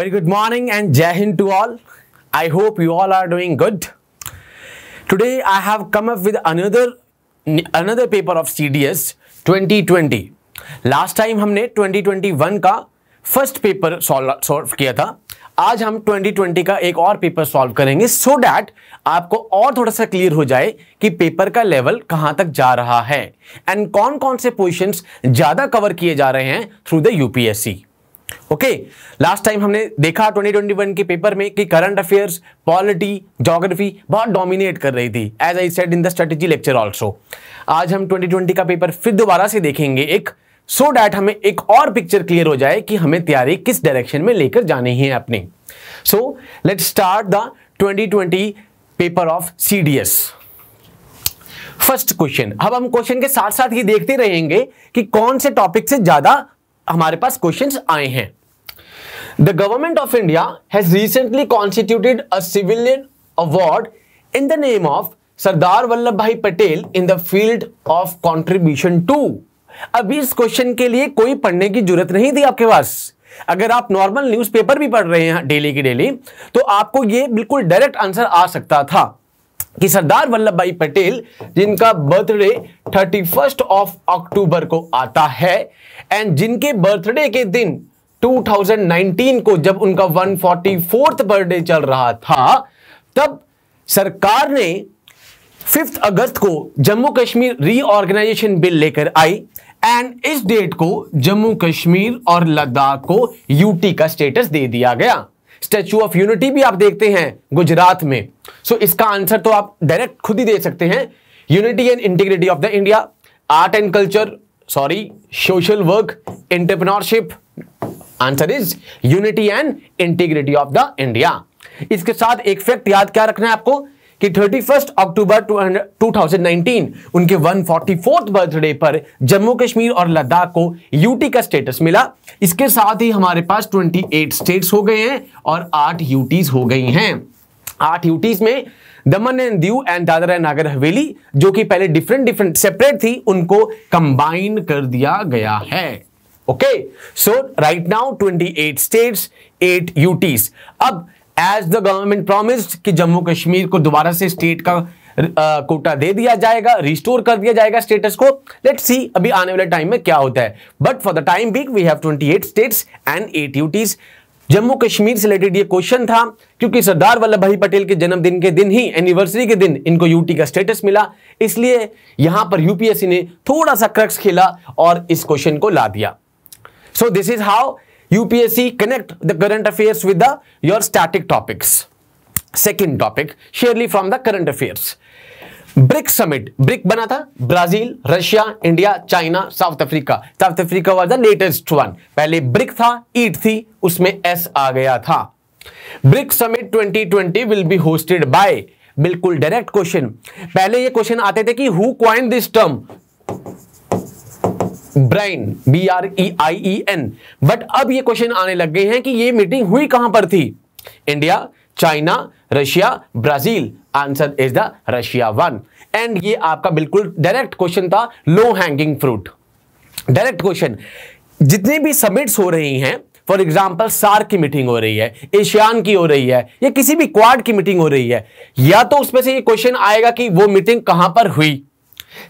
very good morning and Jai Hind to all. I hope you all are doing good. Today I have come up with another another paper of CDS 2020. Last time हमने 2021 का first paper solve किया था आज हम 2020 का एक और paper solve करेंगे सो so डैट आपको और थोड़ा सा क्लियर हो जाए कि पेपर का लेवल कहां तक जा रहा है एंड कौन कौन से पोजिशन ज़्यादा कवर किए जा रहे हैं through the UPSC okay last time हमने देखा 2021 के पेपर में कि करंट अफेयर्स पॉलिटी जोग्राफी बहुत डोमिनेट कर रही थी as I said in the strategy lecture also आज हम 2020 का पेपर फिर दोबारा से देखेंगे एक सो so डैट हमें एक और पिक्चर क्लियर हो जाए कि हमें तैयारी किस डायरेक्शन में लेकर जानी है अपनी so let start the twenty paper of C first question अब हम क्वेश्चन के साथ साथ ये देखते रहेंगे कि कौन से टॉपिक से ज्यादा हमारे पास क्वेश्चंस आए हैं the government of India has recently constituted a civilian award in the name of Sardar Vallabh Bhai Patel in the field of contribution to अभी इस क्वेश्चन के लिए कोई पढ़ने की जरूरत नहीं थी आपके पास अगर आप नॉर्मल न्यूज़पेपर भी पढ़ रहे हैं डेली की डेली तो आपको यह बिल्कुल डायरेक्ट आंसर आ सकता था कि सरदार वल्लभ भाई पटेल जिनका birthday thirty first of October को आता है एंड जिनके बर्थडे के दिन 2019 को जब उनका 144th बर्थडे चल रहा था तब सरकार ने फिफ्थ अगस्त को जम्मू कश्मीर रीऑर्गेनाइजेशन बिल लेकर आई एंड इस डेट को जम्मू कश्मीर और लद्दाख को यूटी का स्टेटस दे दिया गया स्टैचू ऑफ यूनिटी भी आप देखते हैं गुजरात में सो so, इसका आंसर तो आप डायरेक्ट खुद ही दे सकते हैं unity and integrity of the India art and culture sorry social work entrepreneurship answer is unity and integrity of the India इसके साथ एक फैक्ट याद क्या रखना है आपको कि 31 अक्टूबर 2019 उनके 144 बर्थडे पर जम्मू कश्मीर और लद्दाख को यूटी का स्टेटस मिला इसके साथ ही हमारे पास 28 स्टेट्स हो गए हैं और आठ यूटीज हो गई हैं आठ यूटीज में Daman and Diu and Dadra and Nagar Haveli जो कि पहले डिफरेंट डिफरेंट सेपरेट थी उनको कंबाइन कर दिया गया है okay so right now 28 states 8 UTs अब एज द गवर्नमेंट प्रोमिस्ड कि जम्मू कश्मीर को दोबारा से स्टेट का आ, कोटा दे दिया जाएगा रिस्टोर कर दिया जाएगा स्टेटस को लेट्स सी अभी आने वाले टाइम में क्या होता है but for the time being we have 28 states and eight UTs Jammu Kashmir से रिलेटेड ये क्वेश्चन था क्योंकि सरदार वल्लभ भाई पटेल के जन्मदिन के दिन ही एनिवर्सरी के दिन इनको यूटी का स्टेटस मिला इसलिए यहां पर यूपीएससी ने थोड़ा सा क्रक्स खेला और इस क्वेश्चन को ला दिया so this is how UPSC connect the current affair with the your static topics Second topic surely from the current affairs. BRIC summit BRIC बना था Brazil Russia India China South Africa South Africa was the latest one पहले BRIC था it थी उसमें S आ गया था BRIC summit 2020 will be hosted by बिल्कुल डायरेक्ट क्वेश्चन पहले ये क्वेश्चन आते थे कि who coin this term brine B R E I E N but अब ये क्वेश्चन आने लग गए हैं कि ये मीटिंग हुई कहां पर थी India China Russia Brazil answer is the Russia one एंड ये आपका बिल्कुल डायरेक्ट क्वेश्चन था low hanging fruit direct question जितने भी समिट्स हो रही हैं फॉर एग्जाम्पल सार की मीटिंग हो रही है एशियान की हो रही है या किसी भी क्वाड की मीटिंग हो रही है या तो उसमें से ये क्वेश्चन आएगा कि वो मीटिंग कहां पर हुई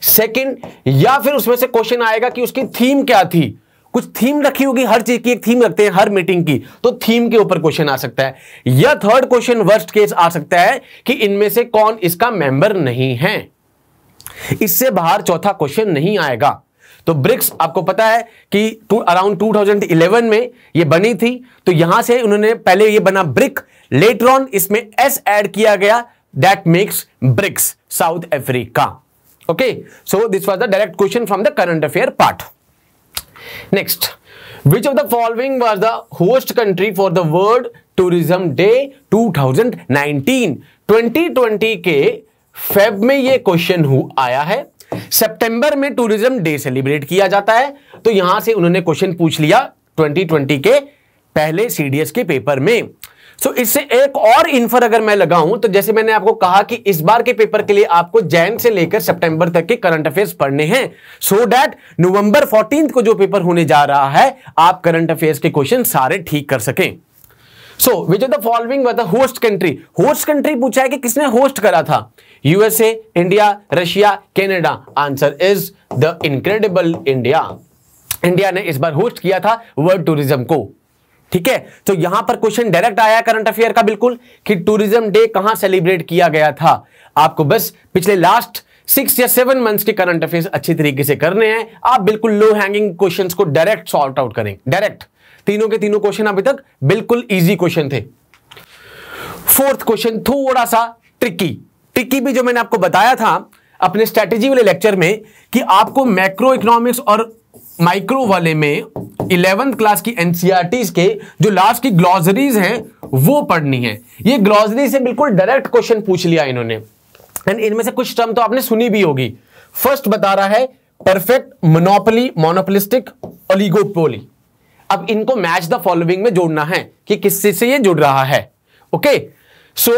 सेकंड या फिर उसमें से क्वेश्चन आएगा कि उसकी थीम क्या थी कुछ थीम रखी होगी हर चीज की एक थीम रखते हैं हर मीटिंग की तो थीम के ऊपर क्वेश्चन आ सकता है या थर्ड क्वेश्चन वर्स्ट केस आ सकता है कि इनमें से कौन इसका मेंबर नहीं है इससे बाहर चौथा क्वेश्चन नहीं आएगा तो ब्रिक्स आपको पता है कि टू अराउंड 2011 में ये बनी थी तो यहां से उन्होंने पहले ये बना ब्रिक लेटर ऑन इसमें एस ऐड किया गया that makes BRICS South Africa Okay, so this was the direct question from the current affair part. Next, which of the following was the host country for the World Tourism Day 2019? 2020 के Feb में ये क्वेश्चन आया है सितंबर में tourism day celebrate किया जाता है तो यहां से उन्होंने क्वेश्चन पूछ लिया 2020 के पहले सीडीएस के पेपर में सो so, इससे एक और इन्फर अगर मैं लगाऊं तो जैसे मैंने आपको कहा कि इस बार के पेपर के लिए आपको जैन से लेकर सितंबर तक के करंट अफेयर्स पढ़ने हैं सो डैट नवंबर फोर्टीन को जो पेपर होने जा रहा है आप करंट अफेयर्स के क्वेश्चन सारे ठीक कर सकें so which of the following the host country host country पूछा है कि किसने होस्ट करा था USA India Russia Canada answer is the incredible India India ने इस बार होस्ट किया था वर्ल्ड टूरिज्म को ठीक है तो यहां पर क्वेश्चन डायरेक्ट आया करंट अफेयर का बिल्कुल कि टूरिज्म डे कहां सेलिब्रेट किया गया था आपको बस पिछले लास्ट सिक्स या सेवन मंथ्स के करंट अफेयर्स अच्छी तरीके से करने हैं आप बिल्कुल लो हैंगिंग क्वेश्चन को डायरेक्ट सॉर्ट आउट करें डायरेक्ट तीनों के तीनों क्वेश्चन अभी तक बिल्कुल ईजी क्वेश्चन थे फोर्थ क्वेश्चन थोड़ा सा ट्रिकी ट्रिकी भी जो मैंने आपको बताया था अपने स्ट्रेटेजी वाले लेक्चर में कि आपको मैक्रो इकोनॉमिक्स और माइक्रो वाले में इलेवेंथ क्लास की एनसीआरटीज के जो लास्ट की ग्लॉजरीज हैं वो पढ़नी है ये ग्लॉजरी से बिल्कुल डायरेक्ट क्वेश्चन पूछ लिया इन्होंने एंड इनमें से कुछ टर्म तो आपने सुनी भी होगी फर्स्ट बता रहा है परफेक्ट मोनोपली मोनोपलिस्टिक ओलिगोपोली अब इनको मैच द फॉलोइंग में जोड़ना है कि किससे से ये जुड़ रहा है okay so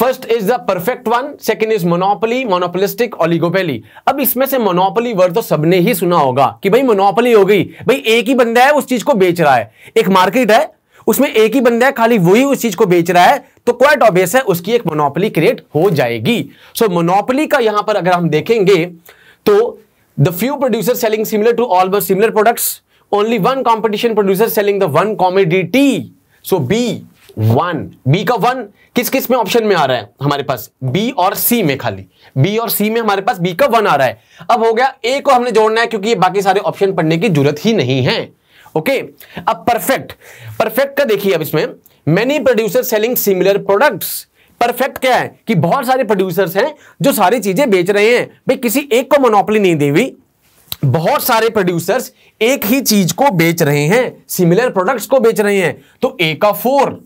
first is the perfect one second is monopoly monopolistic oligopoly अब इसमें से मोनोपली वर्ड तो सबने ही सुना होगा कि भाई मोनोपली हो गई भाई एक ही बंदा है उस चीज को बेच रहा है एक मार्केट है उसमें एक ही बंदा है खाली वही उस चीज को बेच रहा है तो क्वाइट ऑबियस है उसकी एक मोनोपली क्रिएट हो जाएगी सो so, मोनोपली का यहां पर अगर हम देखेंगे तो the few producer selling similar to all similar products one competition producer selling the one commodity so B one B का वन किस किस में ऑप्शन में आ रहा है हमारे पास बी और सी में खाली बी और सी में हमारे पास बी का वन आ रहा है अब हो गया ए को हमने जोड़ना है क्योंकि ये बाकी सारे ऑप्शन पढ़ने की जरूरत ही नहीं है ओके अब परफेक्ट परफेक्ट का देखिए अब इसमें many producer selling similar products perfect क्या है कि बहुत सारे प्रोड्यूसर्स हैं जो सारी चीजें बेच रहे हैं भाई किसी एक को मोनोपली नहीं देवी बहुत सारे प्रोड्यूसर्स एक ही चीज को बेच रहे हैं सिमिलर प्रोडक्ट्स को बेच रहे हैं तो ए का फोर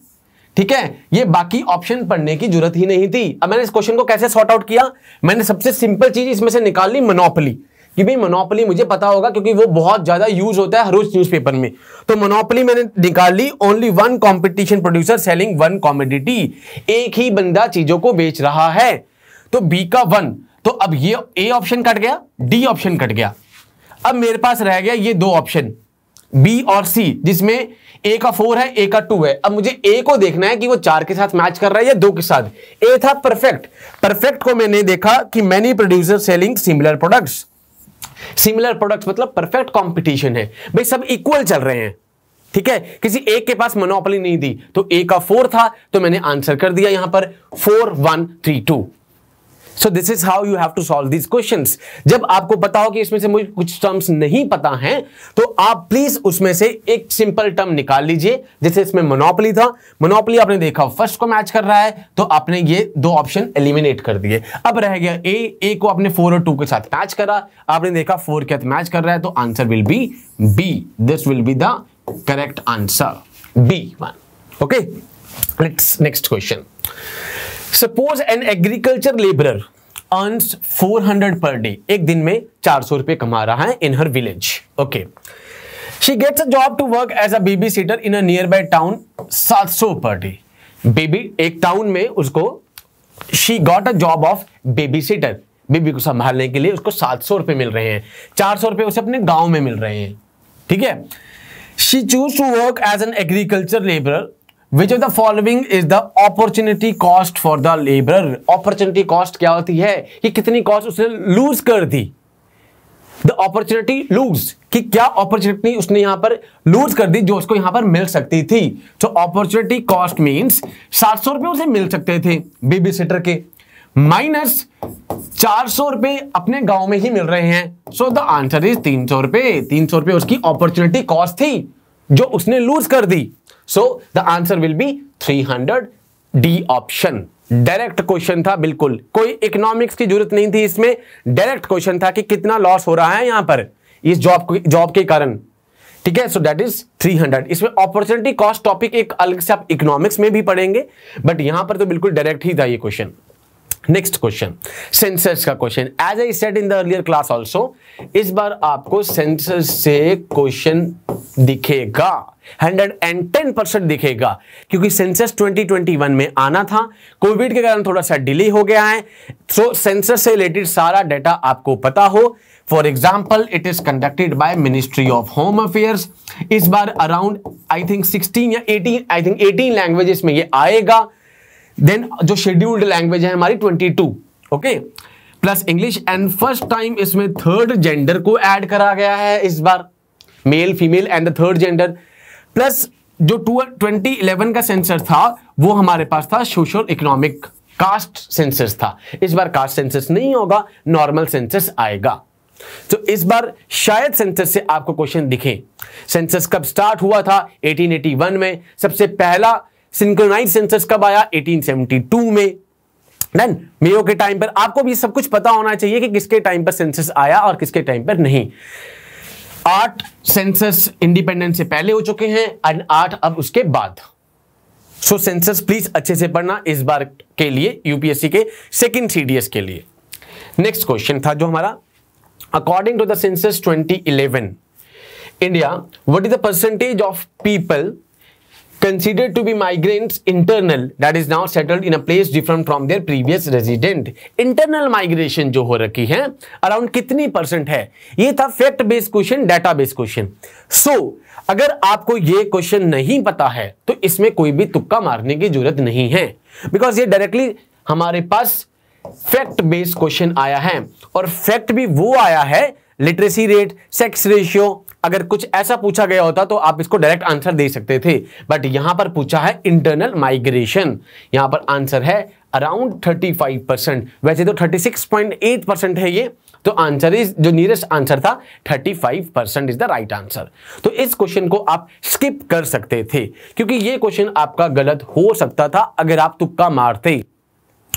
ठीक है ये बाकी ऑप्शन पढ़ने की जरूरत ही नहीं थी अब मैंने इस क्वेश्चन को कैसे सॉर्ट आउट किया मैंने सबसे सिंपल चीज इसमें से निकाल ली मोनोपली कि भाई मोनोपली मुझे पता होगा क्योंकि वो बहुत ज्यादा यूज होता है हर रोज न्यूज़पेपर में तो मोनोपली मैंने निकाल ली only one competition producer selling one commodity एक ही बंदा चीजों को बेच रहा है तो बी का वन तो अब ये ए ऑप्शन कट गया डी ऑप्शन कट गया अब मेरे पास रह गया ये दो ऑप्शन बी और सी जिसमें ए का फोर है ए का टू है अब मुझे ए को देखना है कि वो चार के साथ मैच कर रहा है या दो के साथ ए था परफेक्ट परफेक्ट को मैंने देखा कि many producer selling similar products similar products मतलब परफेक्ट कंपटीशन है भाई सब इक्वल चल रहे हैं ठीक है किसी एक के पास मोनोपोली नहीं दी तो ए का फोर था तो मैंने आंसर कर दिया यहां पर four one three two so this is how you have to solve these question जब आपको पता हो कि इसमें से मुझे कुछ टर्म्स नहीं पता हैं तो आप प्लीज उसमें से एक सिंपल टर्म निकाल लीजिए जैसे इसमें मोनोपली था मोनोपली आपने देखा फर्स्ट को मैच कर रहा है तो आपने ये दो ऑप्शन एलिमिनेट कर दिए अब रह गया ए ए को आपने फोर और टू के साथ मैच करा आपने देखा फोर के साथ मैच कर रहा है तो answer will be B this will be the correct answer B one okay next question suppose an agriculture labourer earns 400 per day एक दिन में चार सौ रुपए कमा रहा है in her village okay she gets a job to work as a baby sitter in a near by town 700 per day baby एक टाउन में उसको she got a job of baby sitter baby को संभालने के लिए उसको सात सौ रुपये मिल रहे हैं चार सौ रुपये उसे अपने गांव में मिल रहे हैं ठीक है she choose to work as an agriculture labour which of the following is the opportunity cost for the labour opportunity cost क्या होती है कि कितनी कॉस्ट उसने लूज कर दी द अपॉर्चुनिटी लूज कि क्या अपॉर्चुनिटी उसने यहां पर लूज कर दी जो उसको यहां पर मिल सकती थी तो अपॉर्चुनिटी कॉस्ट मीन्स सात सौ रुपए उसे मिल सकते थे बेबी सिटर के माइनस चार सौ रुपए अपने गांव में ही मिल रहे हैं सो द आंसर इज तीन सौ रुपए तीन सौ रुपए उसकी अपॉर्चुनिटी कॉस्ट थी जो उसने लूज कर दी so the answer will be 300 D option direct question था बिल्कुल कोई इकोनॉमिक्स की जरूरत नहीं थी इसमें डायरेक्ट क्वेश्चन था कि कितना लॉस हो रहा है यहां पर इस जॉब जॉब के कारण ठीक है सो दैट इज 300 इसमें अपॉर्चुनिटी कॉस्ट टॉपिक एक अलग से आप इकोनॉमिक्स में भी पढ़ेंगे बट यहां पर तो बिल्कुल डायरेक्ट ही था ये क्वेश्चन नेक्स्ट क्वेश्चन सेंसर्स का question as I said in the earlier class also इस बार आपको सेंसस से क्वेश्चन दिखेगा 110 परसेंट दिखेगा क्योंकि सेंसस 2021 में आना था कोविड के कारण थोड़ा सा डिले हो गया है सो सेंसस से रिलेटेड सारा डाटा आपको पता हो for example it is conducted by ministry of home affairs इस बार अराउंड आई थिंक 16 या 18 आई थिंक 18 लैंग्वेजेस में ये आएगा देन जो शेड्यूल्ड लैंग्वेज है हमारी 22 okay plus English and first time इसमें थर्ड जेंडर को एड करा गया है इस बार male female and the third gender plus जो टू ट्वेंटी इलेवन का सेंसर था वो हमारे पास था सोशल इकोनॉमिक कास्ट सेंसस था इस बार कास्ट सेंसस नहीं होगा नॉर्मल सेंसस आएगा तो इस बार शायद सेंसस से आपको क्वेश्चन दिखे सेंसस कब स्टार्ट हुआ था 1881 में सबसे पहला सिंक्रोनाइज सेंसस कब आया 1872 में देन मेयो के टाइम पर आपको भी सब कुछ पता होना चाहिए कि किसके टाइम पर सेंसस आया और किसके टाइम पर नहीं आठ सेंसस इंडिपेंडेंस से पहले हो चुके हैं एंड आठ अब उसके बाद सो सेंसस प्लीज अच्छे से पढ़ना इस बार के लिए यूपीएससी के सेकंड सीडीएस के लिए नेक्स्ट क्वेश्चन था जो हमारा according to the census 2011 India what is the percentage of people considered to be migrants internal that is now settled in a place different from their previous resident internal जो हो रखी है around कितनी percent है ये था fact based question data based question so अगर आपको ये क्वेश्चन नहीं पता है तो इसमें कोई भी तुक्का मारने की जरूरत नहीं है बिकॉज ये डायरेक्टली हमारे पास फैक्ट बेस्ड क्वेश्चन आया है और फैक्ट भी वो आया है लिटरेसी रेट सेक्स रेशियो अगर कुछ ऐसा पूछा गया होता तो आप इसको डायरेक्ट आंसर दे सकते थे बट यहां पर पूछा है इंटरनल माइग्रेशन यहां पर आंसर है अराउंड 35 परसेंट वैसे तो 36.8 परसेंट है ये तो आंसर इज जो नियरेस्ट आंसर था 35 percent is the right answer तो इस क्वेश्चन को आप स्किप कर सकते थे क्योंकि ये क्वेश्चन आपका गलत हो सकता था अगर आप तुक्का मारते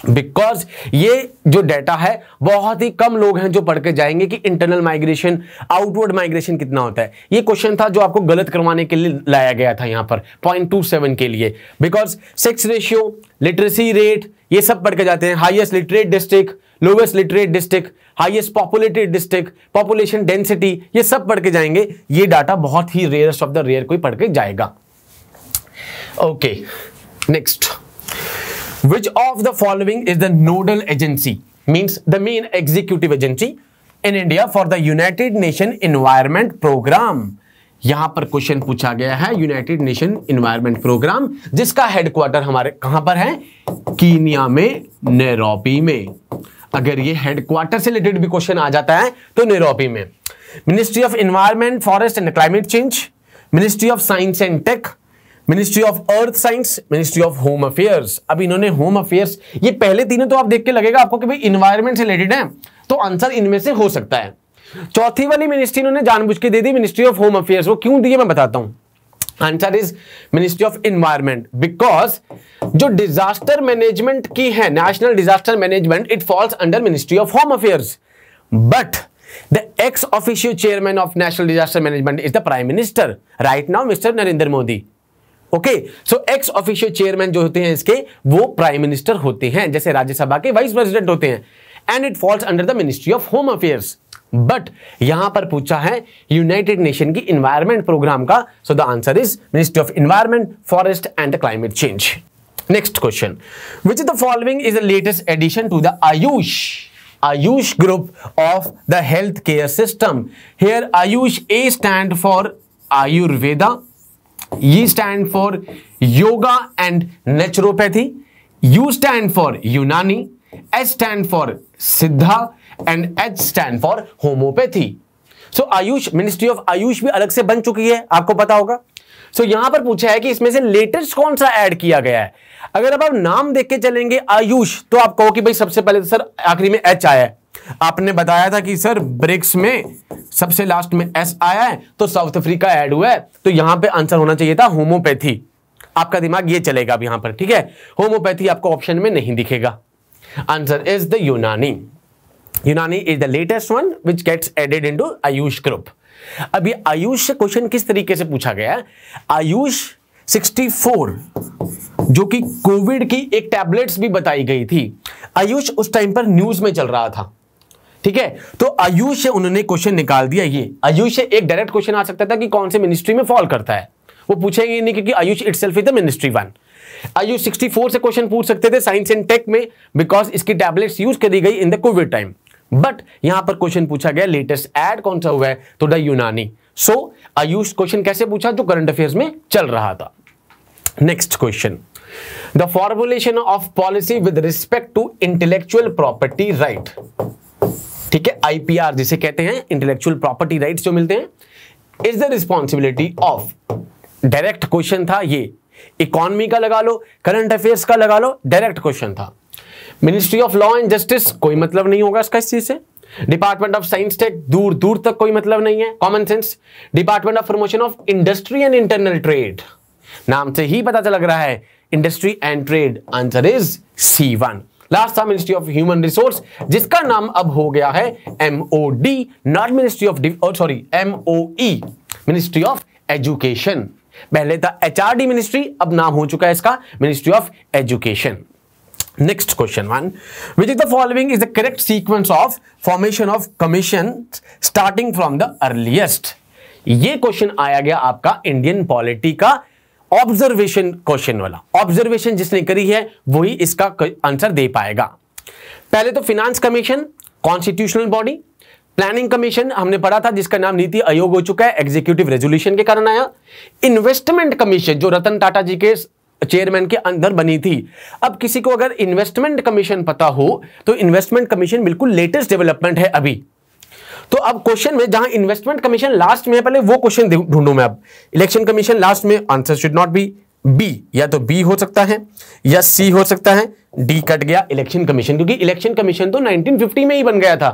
बिकॉज ये जो डेटा है बहुत ही कम लोग हैं जो पढ़ के जाएंगे कि इंटरनल माइग्रेशन आउटवर्ड माइग्रेशन कितना होता है ये क्वेश्चन था जो आपको गलत करवाने के लिए लाया गया था यहां पर पॉइंट टू सेवन के लिए because sex ratio literacy rate ये सब पढ़ के जाते हैं highest literate district lowest literate district highest populated district population density ये सब पढ़ के जाएंगे ये डाटा बहुत ही रेयरस्ट ऑफ द रेयर कोई पढ़ के जाएगा okay next which of the following is the nodal agency means the main executive agency in India for the United Nation environment programme यहां पर क्वेश्चन पूछा गया है यूनाइटेड नेशन इन्वायरमेंट प्रोग्राम जिसका हेडक्वार्टर हमारे कहां पर है कीनिया में नेरोपी में अगर ये हेडक्वार्टर से रिलेटेड भी क्वेश्चन आ जाता है तो नेरोपी में ministry of environment forest and climate change ministry of science and tech ministry of earth science ministry of home affairs अब इन्होंने होम अफेयर्स ये पहले तीनों तो आप देख के लगेगा आपको कि भाई इन्वायरमेंट से रिलेटेड है तो आंसर इनमें से हो सकता है चौथी वाली मिनिस्ट्री इन्होंने जानबूझ के दे दी मिनिस्ट्री ऑफ होम अफेयर्स वो क्यों दिए मैं बताता हूं answer is ministry of environment because जो डिजास्टर मैनेजमेंट की है national disaster management it falls under ministry of home affairs but the ex official chairman of national disaster management is the prime minister right now mister Narendra Modi okay so ex official chairman जो होते हैं इसके वो prime minister होते हैं जैसे राज्यसभा के vice president होते हैं and it falls under the ministry of home affairs but यहां पर पूछा है यूनाइटेड नेशन की इन्वायरमेंट प्रोग्राम का so the answer is ministry of environment forest and climate change next question which the following is the latest addition to the AYUSH AYUSH group of the health care system here AYUSH A stand for Ayurveda ये stand for yoga and naturopathy U stand for यूनानी H stand for Siddha and H stand for homeopathy so AYUSH ministry of AYUSH भी अलग से बन चुकी है आपको पता होगा सो so, यहां पर पूछा है कि इसमें से लेटेस्ट कौन सा ऐड किया गया है अगर अब आप नाम देख के चलेंगे आयुष तो आप कहो कि भाई सबसे पहले तो सर आखिरी में एच आया है आपने बताया था कि सर ब्रिक्स में सबसे लास्ट में एस आया है तो साउथ अफ्रीका ऐड हुआ है तो यहां पे आंसर होना चाहिए था होम्योपैथी आपका दिमाग ये चलेगा अब यहां पर ठीक है होम्योपैथी आपको ऑप्शन में नहीं दिखेगा answer is the Unani Unani is the latest one which gets added into AYUSH group अब ये आयुष से क्वेश्चन किस तरीके से पूछा गया आयुष 64 जो कि कोविड की एक टैबलेट्स भी बताई गई थी आयुष उस टाइम पर न्यूज में चल रहा था ठीक है तो आयुष से उन्होंने क्वेश्चन निकाल दिया ये आयुष से एक डायरेक्ट क्वेश्चन आ सकता था कि कौन से मिनिस्ट्री में फॉल करता है वो पूछेंगे नहीं क्योंकि AYUSH itself is the ministry one AYUSH 64 से क्वेश्चन पूछ सकते थे साइंस एंड टेक में बिकॉज इसकी टैबलेट्स यूज करी गई in the covid time but यहां पर क्वेश्चन पूछा गया लेटेस्ट एड कौन सा हुआ है तो द यूनानी सो आयुष क्वेश्चन कैसे पूछा जो करंट अफेयर्स में चल रहा था next question the formulation of policy with respect to intellectual property right ठीक है आईपीआर जिसे कहते हैं इंटेलेक्चुअल प्रॉपर्टी राइट जो मिलते हैं is the responsibility of direct question था ये इकोनॉमी का लगा लो करंट अफेयर्स का लगा लो डायरेक्ट क्वेश्चन था ministry of law and justice कोई मतलब नहीं होगा इसका इस चीज से डिपार्टमेंट ऑफ साइंस टेक दूर दूर तक कोई मतलब नहीं है common sense department of promotion of industry and internal trade नाम से ही पता चल रहा है industry and trade answer is C one last था मिनिस्ट्री ऑफ ह्यूमन रिसोर्स जिसका नाम अब हो गया है MOD not ministry of sorry MOE ministry of education पहले था एचआरडी मिनिस्ट्री अब नाम हो चुका है इसका ministry of education Next question one, which of the following is the correct sequence of formation of commissions starting from the earliest? ये क्वेश्चन आया गया आपका इंडियन पॉलिटी का ऑब्जर्वेशन क्वेश्चन वाला ऑब्जर्वेशन जिसने करी है वही इसका आंसर दे पाएगा पहले तो finance commission constitutional body planning commission हमने पढ़ा था जिसका नाम नीति आयोग हो चुका है एग्जीक्यूटिव रेजोल्यूशन के कारण आया इन्वेस्टमेंट कमीशन जो रतन टाटा जी के चेयरमैन के अंदर बनी थी अब किसी को अगर इन्वेस्टमेंट कमीशन पता हो तो इन्वेस्टमेंट कमीशन बिल्कुल लेटेस्ट डेवलपमेंट है अभी तो अब क्वेश्चन में जहां इन्वेस्टमेंट कमीशन लास्ट में है पहले वो क्वेश्चन ढूंढू मैं अब इलेक्शन कमीशन लास्ट में answer should not be B B तो बी हो सकता है या सी हो सकता है डी कट गया इलेक्शन कमीशन क्योंकि इलेक्शन कमीशन तो 1950 में ही बन गया था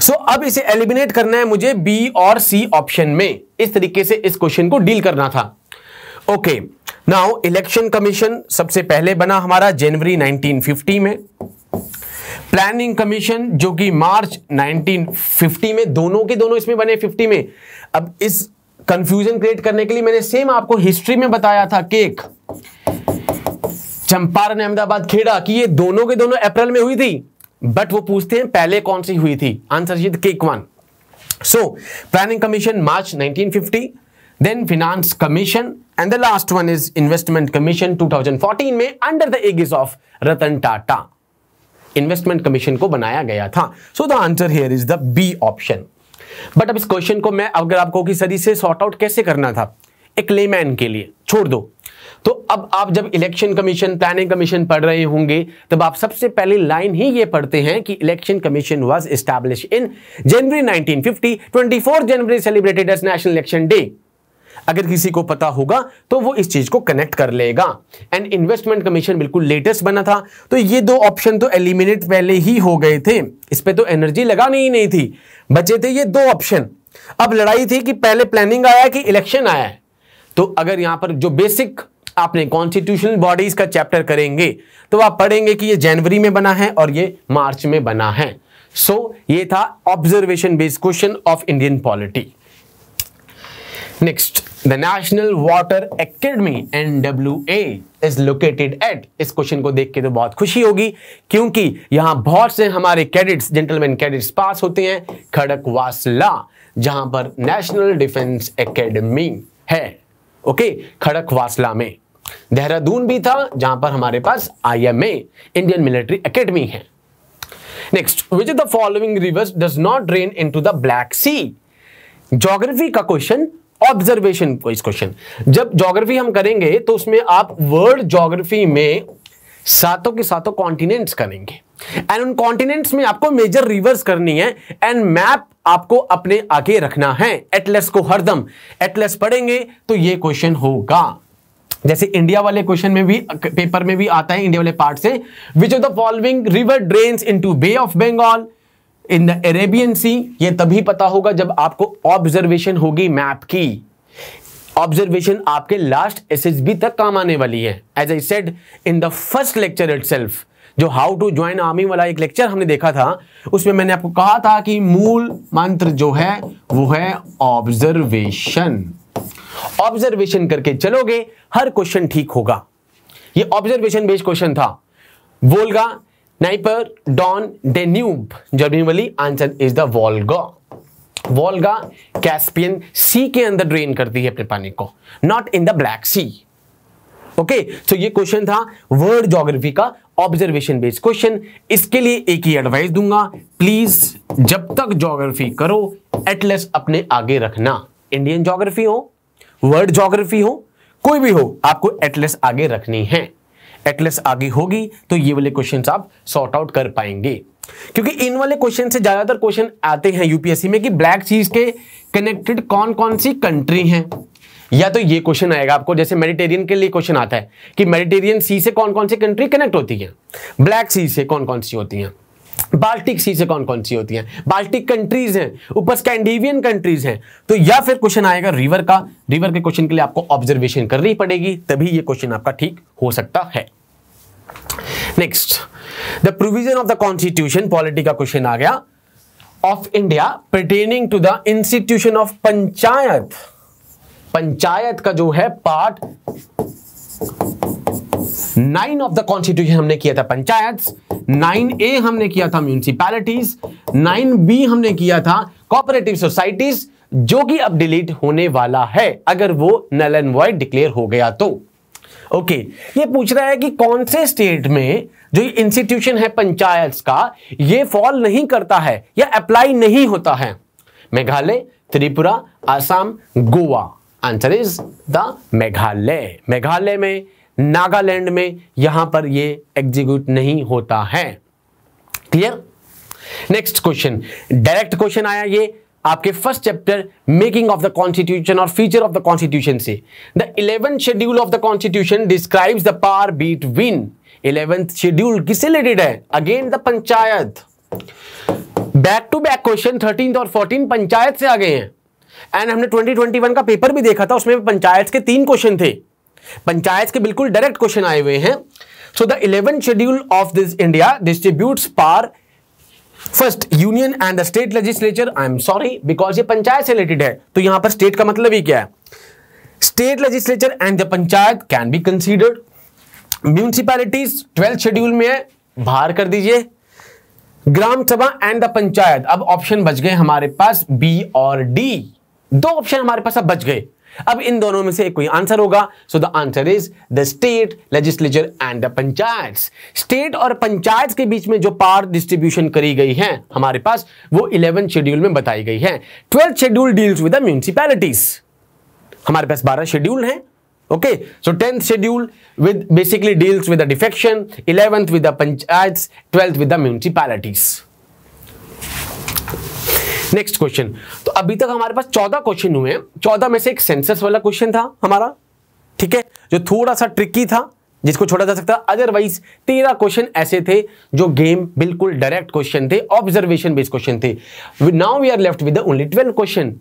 सो so, अब इसे एलिमिनेट करना है मुझे बी और सी ऑप्शन में इस तरीके से इस क्वेश्चन को डील करना था okay okay. Now election commission सबसे पहले बना हमारा जनवरी 1950 में प्लानिंग कमीशन जो कि मार्च 1950 में दोनों के दोनों इसमें बने 50 में अब इस कंफ्यूजन क्रिएट करने के लिए मैंने सेम आपको हिस्ट्री में बताया था केक चंपारण अहमदाबाद खेड़ा कि ये दोनों के दोनों अप्रैल में हुई थी बट वो पूछते हैं पहले कौन सी हुई थी आंसर केक one so planning commission March nineteen then finance commission and the last one is investment commission 2014 mein under the aegis of ratan tata investment commission को बनाया गया था so the answer here is the B option but अब इस question को मैं अगर आपको कि सदी से सॉर्ट आउट कैसे करना था एक लेमैन के लिए छोड़ दो तो अब आप जब इलेक्शन कमीशन प्लानिंग कमीशन पढ़ रहे होंगे तब आप सबसे पहले लाइन ही ये पढ़ते हैं कि election commission was establish in January 1950 24 January celebrated as national election day अगर किसी को पता होगा तो वो इस चीज को कनेक्ट कर लेगा एंड इन्वेस्टमेंट कमीशन बिल्कुल लेटेस्ट बना था तो ये दो ऑप्शन तो एलिमिनेट पहले ही हो गए थे इस पर तो एनर्जी लगानी ही नहीं थी बचे थे ये दो ऑप्शन अब लड़ाई थी कि पहले प्लानिंग आया कि इलेक्शन आया है तो अगर यहां पर जो बेसिक आपने कॉन्स्टिट्यूशनल बॉडीज का चैप्टर करेंगे तो आप पढ़ेंगे कि ये जनवरी में बना है और ये मार्च में बना है सो so, ये था observation based question of Indian polity next the national water academy NW A is located at इस क्वेश्चन को देख के तो बहुत खुशी होगी क्योंकि यहां बहुत से हमारे कैडेट्स जेंटलमैन कैडेट्स पास होते हैं खड़कवासला जहां पर नेशनल डिफेंस एकेडमी है ओके खड़कवासला में देहरादून भी था जहां पर हमारे पास आईएमए इंडियन मिलिट्री एकेडमी है next which is the following rivers does not drain into the black sea geography का क्वेश्चन ऑब्जर्वेशन इस क्वेश्चन जब जोग्राफी हम करेंगे तो उसमें आप वर्ल्ड जोग्राफी में सातों के सातों कॉन्टिनेंट्स करेंगे एंड उन कॉन्टिनेंट्स में आपको मेजर रिवर्स करनी है एंड मैप आपको अपने आगे रखना है एटलेस को हरदम एटलेस पढ़ेंगे तो ये क्वेश्चन होगा जैसे इंडिया वाले क्वेश्चन में भी पेपर में भी आता है इंडिया वाले पार्ट से which of the following river drains into bay of Bengal in the Arabian sea ये तभी पता होगा जब आपको ऑब्जर्वेशन होगी मैप की ऑब्जर्वेशन आपके लास्ट एस तक काम आने वाली है as I said in the first lecture itself how to टू ज्वाइन आर्मी वाला एक लेक्चर हमने देखा था उसमें मैंने आपको कहा था कि मूल मंत्र जो है वो है ऑब्जर्वेशन ऑब्जर्वेशन करके चलोगे हर क्वेश्चन ठीक होगा ये ऑब्जर्वेशन बेस्ड क्वेश्चन था Volga Dnieper Don Danube Germany answer is the Volga Volga Caspian sea के अंदर ड्रेन करती है अपने पानी को not in the black sea okay so ये क्वेश्चन था वर्ल्ड जोग्राफी का ऑब्जर्वेशन बेस्ड क्वेश्चन इसके लिए एक ही एडवाइस दूंगा प्लीज जब तक जोग्राफी करो एटलेस अपने आगे रखना इंडियन जोग्राफी हो वर्ल्ड जोग्राफी हो कोई भी हो आपको एटलेस आगे रखनी है एटलेस आगे होगी तो ये वाले क्वेश्चन आप सॉर्ट आउट कर पाएंगे क्योंकि इन वाले क्वेश्चन से ज्यादातर क्वेश्चन आते हैं यूपीएससी में कि ब्लैक सीज के कनेक्टेड कौन कौन सी कंट्री हैं या तो ये क्वेश्चन आएगा आपको जैसे मेडिटेरियन के लिए क्वेश्चन आता है कि मेडिटेरियन सी से कौन कौन सी कंट्री कनेक्ट होती है ब्लैक सी से कौन कौन सी होती हैं बाल्टिक सी से कौन कौन सी होती हैं बाल्टिक कंट्रीज हैं ऊपर स्कैंडिवियन कंट्रीज हैं तो या फिर क्वेश्चन आएगा रिवर का रिवर के क्वेश्चन के लिए आपको ऑब्जर्वेशन करनी पड़ेगी तभी यह क्वेश्चन आपका ठीक हो सकता है next the provision of the constitution polity का क्वेश्चन आ गया of India pertaining to the institution of panchayat panchayat का जो है part nine of the constitution हमने किया था पंचायत नाइन ए हमने किया था म्यूनिसिपैलिटीज नाइन बी हमने किया था कॉपरेटिव सोसाइटीज जो कि अब डिलीट होने वाला है अगर वो नल एंड वॉइड डिक्लेयर हो गया तो ओके okay. ये पूछ रहा है कि कौन से स्टेट में जो इंस्टीट्यूशन है पंचायत का ये फॉल नहीं करता है या अप्लाई नहीं होता है Meghalaya Tripura Assam Goa answer is the Meghalaya Meghalaya में नागालैंड में यहां पर ये एग्जीक्यूट नहीं होता है clear next question direct question आया ये आपके first chapter making of the constitution और फीचर ऑफ द कॉन्स्टिट्यूशन से the eleventh schedule of the constitution describes the par win eleventh schedule किससे रिलेटेड है again the panchayat back to back question thirteen और fourteen panchayat से आ गए हैं and हमने 2021 का पेपर भी देखा था उसमें पंचायत के तीन क्वेश्चन थे पंचायत के बिल्कुल डायरेक्ट क्वेश्चन आए हुए हैं so the eleven schedule of this India distribute par first union and the state legislature I am sorry because ये पंचायत से रिलेटेड है तो यहां पर स्टेट का मतलब ही क्या है state legislature and the panchayat can be considered municipalities twelfth schedule में है बाहर कर दीजिए ग्राम सभा एंड द पंचायत अब ऑप्शन बच गए हमारे पास बी और डी दो ऑप्शन हमारे पास अब बच गए अब इन दोनों में से कोई आंसर होगा so the answer is the state legislature and the panchayat state और पंचायत के बीच में जो पावर डिस्ट्रीब्यूशन करी गई है हमारे पास वो इलेवन शेड्यूल में बताई गई है twelfth schedule deals with the हमारे पास बारह शेड्यूल हैं okay so tenth schedule with basically deals with the defection 11th with the panchayats 12th with the next question तो अभी तक हमारे पास चौदह क्वेश्चन हुए हैं चौदह में से एक सेंसस वाला क्वेश्चन था हमारा ठीक है जो थोड़ा सा ट्रिकी था जिसको छोड़ा जा सकता अदरवाइज तेरह क्वेश्चन ऐसे थे जो गेम बिल्कुल डायरेक्ट क्वेश्चन थे ऑब्जर्वेशन बेस्ड क्वेश्चन थे now we are left with only twelve question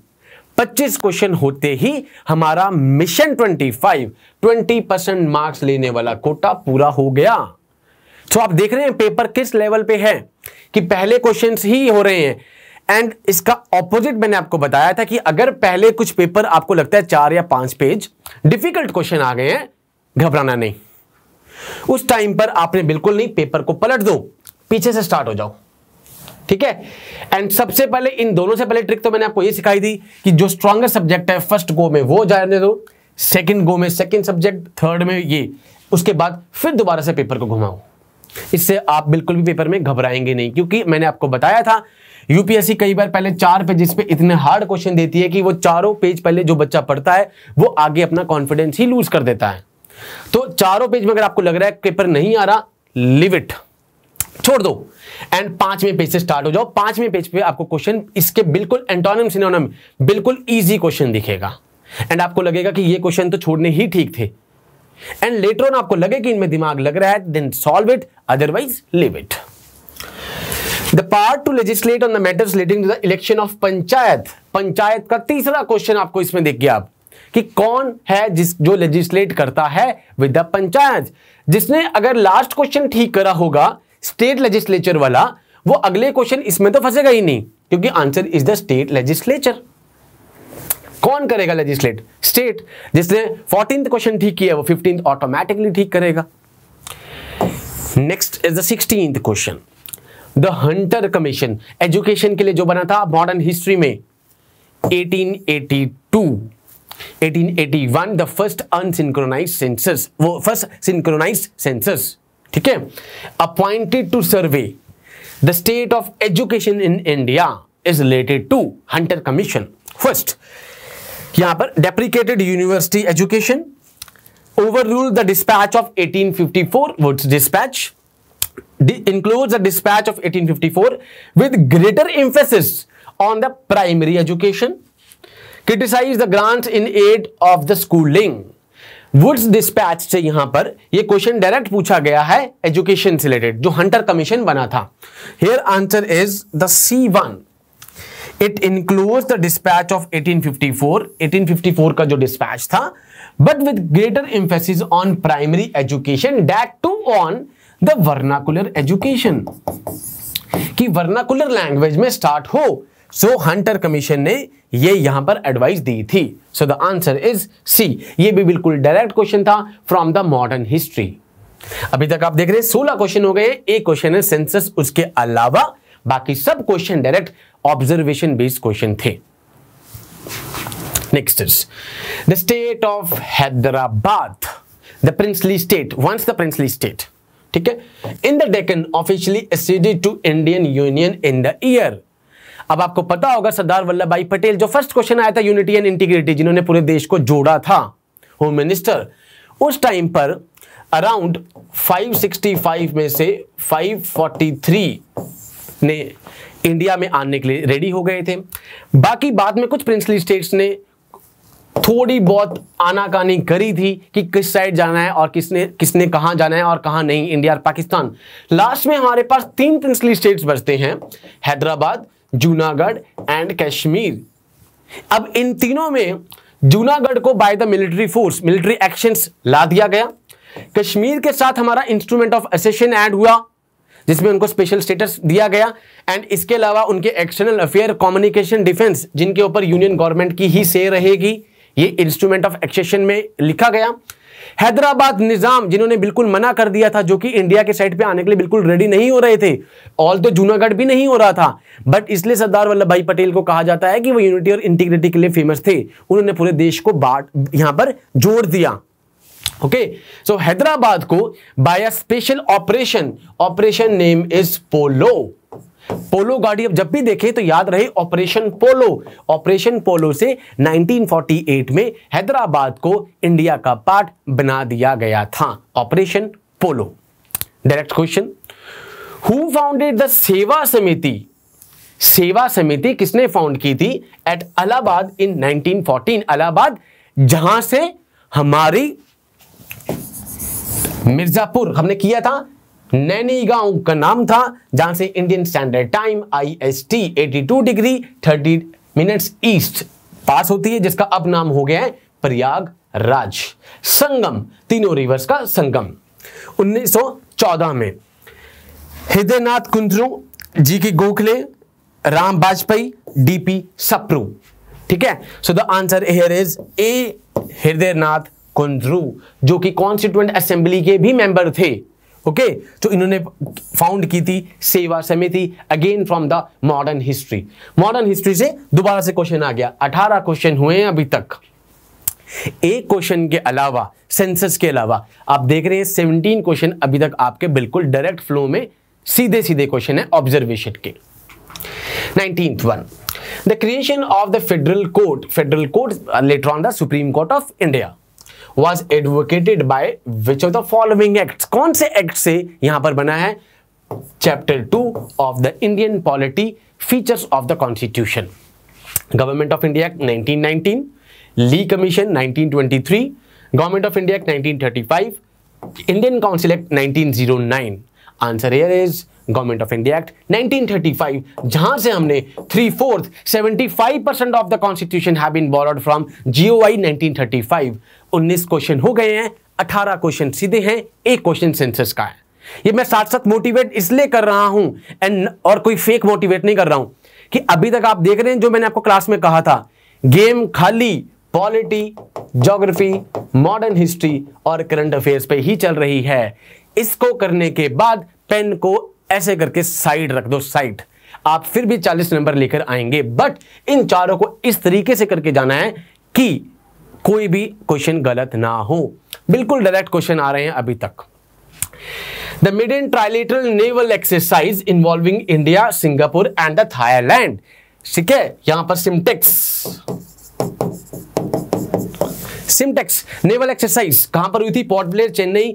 25 question होते ही हमारा मिशन 25 20 परसेंट मार्क्स लेने वाला कोटा पूरा हो गया तो आप देख रहे हैं पेपर किस लेवल पे है कि पहले क्वेश्चंस ही हो रहे हैं एंड इसका ऑपोजिट मैंने आपको बताया था कि अगर पहले कुछ पेपर आपको लगता है चार या पांच पेज डिफिकल्ट क्वेश्चन आ गए हैं घबराना नहीं उस टाइम पर आपने बिल्कुल नहीं पेपर को पलट दो पीछे से स्टार्ट हो जाओ ठीक है एंड सबसे पहले इन दोनों से पहले ट्रिक तो मैंने आपको ये सिखाई थी कि जो स्ट्रॉगेस्ट सब्जेक्ट है फर्स्ट गो में वो जाने दो सेकंड गो में सेकंड सब्जेक्ट थर्ड में ये उसके बाद फिर दोबारा से पेपर को घुमाओ इससे आप बिल्कुल भी पेपर में घबराएंगे नहीं क्योंकि मैंने आपको बताया था यूपीएससी कई बार पहले चार पेज पे इतने हार्ड क्वेश्चन देती है कि वो चारों पेज पहले जो बच्चा पढ़ता है वो आगे अपना कॉन्फिडेंस ही लूज कर देता है तो चारों पेज में अगर आपको लग रहा है पेपर नहीं आ रहा लिव इट छोड़ दो एंड पांचवें पेज से स्टार्ट हो जाओ पांचवें पेज पे आपको क्वेश्चन इसके बिल्कुल एंटोनिम सिनोनिम बिल्कुल इजी क्वेश्चन दिखेगा एंड आपको लगेगा कि ये क्वेश्चन तो छोड़ने ही ठीक थे एंड लेटर ऑन आपको लगे कि इनमें दिमाग लग रहा है then solve it otherwise leave it the part to legislate on the matters relating to the election of panchayat panchayat का तीसरा क्वेश्चन आपको इसमें देखिए आप कि कौन है जिस जो लेजिस्लेट करता है विद द पंचायत जिसने अगर लास्ट क्वेश्चन ठीक करा होगा स्टेट लेजिस्लेचर वाला वो अगले क्वेश्चन इसमें तो फंसेगा ही नहीं क्योंकि answer is the state legislature कौन करेगा लेजिस्लेट स्टेट जिसने फोर्टींथ क्वेश्चन ठीक किया वो फिफ्टींथ ऑटोमेटिकली ठीक करेगा next is the sixteenth question the Hunter commission education के लिए जो बना था मॉडर्न हिस्ट्री में 1882 1881 द फर्स्ट अनसिंक्रोनाइज सेंसस वो फर्स्ट सिंक्रोनाइज सेंसस ठीक है appointed to survey the state of education in India is related to Hunter commission first यहां पर deprecated university education over dispatch of eighteen fifty 1854 Woods dispatch includes a dispatch of 1854 with greater emphasis on the primary education, criticized the grants in aid of the schooling. Woods dispatch से यहां पर ये question direct पूछा गया है education से related जो Hunter commission बना था here answer is the C one it include the dispatch of 1854 1854 का जो डिस्पैच था but with greater emphasis on primary education that too on the vernacular education कि वर्नाकुलर लैंग्वेज में start हो so Hunter commission ने ये यहां पर एडवाइस दी थी so the answer is C ये भी बिल्कुल डायरेक्ट क्वेश्चन था फ्रॉम द मॉडर्न हिस्ट्री अभी तक आप देख रहे हैं सोलह क्वेश्चन हो गए एक क्वेश्चन है सेंसस उसके अलावा बाकी सब question direct observation based question थे next is the state of Hyderabad the princely state once the princely state ठीक है in the Deccan officially acceded to Indian union in the year अब आपको पता होगा सरदार वल्लभ भाई पटेल जो फर्स्ट क्वेश्चन आया था यूनिटी एंड इंटीग्रिटी जिन्होंने पूरे देश को जोड़ा था होम मिनिस्टर उस टाइम पर अराउंड 565 में से 543 ने इंडिया में आने के लिए रेडी हो गए थे बाकी बाद में कुछ प्रिंसली स्टेट्स ने थोड़ी बहुत आनाकानी करी थी कि किस साइड जाना है और किसने किसने कहा जाना है और कहाँ नहीं इंडिया और पाकिस्तान लास्ट में हमारे पास तीन प्रिंसली स्टेट्स बचते हैं हैदराबाद जूनागढ़ एंड कश्मीर अब इन तीनों में जूनागढ़ को by the military force military action ला दिया गया कश्मीर के साथ हमारा इंस्ट्रूमेंट ऑफ एसेशन एड हुआ जिसमें उनको स्पेशल स्टेटस दिया गया एंड इसके अलावा उनके एक्सटर्नल अफेयर कम्युनिकेशन डिफेंस जिनके ऊपर यूनियन गवर्नमेंट की ही से रहेगी ये इंस्ट्रूमेंट ऑफ एक्सेशन में लिखा गया हैदराबाद निज़ाम जिन्होंने बिल्कुल मना कर दिया था जो कि इंडिया के साइड पे आने के लिए बिल्कुल रेडी नहीं हो रहे थे ऑल तो जूनागढ़ भी नहीं हो रहा था बट इसलिए सरदार वल्लभ भाई पटेल को कहा जाता है कि वो यूनिटी और इंटीग्रिटी के लिए फेमस थे उन्होंने पूरे देश को बाट यहां पर जोड़ दिया ओके सो हैदराबाद को by special operation operation name is Polo Polo गाड़ी अब जब भी देखें तो याद रहे ऑपरेशन पोलो ऑपरेशन पोलो से 1948 में हैदराबाद को इंडिया का पार्ट बना दिया गया था operation Polo direct question who founded the Seva Samiti सेवा समिति किसने फाउंड की थी एट अलाहाबाद इन 1914 अलाहाबाद जहां से हमारी मिर्जापुर हमने किया था नैनी गांव का नाम था जहां से Indian standard time I S T eighty two degree thirty minutes east पास होती है जिसका अब नाम हो गया है प्रयाग राज संगम तीनों रिवर्स का संगम 1914 में हृदयनाथ कुंजरू जी के गोखले राम वाजपेयी डीपी सप्रू ठीक है so the answer here is A Hridaynath Kunzru जो कि कॉन्स्टिट्यूंट असेंबली के भी मेंबर थे ओके तो जो इन्होंने फाउंड की थी Seva Samiti again from the modern history modern history से दोबारा से क्वेश्चन आ गया अठारह क्वेश्चन हुए हैं अभी तक एक क्वेश्चन के अलावा सेंसस के अलावा आप देख रहे हैं सेवनटीन क्वेश्चन अभी तक आपके बिल्कुल डायरेक्ट फ्लो में सीधे सीधे क्वेश्चन है ऑब्जर्वेशन के nineteen one the creation of the federal court federal court later on the supreme court of India was advocated by which of the following act कौन से एक्ट से यहां पर बना है chapter two of the Indian polity features of the constitution government of India act 1919 Lee commission 1923 government of India act 1935 Indian council act 1909 answer here is government of India act 1935 जहां से हमने three fourth 75 percent of the constitution have been borrowed from GOI 1935 19 question हो गए हैं 18 question सीधे हैं एक question census का है ये मैं साथ साथ मोटिवेट इसलिए कर रहा हूं एंड और कोई फेक मोटिवेट नहीं कर रहा हूं कि अभी तक आप देख रहे हैं जो मैंने आपको क्लास में कहा था गेम खाली पॉलिटी जोग्राफी मॉडर्न हिस्ट्री और करंट अफेयर्स पे ही चल रही है इसको करने के बाद पेन को ऐसे करके साइड रख दो साइड आप फिर भी 40 नंबर लेकर आएंगे बट इन चारों को इस तरीके से करके जाना है कि कोई भी क्वेश्चन गलत ना हो बिल्कुल डायरेक्ट क्वेश्चन आ रहे हैं अभी तक the mid in Trilateral naval exercise involving India Singapore and the Thailand ठीक है यहां पर सिमटेक्स सिमटेक्स नेवल एक्सरसाइज कहां पर हुई थी port Blair Chennai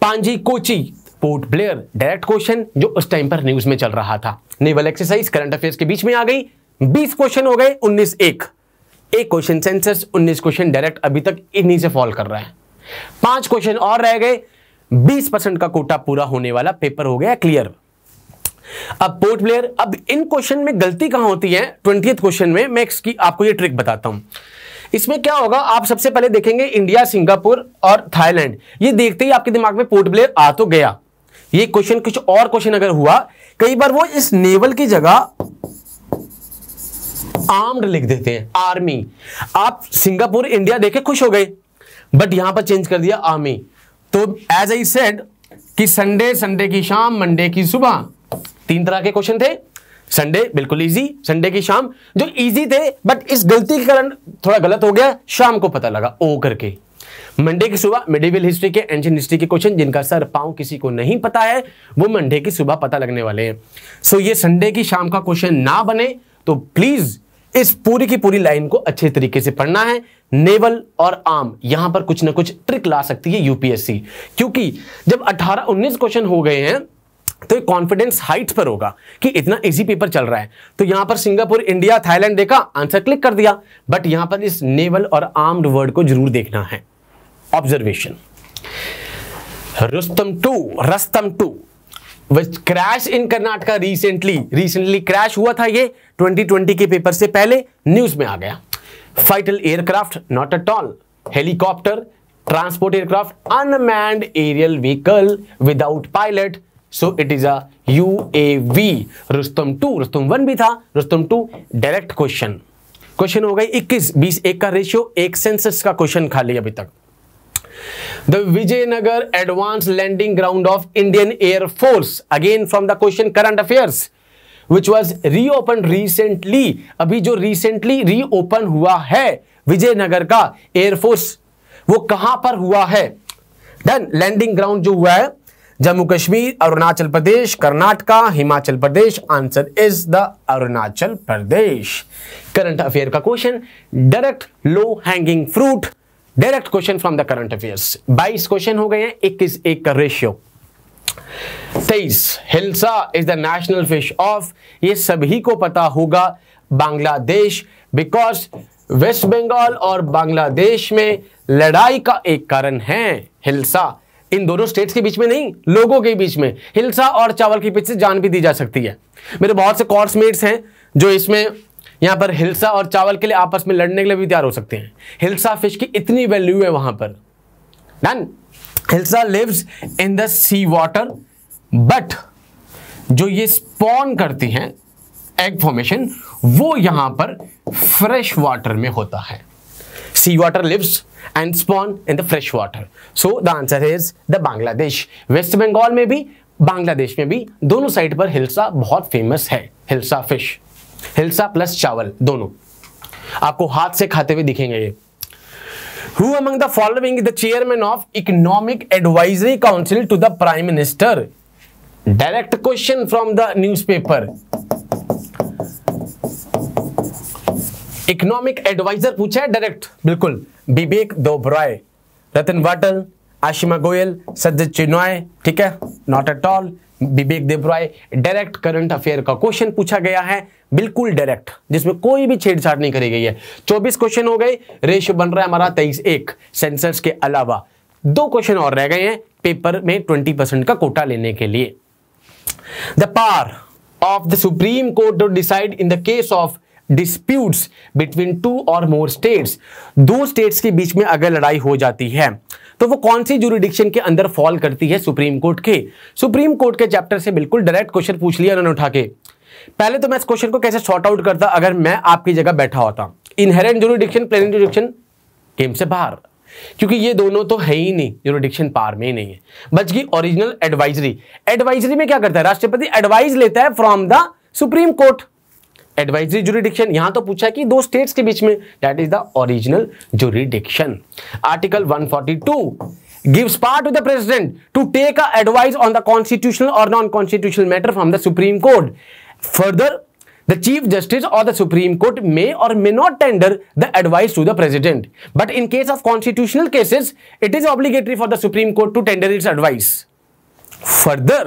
Panaji Kochi Port Blair direct question जो उस टाइम पर न्यूज में चल रहा था नेवल एक्सरसाइज करंट अफेयर्स के बीच में आ गई 20 क्वेश्चन हो गए 19 एक एक क्वेश्चन सेंसस उन्नीस क्वेश्चन डायरेक्ट अभी तक इन्हीं से फॉल कर रहा है पांच क्वेश्चन और रह गए बीस परसेंट का कोटा पूरा होने वाला पेपर हो गया क्लियर अब पोर्ट प्लेयर अब इन क्वेश्चन में गलती कहां होती है ट्वेंटी क्वेश्चन में मैं इसकी आपको ये ट्रिक बताता हूं इसमें क्या होगा आप सबसे पहले देखेंगे इंडिया सिंगापुर और थाईलैंड ये देखते ही आपके दिमाग में पोर्ट प्लेयर आ तो गया ये क्वेश्चन कुछ और क्वेश्चन अगर हुआ कई बार वो इस नेवल की जगह आर्म्ड लिख देते हैं आर्मी आप सिंगापुर इंडिया देखे खुश हो गए बट यहां पर चेंज कर दिया आर्मी तो एज आई सेड कि संडे संडे की शाम मंडे की सुबह तीन तरह के क्वेश्चन थे संडे बिल्कुल इजी संडे की शाम जो इजी थे बट इस गलती के कारण थोड़ा गलत हो गया शाम को पता लगा ओ करके मंडे की सुबह मिडिवल हिस्ट्री के एंशियंट हिस्ट्री के क्वेश्चन जिनका सर पांव किसी को नहीं पता है वो मंडे की सुबह पता लगने वाले हैं सो so, ये संडे की शाम का क्वेश्चन ना बने तो प्लीज इस पूरी की पूरी लाइन को अच्छे तरीके से पढ़ना है नेवल और आर्म यहां पर कुछ ना कुछ ट्रिक ला सकती है यूपीएससी क्योंकि जब 18-19 क्वेश्चन हो गए हैं तो कॉन्फिडेंस हाइट पर होगा कि इतना इजी पेपर चल रहा है तो यहां पर सिंगापुर इंडिया थाईलैंड देखा आंसर क्लिक कर दिया बट यहां पर इस नेवल और आर्म्ड वर्ड को जरूर देखना है observation Rustom two Rustom two crash in Karnataka recently recently crash हुआ था ये 2020 के पेपर से पहले न्यूज में आ गया fighter aircraft not at all helicopter transport aircraft unmanned aerial vehicle without pilot so it is UAV Rustom two Rustom one भी था Rustom two direct question question हो गई 21 20 एक का रेशियो एक सेंसस का क्वेश्चन खाली अभी तक the Vijaynagar advance landing ground of Indian air force again from the question current affair which was reopen recently अभी जो रिसेंटली रीओपन हुआ है विजयनगर का एयरफोर्स वो कहां पर हुआ है देन लैंडिंग ग्राउंड जो हुआ है Jammu Kashmir Arunachal Pradesh Karnataka Himachal Pradesh answer is the Arunachal Pradesh current affair का question direct low hanging fruit direct question from the current affairs बाईस क्वेश्चन हो गए हैं इक्कीस एक का रेशियो तेईस hilsa is the national fish of ये सभी को पता होगा बांग्लादेश बिकॉज वेस्ट बंगाल और बांग्लादेश में लड़ाई का एक कारण है हिल्सा इन दोनों स्टेट्स के बीच में नहीं लोगों के बीच में हिल्सा और चावल के पीछे जान भी दी जा सकती है मेरे बहुत से कोर्समेट्स हैं जो इसमें यहाँ पर हिल्सा और चावल के लिए आपस में लड़ने के लिए भी तैयार हो सकते हैं हिल्सा फिश की इतनी वैल्यू है वहां पर done hilsa lives in the sea water but जो ये स्पॉन करती हैं एग फॉर्मेशन वो यहां पर फ्रेश वाटर में होता है sea water lives and spawn in the fresh water so the answer is the Bangladesh West Bengal में भी बांग्लादेश में भी दोनों साइड पर हिल्सा बहुत फेमस है हिल्सा फिश हिलसा प्लस चावल दोनों आपको हाथ से खाते हुए दिखेंगे ये who among the following the chairman of economic advisory council to the prime minister direct question from the newspaper economic adviser पूछा है डायरेक्ट बिल्कुल विवेक दोबराय रतन वाटल आशिमा गोयल सज्जद चिन्वाय ठीक है not at all Vivek Debroy direct current affair का क्वेश्चन पूछा गया है बिल्कुल डायरेक्ट जिसमें कोई भी छेड़छाड़ नहीं करी गई है 24 क्वेश्चन हो गए रेशियो बन रहा है हमारा तेईस एक सेंसर्स के अलावा दो क्वेश्चन और रह गए हैं पेपर में 20 परसेंट का कोटा लेने के लिए the power of the supreme court to decide in the case of disputes between two और मोर स्टेट्स दो स्टेट्स के बीच में अगर लड़ाई हो जाती है तो वो कौन सी जुरिडिक्शन के अंदर फॉल करती है सुप्रीम कोर्ट के सुप्रीम कोर्ट के चैप्टर से बिल्कुल डायरेक्ट क्वेश्चन पूछ लिया उन्होंने उठा के पहले तो मैं इस क्वेश्चन को कैसे शॉर्ट आउट करता अगर मैं आपकी जगह बैठा होता inherent jurisdiction plain jurisdiction game से बाहर क्योंकि ये दोनों तो है ही नहीं जुरिडिक्शन पार में ही नहीं है बच गई ओरिजिनल एडवाइजरी एडवाइजरी में क्या करता है राष्ट्रपति एडवाइज लेता है from the supreme court advisory jurisdiction यहां तो पूछा है कि दो स्टेट्स के बीच में that is the original jurisdiction article 142 gives power to the president to take a advice on the constitutional or non-constitutional matter from the Supreme Court. Further, the Chief Justice or the Supreme Court may or may not tender the advice to the president. But in case of constitutional cases, it is obligatory for the Supreme Court to tender its advice. Further,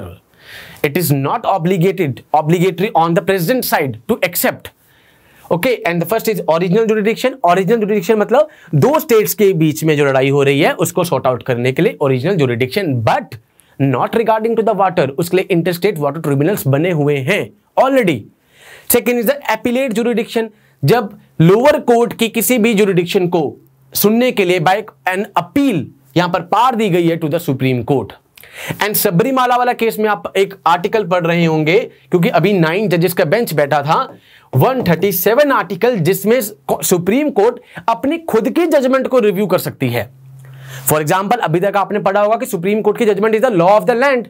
it is not obligated obligatory on the president side to accept okay and the first is original jurisdiction original jurisdiction मतलब दो states के बीच में जो लड़ाई हो रही है उसको सॉर्ट आउट करने के लिए original jurisdiction but not regarding to the water उसके लिए इंटरस्टेट वाटर ट्रिब्यूनल्स बने हुए हैं already second is the appellate jurisdiction जब लोअर कोर्ट की किसी भी जुडिडिक्शन को सुनने के लिए बाय एन अपील यहां पर पार दी गई है to the supreme court and Sabarimala वाला केस में आप एक आर्टिकल पढ़ रहे होंगे क्योंकि अभी नाइन जजेस का बेंच बैठा था 137 आर्टिकल जिसमें सुप्रीम कोर्ट अपनी खुद की जजमेंट को रिव्यू कर सकती है फॉर एग्जाम्पल अभी तक आपने पढ़ा होगा कि सुप्रीम कोर्ट की judgement is the law of the land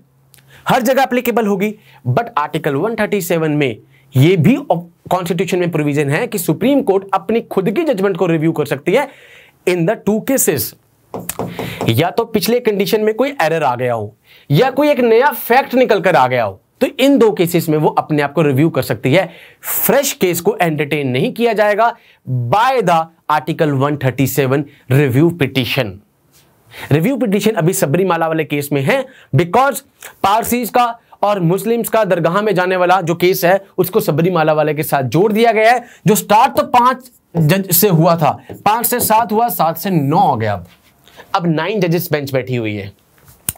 हर जगह अप्लीकेबल होगी बट आर्टिकल 137 में यह भी कॉन्स्टिट्यूशन में प्रोविजन है कि सुप्रीम कोर्ट अपनी खुद की जजमेंट को रिव्यू कर सकती है इन द टू केसेस या तो पिछले कंडीशन में कोई एरर आ गया हो या कोई एक नया फैक्ट निकल कर आ गया हो तो इन दो केसेस में वो अपने आप को रिव्यू कर सकती है फ्रेश केस को एंटरटेन नहीं किया जाएगा by the article 137 review petition review petition अभी सबरीमाला वाले केस में है बिकॉज पारसीज का और मुस्लिम्स का दरगाह में जाने वाला जो केस है उसको सबरीमाला वाले के साथ जोड़ दिया गया है जो स्टार्ट तो पांच जज से हुआ था पांच से सात हुआ सात से नौ हो गया अब अब नाइन जजेस बेंच बैठी हुई है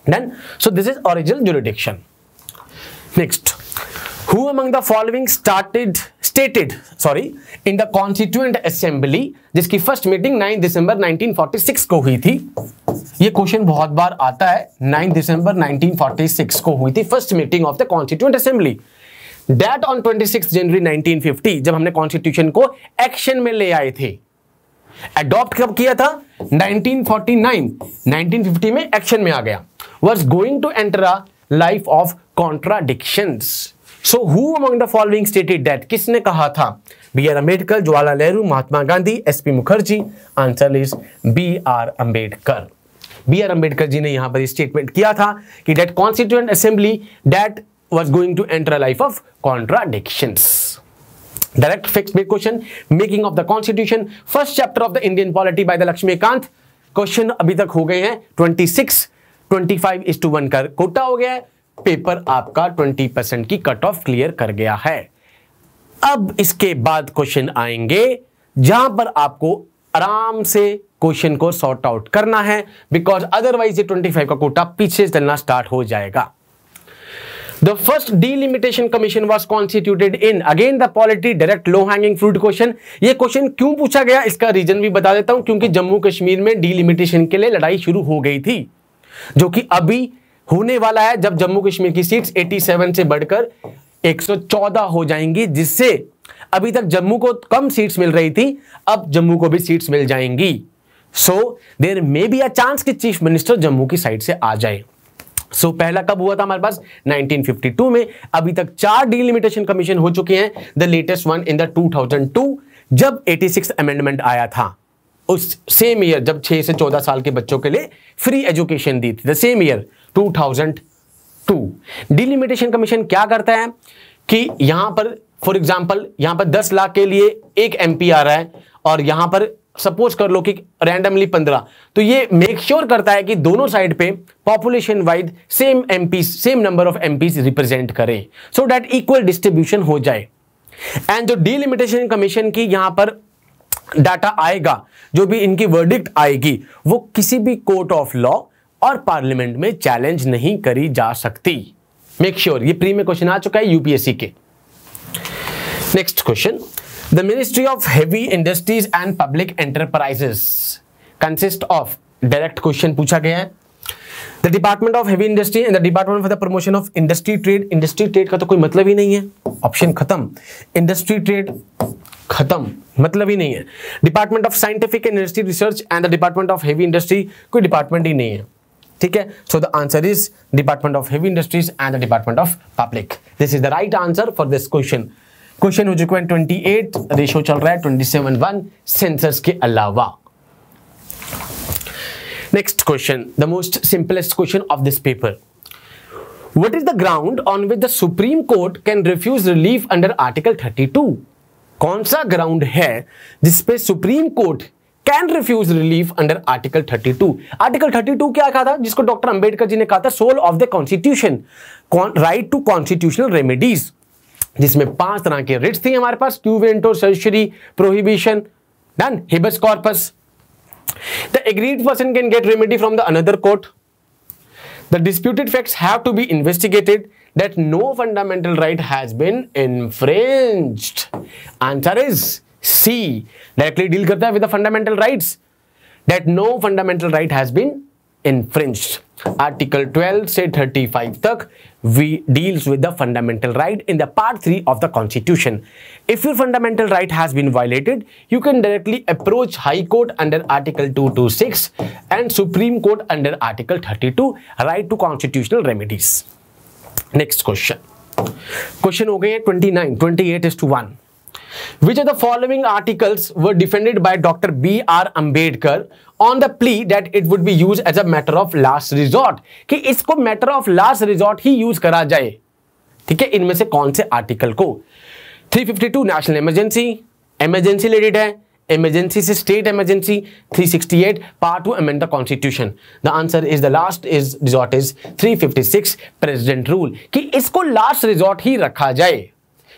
done so this is original jurisdiction next who among the following started stated sorry in the constituent assembly जिसकी फर्स्ट मीटिंग 9 दिसंबर 1946 को हुई थी ये क्वेश्चन बहुत बार आता है 9 दिसंबर 1946 को हुई थी first meeting of the constituent assembly that on 26 जनवरी 1950 जब हमने कॉन्स्टिट्यूशन को एक्शन में ले आए थे एडॉप्ट कब किया था 1949 1950 में एक्शन में आ गया was going to enter a life of contradiction so who the following stated that किसने कहा था B R Ambedkar Jawaharlal Nehru Mahatma Gandhi S P Mukherjee answer is B R Ambedkar B R Ambedkar ji ने यहां पर स्टेटमेंट किया था कि that constituent assembly that was going to enter life of contradictions direct fix big question making of the constitution first chapter of the Indian polity by the Laxmikanth question अभी तक हो गए हैं 26 25 इस टू वन कर कोटा हो गया है पेपर आपका 20 परसेंट की कट ऑफ क्लियर कर गया है अब इसके बाद क्वेश्चन आएंगे जहां पर आपको आराम से क्वेश्चन को सॉर्ट आउट करना है बिकॉज अदरवाइज ये 25 का कोटा पीछे चलना स्टार्ट हो जाएगा The first delimitation commission was constituted in again the polity direct low hanging fruit question ये क्वेश्चन क्यों पूछा गया इसका रीजन भी बता देता हूं क्योंकि जम्मू कश्मीर में डिलिमिटेशन के लिए लड़ाई शुरू हो गई थी जो कि अभी होने वाला है जब जम्मू कश्मीर की सीट्स 87 से बढ़कर 114 हो जाएंगी जिससे अभी तक जम्मू को कम सीट्स मिल रही थी अब जम्मू को भी सीट्स मिल जाएंगी so there may be a chance कि चीफ मिनिस्टर जम्मू की साइड से आ जाए सो so, पहला कब हुआ था हमारे पास 1952 में अभी तक चार डिलिमिटेशन कमीशन हो चुके हैं the latest one in the 2002 जब 86 अमेंडमेंट आया था उस सेम ईयर जब 6 से 14 साल के बच्चों के लिए फ्री एजुकेशन दी थी the same year 2002 delimitation commission क्या करता है कि यहां पर फॉर एग्जांपल यहां पर 10 लाख के लिए एक एम आ रहा है और यहां पर सपोज कर लो कि रैंडमली पंद्रह तो ये मेक श्योर sure करता है कि दोनों साइड पे population wise same M same number of M represent करें सो डैट इक्वल डिस्ट्रीब्यूशन हो जाए एंड जो डीलिमिटेशन कमीशन की यहां पर डाटा आएगा जो भी इनकी वर्डिक्ट आएगी वो किसी भी कोर्ट ऑफ लॉ और पार्लियामेंट में चैलेंज नहीं करी जा सकती मेक श्योर sure, ये प्री में क्वेश्चन आ चुका है यूपीएससी के next question The Ministry of Heavy Industries and Public Enterprises consist of direct question पूछा गया है the department of heavy industry and the department for the promotion of industry trade industry trade का तो कोई मतलब ही नहीं है ऑप्शन खत्म इंडस्ट्री ट्रेड खत्म मतलब ही नहीं है department of scientific and industry research and the department of heavy industry कोई डिपार्टमेंट ही नहीं है ठीक है so the answer is department of heavy industries and the department of public this is the right answer for this question question हो चुका है twenty eight ratio चल रहा है ट्वेंटी सेवन वन सेंसर्स के अलावा next question the most simplest question of this paper is the ground on which the supreme court can refuse relief under article thirty two कौन सा ground है जिसपे supreme court can refuse relief under article 32 article 32 क्या कहा था जिसको doctor Ambedkar जी ने कहा था soul of the constitution right to constitutional remedies जिसमें पांच तरह के रिट्स थी हमारे पास क्यूवेंटो सर्जरी प्रोहिबिशन डन habeas corpus the aggrieved person can get remedy from the another court the disputed facts have to be investigated that no fundamental right has been infringed answer is C directly deal करता है with the fundamental rights that no fundamental right has been infringed article 12 से 35 तक we deals with the fundamental right in the part 3 of the constitution if your fundamental right has been violated you can directly approach high court under article 226 and supreme court under article 32 right to constitutional remedies next question question okay 29 28 is to 1 Which of the following articles were defended by Dr. B. R. Ambedkar on the plea that it would be used as a matter of last resort? कि इसको matter of last resort ही use करा जाए ठीक है इनमें से कौन से आर्टिकल को 352 नेशनल इमरजेंसी Emergency रिलेटेड है emergency is state emergency 368 part 2 amend the constitution the answer is the last is resort is 356 president rule कि इसको last resort ही रखा जाए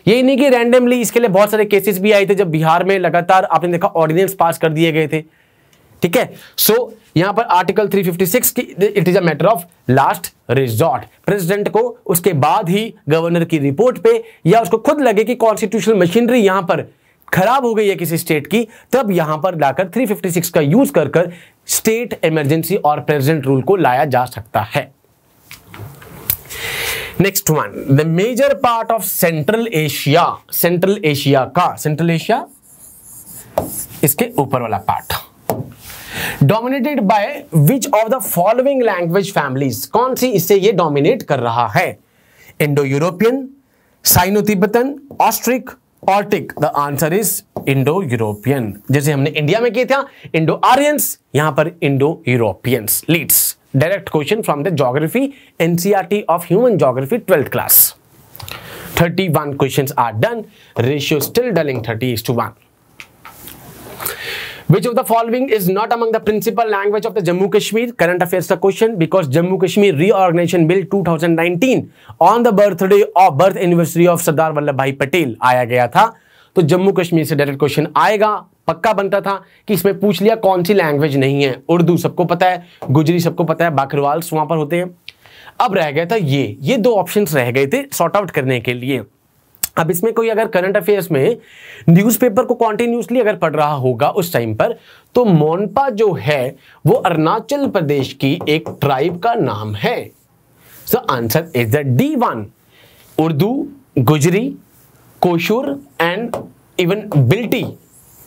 ये नहीं कि रैंडमली इसके लिए बहुत सारे केसेस भी आए थे जब बिहार में लगातार आपने देखा ऑर्डिनेंस पास कर दिए गए थे ठीक है सो यहां पर आर्टिकल 356 की it is a matter of last resort president को उसके बाद ही गवर्नर की रिपोर्ट पे या उसको खुद लगे कि कॉन्स्टिट्यूशनल मशीनरी यहां पर खराब हो गई है किसी स्टेट की तब यहां पर लाकर 356 का यूज कर कर स्टेट इमरजेंसी और प्रेसिडेंट रूल को लाया जा सकता है next one the major part of central Asia central Asia का सेंट्रल एशिया इसके ऊपर वाला part dominated by which of the following language families कौन सी इसे ये डोमिनेट कर रहा है Indo European Sino Tibetan Austric arctic the answer is Indo European जैसे हमने इंडिया में किया था इंडो आर्यंस यहां पर Indo Europeans leads direct question from the geography ncrt of human geography 12th class 31 question are done ratio still dulling 30 is two one which of the following is not among the principal language of the jammu kashmir current affairs the question because jammu kashmir reorganization bill 2019 on the birthday or birth anniversary of sardar Vallabhbhai patel aaya gaya tha तो Jammu Kashmir से direct question आएगा पक्का बनता था कि इसमें पूछ लिया कौन सी लैंग्वेज नहीं है उर्दू सबको पता है गुजरी सबको पता है बाकरवाल्स वहां पर होते हैं अब रह गया था ये ये दो ऑप्शन रह गए थे सॉर्ट आउट करने के लिए अब इसमें कोई अगर करंट अफेयर्स में न्यूज़पेपर को कॉन्टिन्यूसली अगर पढ़ रहा होगा उस टाइम पर तो मोनपा जो है वो अरुणाचल प्रदेश की एक ट्राइब का नाम है so answer is the D one Urdu Gujari Koshur and even बिल्टी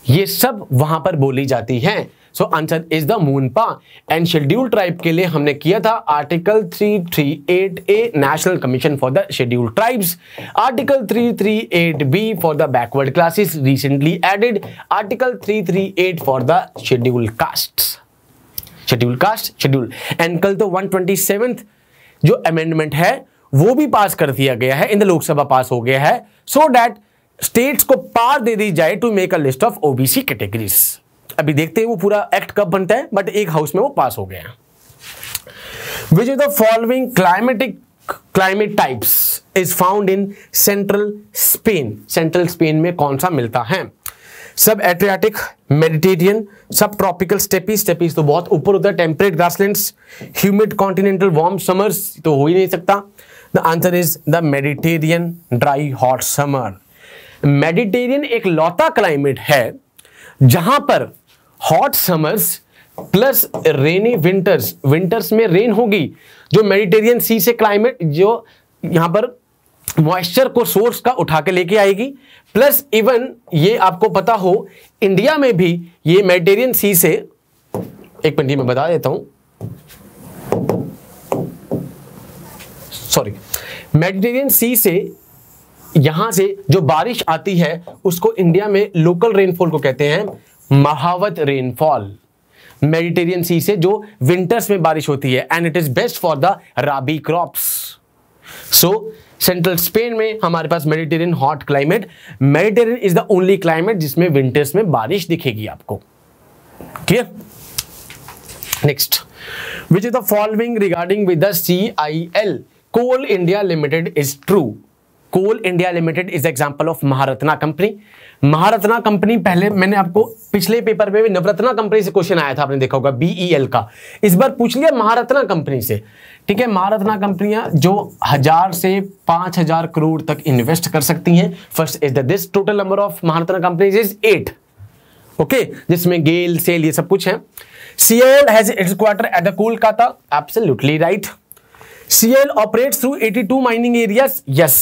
ये सब वहां पर बोली जाती हैं so answer is the Monpa and schedule tribe के लिए हमने किया था article 338 A national commission for the schedule tribes article 338 B for the backward classes recently added article 338 for the schedule caste schedule caste schedule and कल तो one जो amendment है वो भी पास कर दिया गया है इन द लोकसभा पास हो गया है सो so डैट स्टेट्स को पार दे दी जाए to make a list of OBC categories अभी देखते हैं वो पूरा एक्ट कब बनता है बट एक हाउस में वो पास हो गया which is the following climatic climate types is found in central Spain central Spain में कौन सा मिलता है sub arctic Mediterranean sub tropical steppe steppes तो बहुत ऊपर होता है temperate grasslands humid continental warm summers तो हो ही नहीं सकता the answer is the Mediterranean dry hot summer Mediterranean एक लौता क्लाइमेट है जहां पर hot summers plus rainy winters winters में रेन होगी जो मेडिटेरियन सी से क्लाइमेट जो यहां पर मॉइस्चर को सोर्स का उठा के लेके आएगी प्लस इवन ये आपको पता हो इंडिया में भी ये मेडिटेरियन सी से एक मिनट में बता देता हूं सॉरी मेडिटेरियन सी से यहां से जो बारिश आती है उसको इंडिया में लोकल रेनफॉल को कहते हैं महावत रेनफॉल मेडिटेरियन सी से जो विंटर्स में बारिश होती है and it is best for the rabi crops so central Spain में हमारे पास Mediterranean hot climate Mediterranean is the only climate जिसमें विंटर्स में बारिश दिखेगी आपको clear next which is the following regarding with the C I L Coal India Limited is true Coal India Limited is example of Maharatna company Maharatna company पहले मैंने आपको पिछले paper में भी नवरत्ना कंपनी से क्वेश्चन आया था आपने देखा होगा बीईएल e का इस बार पूछ लिया महारत्ना कंपनी से ठीक है महारत्ना कंपनियां जो हजार से पांच हजार करोड़ तक इन्वेस्ट कर सकती हैं first is the this total number of Maharatna companies is eight okay जिसमें गेल सेल ये सब कुछ है CL has its quarter at the Kolkata लुटली right CL operates through 82 mining areas yes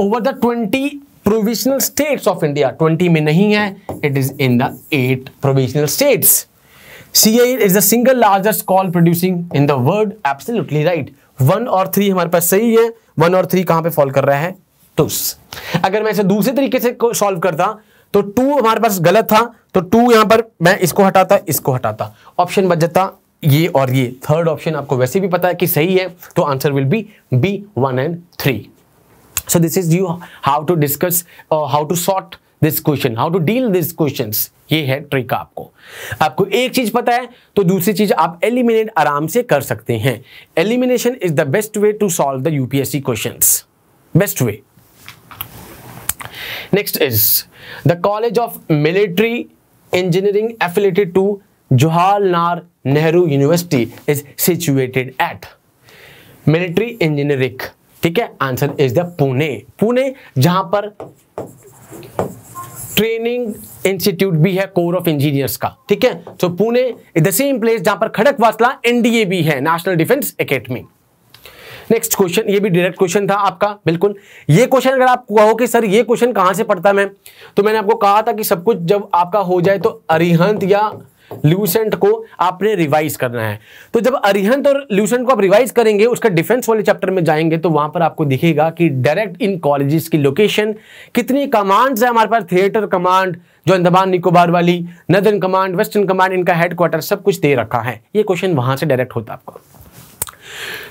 over the twenty provisional states of India twenty में नहीं है it is in the eight provisional states is दिंगल largest coal producing in producing in the one और three हमारे पास सही है one और three कहां पे फॉल कर रहा है टू अगर मैं इसे दूसरे तरीके से सॉल्व करता तो टू हमारे पास गलत था तो टू यहां पर मैं इसको हटाता इसको हटाता ऑप्शन बच जाता ये और ये थर्ड ऑप्शन आपको वैसे भी पता है कि सही है तो answer will be B one and three so this is you how to discuss uh, how to sort this question how to deal this question ये है ट्रिक आपको आपको एक चीज पता है तो दूसरी चीज आप एलिमिनेट आराम से कर सकते हैं elimination is the best way to solve the UPSC question best way next is the college of military engineering affiliated to Jawaharlal Nehru university is situated at military engineering ठीक है answer is the Pune Pune जहां पर training institute भी है core of engineers का ठीक है तो Pune is the same place जहां पर खड़क वासला एनडीए भी है national defence academy next question ये भी डायरेक्ट क्वेश्चन था आपका बिल्कुल ये क्वेश्चन अगर आप कहो कि सर ये क्वेश्चन कहां से पढ़ता मैं तो मैंने आपको कहा था कि सब कुछ जब आपका हो जाए तो अरिहंत या ल्यूसेंट को आपने रिवाइज करना है तो जब अरिहंत और ल्यूसेंट को आप रिवाइज करेंगे उसका डिफेंस वाले चैप्टर में जाएंगे तो वहां पर आपको दिखेगा कि डायरेक्ट इन कॉलेजेस की लोकेशन कितनी कमांड्स है हमारे पास थिएटर कमांड जो अंदमान निकोबार वाली नदर्न कमांड वेस्टर्न कमांड इनका हेडक्वार्टर सब कुछ दे रखा है ये क्वेश्चन वहां से डायरेक्ट होता है आपको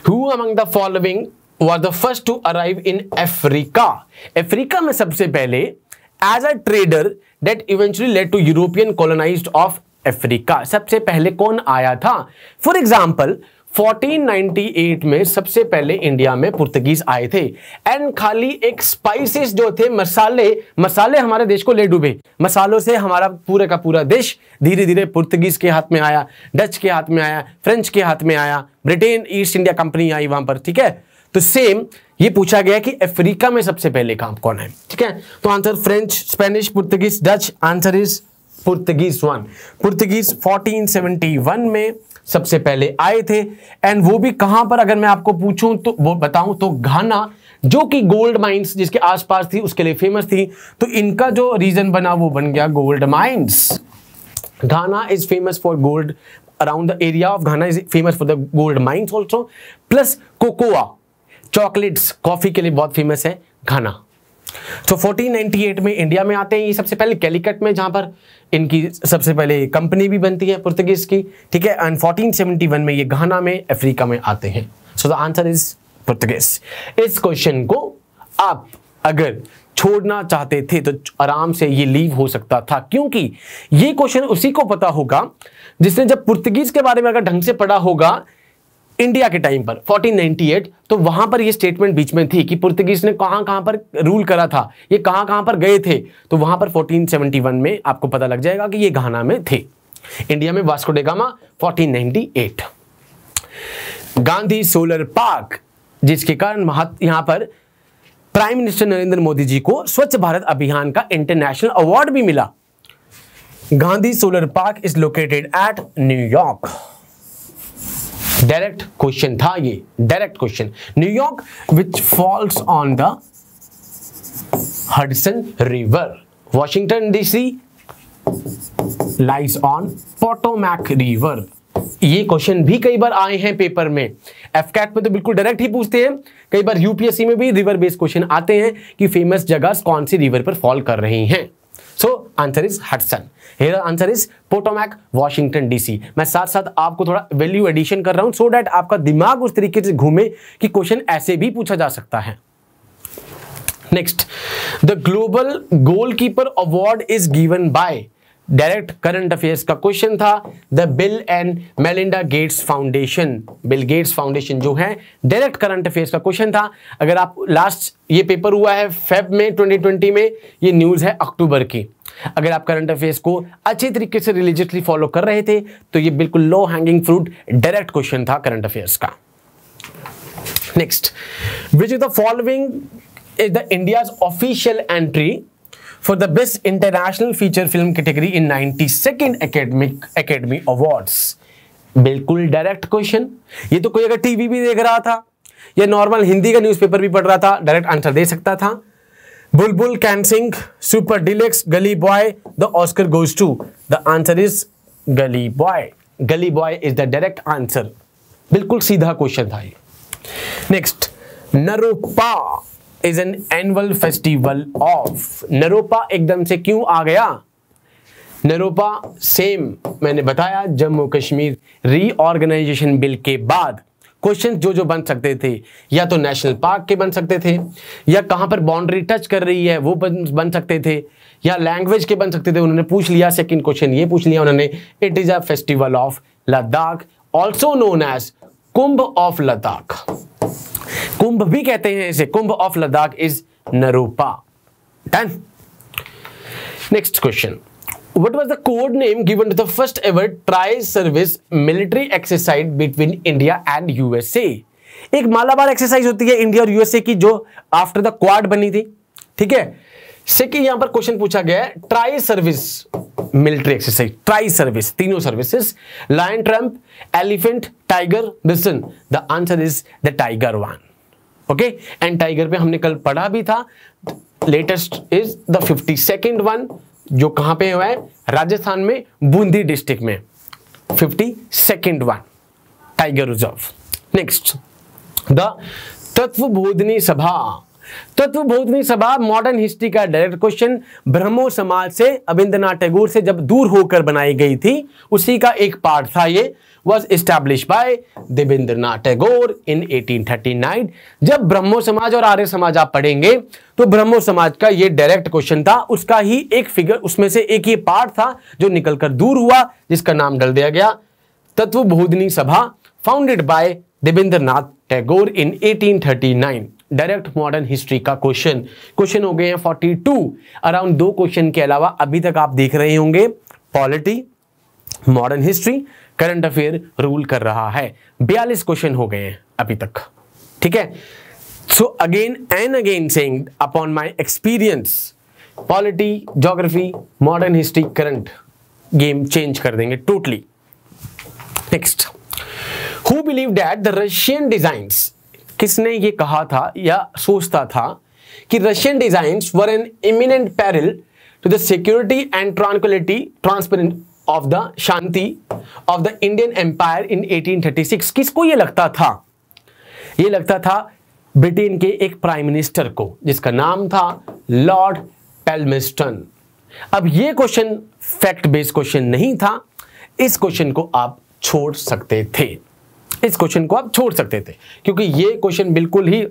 who among the following was the first to arrive in Africa Africa में सबसे पहले as a trader that eventually led to European colonise of Africa सबसे पहले कौन आया था फॉर एग्जाम्पल 1498 में सबसे पहले इंडिया में पुर्तगीज आए थे एंड खाली एक स्पाइसेस जो थे मसाले मसाले हमारे देश को ले डूबे मसालों से हमारा पूरे का पूरा देश धीरे धीरे पुर्तगीज के हाथ में आया डच के हाथ में आया फ्रेंच के हाथ में आया ब्रिटेन ईस्ट इंडिया कंपनी आई वहां पर ठीक है तो सेम ये पूछा गया कि अफ्रीका में सबसे पहले काम कौन है ठीक है तो answer French Spanish Portuguese Dutch answer is Portuguese one Portuguese 1471 में सबसे पहले आए थे एंड वो भी कहां पर अगर मैं आपको पूछूं तो वो बताऊं तो घाना जो कि गोल्ड माइंस जिसके आसपास थी उसके लिए फेमस थी तो इनका जो रीजन बना वो बन गया gold mines Ghana is famous for gold around the area of Ghana is famous for the gold mines also plus cocoa chocolates coffee के लिए बहुत फेमस है घाना तो 1498 में इंडिया में आते हैं ये सबसे पहले कैलिकट में जहां पर इनकी सबसे पहले कंपनी भी बनती है पुर्तगीज की ठीक है एंड फोर्टीन में ये घाना में अफ्रीका में आते हैं so the answer is Portuguese इस क्वेश्चन को आप अगर छोड़ना चाहते थे तो आराम से ये लीव हो सकता था क्योंकि ये क्वेश्चन उसी को पता होगा जिसने जब पुर्तगीज के बारे में अगर ढंग से पढ़ा होगा इंडिया के टाइम पर 1498 तो वहां पर ये स्टेटमेंट बीच में थी कि पुर्तगीज ने कहां कहां पर रूल करा था ये कहां कहां पर गए थे तो वहां पर 1471 में आपको पता लग जाएगा कि ये घाना में थे इंडिया में Vasco da Gama 1498 Gandhi solar park जिसके कारण महत्व यहां पर प्राइम मिनिस्टर नरेंद्र मोदी जी को स्वच्छ भारत अभियान का इंटरनेशनल अवार्ड भी मिला Gandhi solar park is located at New York direct question था ये direct question New York which falls on the Hudson river Washington DC lies on Potomac river ये क्वेश्चन भी कई बार आए हैं पेपर में एफकैट में तो बिल्कुल डायरेक्ट ही पूछते हैं कई बार यूपीएससी में भी रिवर बेस्ड क्वेश्चन आते हैं कि फेमस जगह कौन सी रिवर पर फॉल कर रही हैं so answer is Hudson answer is Potomac Washington DC मैं साथ साथ आपको थोड़ा वैल्यू एडिशन कर रहा हूं सो so डैट आपका दिमाग उस तरीके से घूमे कि क्वेश्चन ऐसे भी पूछा जा सकता है next the global goalkeeper award is given by direct current affairs का क्वेश्चन था the Bill and Melinda Gates foundation Bill Gates foundation जो है डायरेक्ट करंट अफेयर्स का क्वेश्चन था अगर आप लास्ट ये पेपर हुआ है फेब में 2020 में ये न्यूज़ है अक्टूबर की अगर आप करंट अफेयर्स को अच्छे तरीके से रिलीजियसली फॉलो कर रहे थे तो ये बिल्कुल low hanging fruit direct question था करंट अफेयर्स का next which is the following is the India official entry the best international feature film category in ninety second Academic Academy Awards. बिल्कुल direct question ये तो कोई अगर TV भी देख रहा था या नॉर्मल हिंदी का न्यूज़पेपर भी पढ़ रहा था डायरेक्ट आंसर दे सकता था Bulbul can sing super deluxe gully boy the Oscar goes to the answer is gully boy gully boy is the direct answer बिल्कुल सीधा क्वेश्चन था ये next Naropa is an annual festival of Naropa एकदम से क्यों आ गया नरोपा सेम मैंने बताया जम्मू कश्मीर रीऑर्गेनाइजेशन बिल के बाद क्वेश्चन जो जो बन सकते थे या तो नेशनल पार्क के बन सकते थे या कहाँ पर बाउंड्री टच कर रही है वो बन बन सकते थे या लैंग्वेज के बन सकते थे उन्होंने पूछ लिया सेकंड क्वेश्चन ये पूछ लिया उन्होंने it is a festival of Ladakh also known as Kumbh of Ladakh कुंभ भी कहते हैं इसे Kumbh of Ladakh is Naropa done next question what was the code name given to the first ever tri service military exercise between India and USA एक Malabar exercise होती है India और USA की जो आफ्टर द क्वाड बनी थी ठीक है सेकेंड यहां पर क्वेश्चन पूछा गया है tri service military exercise tri service तीनों services lion trump elephant tiger listen the answer is the tiger one okay and tiger पे हमने कल पढ़ा भी था latest is the fifty second one जो कहां पे हुआ है राजस्थान में बूंदी डिस्ट्रिक्ट में fifty second one tiger reserve next the Tattvabodhini Sabha तत्व भौतवी सभा मॉडर्न हिस्ट्री का डायरेक्ट क्वेश्चन ब्रह्मो समाज से अविंद्रनाथ टैगोर से जब दूर होकर बनाई गई थी उसी का एक पार्ट था ये was establish by Devendra Tagore in 1839 जब ब्रह्मो समाज और आर्य समाज आप पढ़ेंगे तो ब्रह्मो समाज का ये डायरेक्ट क्वेश्चन था उसका ही एक फिगर उसमें से एक ये पार्ट था जो निकलकर दूर हुआ जिसका नाम डल दिया गया Tattvabodhini Sabha founded by Devendra Tagore in eighteen direct modern history का क्वेश्चन क्वेश्चन हो गए हैं 42 अराउंड दो क्वेश्चन के अलावा अभी तक आप देख रहे होंगे polity modern history current affair rule कर रहा है बयालीस क्वेश्चन हो गए हैं अभी तक ठीक है so again and again saying upon my experience polity geography modern history current game change कर देंगे totally next who believe that the Russian designs किसने ये कहा था या सोचता था कि Russian design were an imminent peril to the security and tranquillity transparent of the शांति of the Indian empire in 1836 किसको ये लगता था ये लगता था ब्रिटेन के एक प्राइम मिनिस्टर को जिसका नाम था लॉर्ड पेलमिस्टन अब ये क्वेश्चन फैक्ट बेस्ड क्वेश्चन नहीं था इस क्वेश्चन को आप छोड़ सकते थे इस क्वेश्चन को आप छोड़ सकते थे क्योंकि ये क्वेश्चन बिल्कुल ही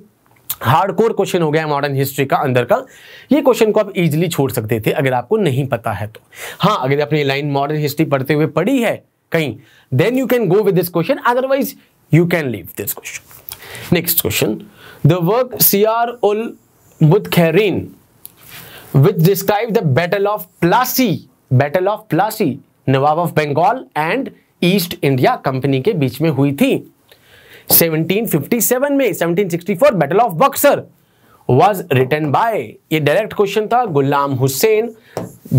हार्डकोर क्वेश्चन हो गया है मॉडर्न हिस्ट्री का अंदर का ये क्वेश्चन को आप इजीली छोड़ सकते थे अगर आपको नहीं पता है तो हाँ अगर आपने लाइन मॉडर्न हिस्ट्री पढ़ते हुए पढ़ी है कहीं then you can go with this question otherwise you can leave this question next question the work सी आर उल बुदखेरीन which describe the battle of Plassey battle of Plassey Nawab of Bengal and East India company के बीच में हुई थी 1757 में 1764 battle of Buxar was written by ये डायरेक्ट क्वेश्चन था गुलाम हुसैन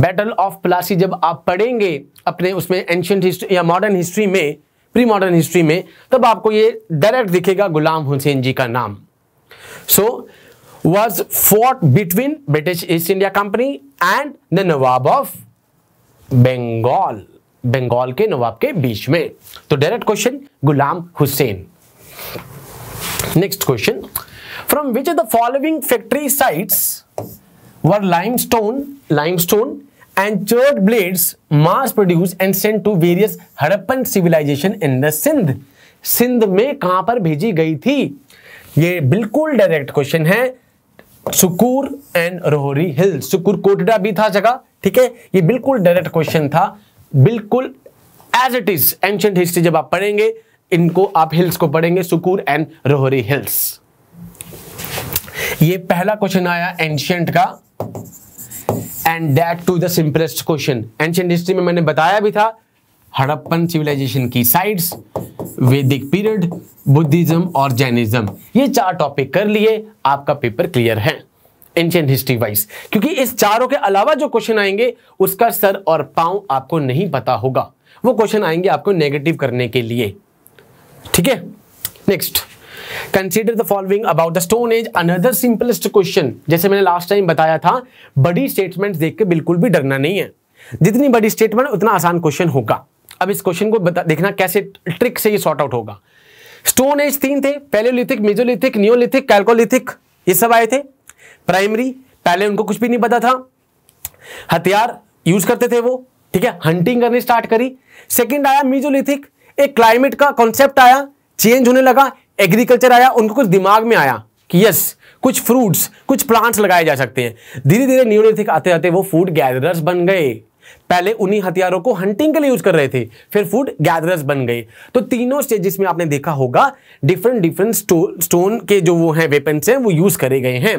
बैटल ऑफ प्लासी जब आप पढ़ेंगे अपने उसमें एंशियंट हिस्ट्री या मॉडर्न हिस्ट्री में प्री मॉडर्न हिस्ट्री में तब आपको ये डायरेक्ट दिखेगा गुलाम हुसैन जी का नाम so was fought between British East India company and the Nawab of Bengal Bengal के नवाब के बीच में तो direct question Ghulam Hussain next question from which the following factory sites were limestone limestone and chert blades mass produce and send to various Harappan civilisation in the Sindh Sindh में कहां पर भेजी गई थी ये बिल्कुल डायरेक्ट क्वेश्चन है सुकूर एंड रोहरी हिल सुकूर कोटडा भी था जगह ठीक है ये बिल्कुल डायरेक्ट क्वेश्चन था बिल्कुल as it is ancient history जब आप पढ़ेंगे इनको आप हिल्स को पढ़ेंगे सुकूर एंड रोहरी हिल्स ये पहला क्वेश्चन आया एंशियंट का and date to the simplest question ancient history में मैंने बताया भी था हड़प्पन सिविलाइजेशन की साइट्स वैदिक पीरियड बुद्धिज्म और जैनिज्म ये चार टॉपिक कर लिए आपका पेपर क्लियर है एंशियंट हिस्ट्री वाइज क्योंकि इस चारों के अलावा जो क्वेश्चन आएंगे उसका सर और पांव आपको नहीं पता होगा वो क्वेश्चन आएंगे आपको नेगेटिव करने के लिए ठीक है next consider the following about the stone age another simplest question जैसे मैंने लास्ट टाइम बताया था बड़ी स्टेटमेंट देख के बिल्कुल भी डरना नहीं है जितनी बड़ी स्टेटमेंट उतना आसान क्वेश्चन होगा अब इस क्वेश्चन को बता देखना कैसे ट्रिक से ये सॉर्ट आउट होगा स्टोन एज तीन थे पैलियोलिथिक मेजोलिथिक न्योलिथिक कैलकोलिथिक ये सब आए थे प्राइमरी पहले उनको कुछ भी नहीं पता था हथियार यूज करते थे वो ठीक है हंटिंग करनी स्टार्ट करी सेकेंड आया मीजोलिथिक एक क्लाइमेट का कॉन्सेप्ट आया चेंज होने लगा एग्रीकल्चर आया उनको कुछ दिमाग में आया कि यस कुछ फ्रूट्स कुछ प्लांट्स लगाए जा सकते हैं धीरे धीरे न्यूलिथिक आते आते वो फूड गैदरर्स बन गए पहले उन्हीं हथियारों को हंटिंग के लिए यूज कर रहे थे फिर फूड गैदरर्स बन गए तो तीनों स्टेजेस में आपने देखा होगा डिफरेंट डिफरेंट स्टोन के जो वो हैं वेपन्स हैं वो यूज करे गए हैं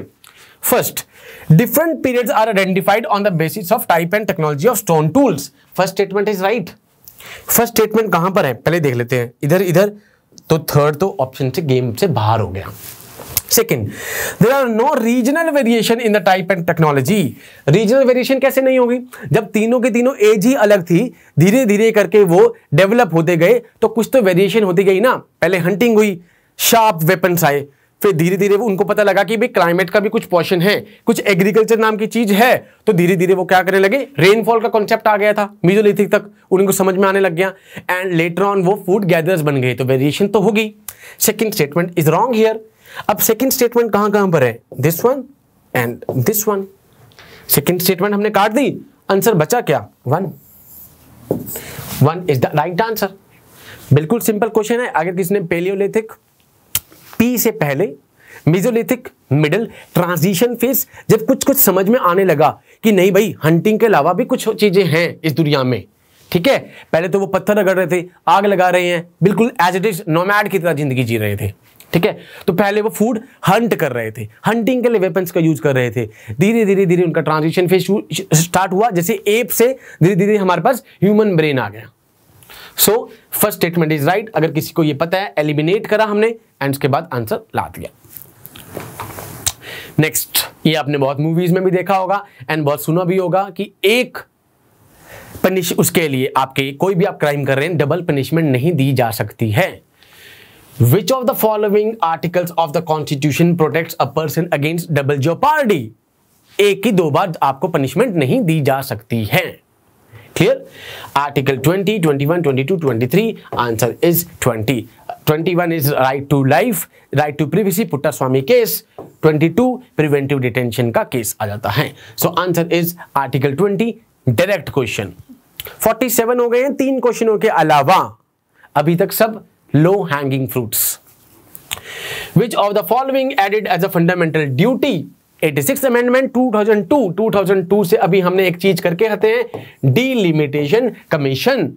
first different periods are identified on the basis of type and technology of stone tools first statement is right first statement कहां पर है पहले देख लेते हैं इधर इधर तो थर्ड तो ऑप्शन से गेम से बाहर हो गया second there are no regional variation in the type and technology regional variation कैसे नहीं होगी जब तीनों के तीनों एज ही अलग थी धीरे धीरे करके वो डेवलप होते गए तो कुछ तो वेरिएशन होती गई ना पहले हंटिंग हुई शार्प वेपन्स आए फिर धीरे धीरे वो उनको पता लगा कि भाई क्लाइमेट का भी कुछ पोर्शन है कुछ एग्रीकल्चर नाम की चीज़ है तो धीरे धीरे वो क्या करने लगे रेनफॉल का कॉन्सेप्ट आ गया था मीजोलिथिक तक उनको समझ में आने लग गया एंड लेटर ऑन वो फूड गैदर्स बन गए तो वेरिएशन तो होगी second statement is wrong here अब सेकेंड स्टेटमेंट कहां कहां पर है this one and this one second statement हमने काट दी आंसर बचा क्या one one is the right answer बिल्कुल सिंपल क्वेश्चन है अगर किसी ने पेलियोलिथिक पी से पहले मिजोलिथिक मिडल ट्रांजिशन फेज जब कुछ कुछ समझ में आने लगा कि नहीं भाई हंटिंग के अलावा भी कुछ चीज़ें हैं इस दुनिया में ठीक है पहले तो वो पत्थर रगड़ रहे थे आग लगा रहे हैं बिल्कुल एज इट इज नोमैड की तरह जिंदगी जी रहे थे ठीक है तो पहले वो फूड हंट कर रहे थे हंटिंग के लिए वेपन्स का यूज कर रहे थे धीरे धीरे धीरे उनका ट्रांजिशन फेज स्टार्ट हुआ जैसे एप से धीरे धीरे हमारे पास ह्यूमन ब्रेन आ गया so first statement is right अगर किसी को यह पता है एलिमिनेट करा हमने एंड उसके बाद आंसर ला दिया नेक्स्ट ये आपने बहुत मूवीज में भी देखा होगा एंड बहुत सुना भी होगा कि एक पनिश उसके लिए आपके कोई भी आप क्राइम कर रहे हैं डबल पनिशमेंट नहीं दी जा सकती है which of the following articles of the constitution protect a person against double party एक ही दो बार आपको पनिशमेंट नहीं दी जा सकती है here article 20 21 22 23 answer is 20 21 is right to life right to privacy Puttaswamy case 22 preventive detention का केस आ जाता है so answer is article 20 direct question 47 हो गए हैं तीन क्वेश्चनों के अलावा अभी तक सब low hanging fruits which of the following added as a fundamental duty 86 amendment 2002 2002 से अभी हमने एक चीज करके आते हैं डीलिमिटेशन कमीशन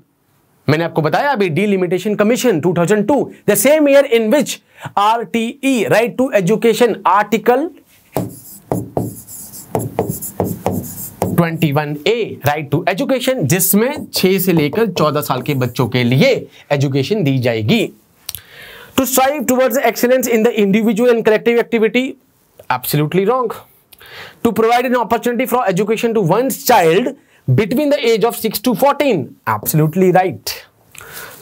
मैंने आपको बताया अभी delimitation commission 2002 the same year in which RTE right to education article 21 A right to education जिसमें 6 से लेकर 14 साल के बच्चों के लिए एजुकेशन दी जाएगी to strive towards excellence in the individual and collective activity Absolutely wrong. To provide an opportunity for education to one's child between the age of 6 to 14. Absolutely right.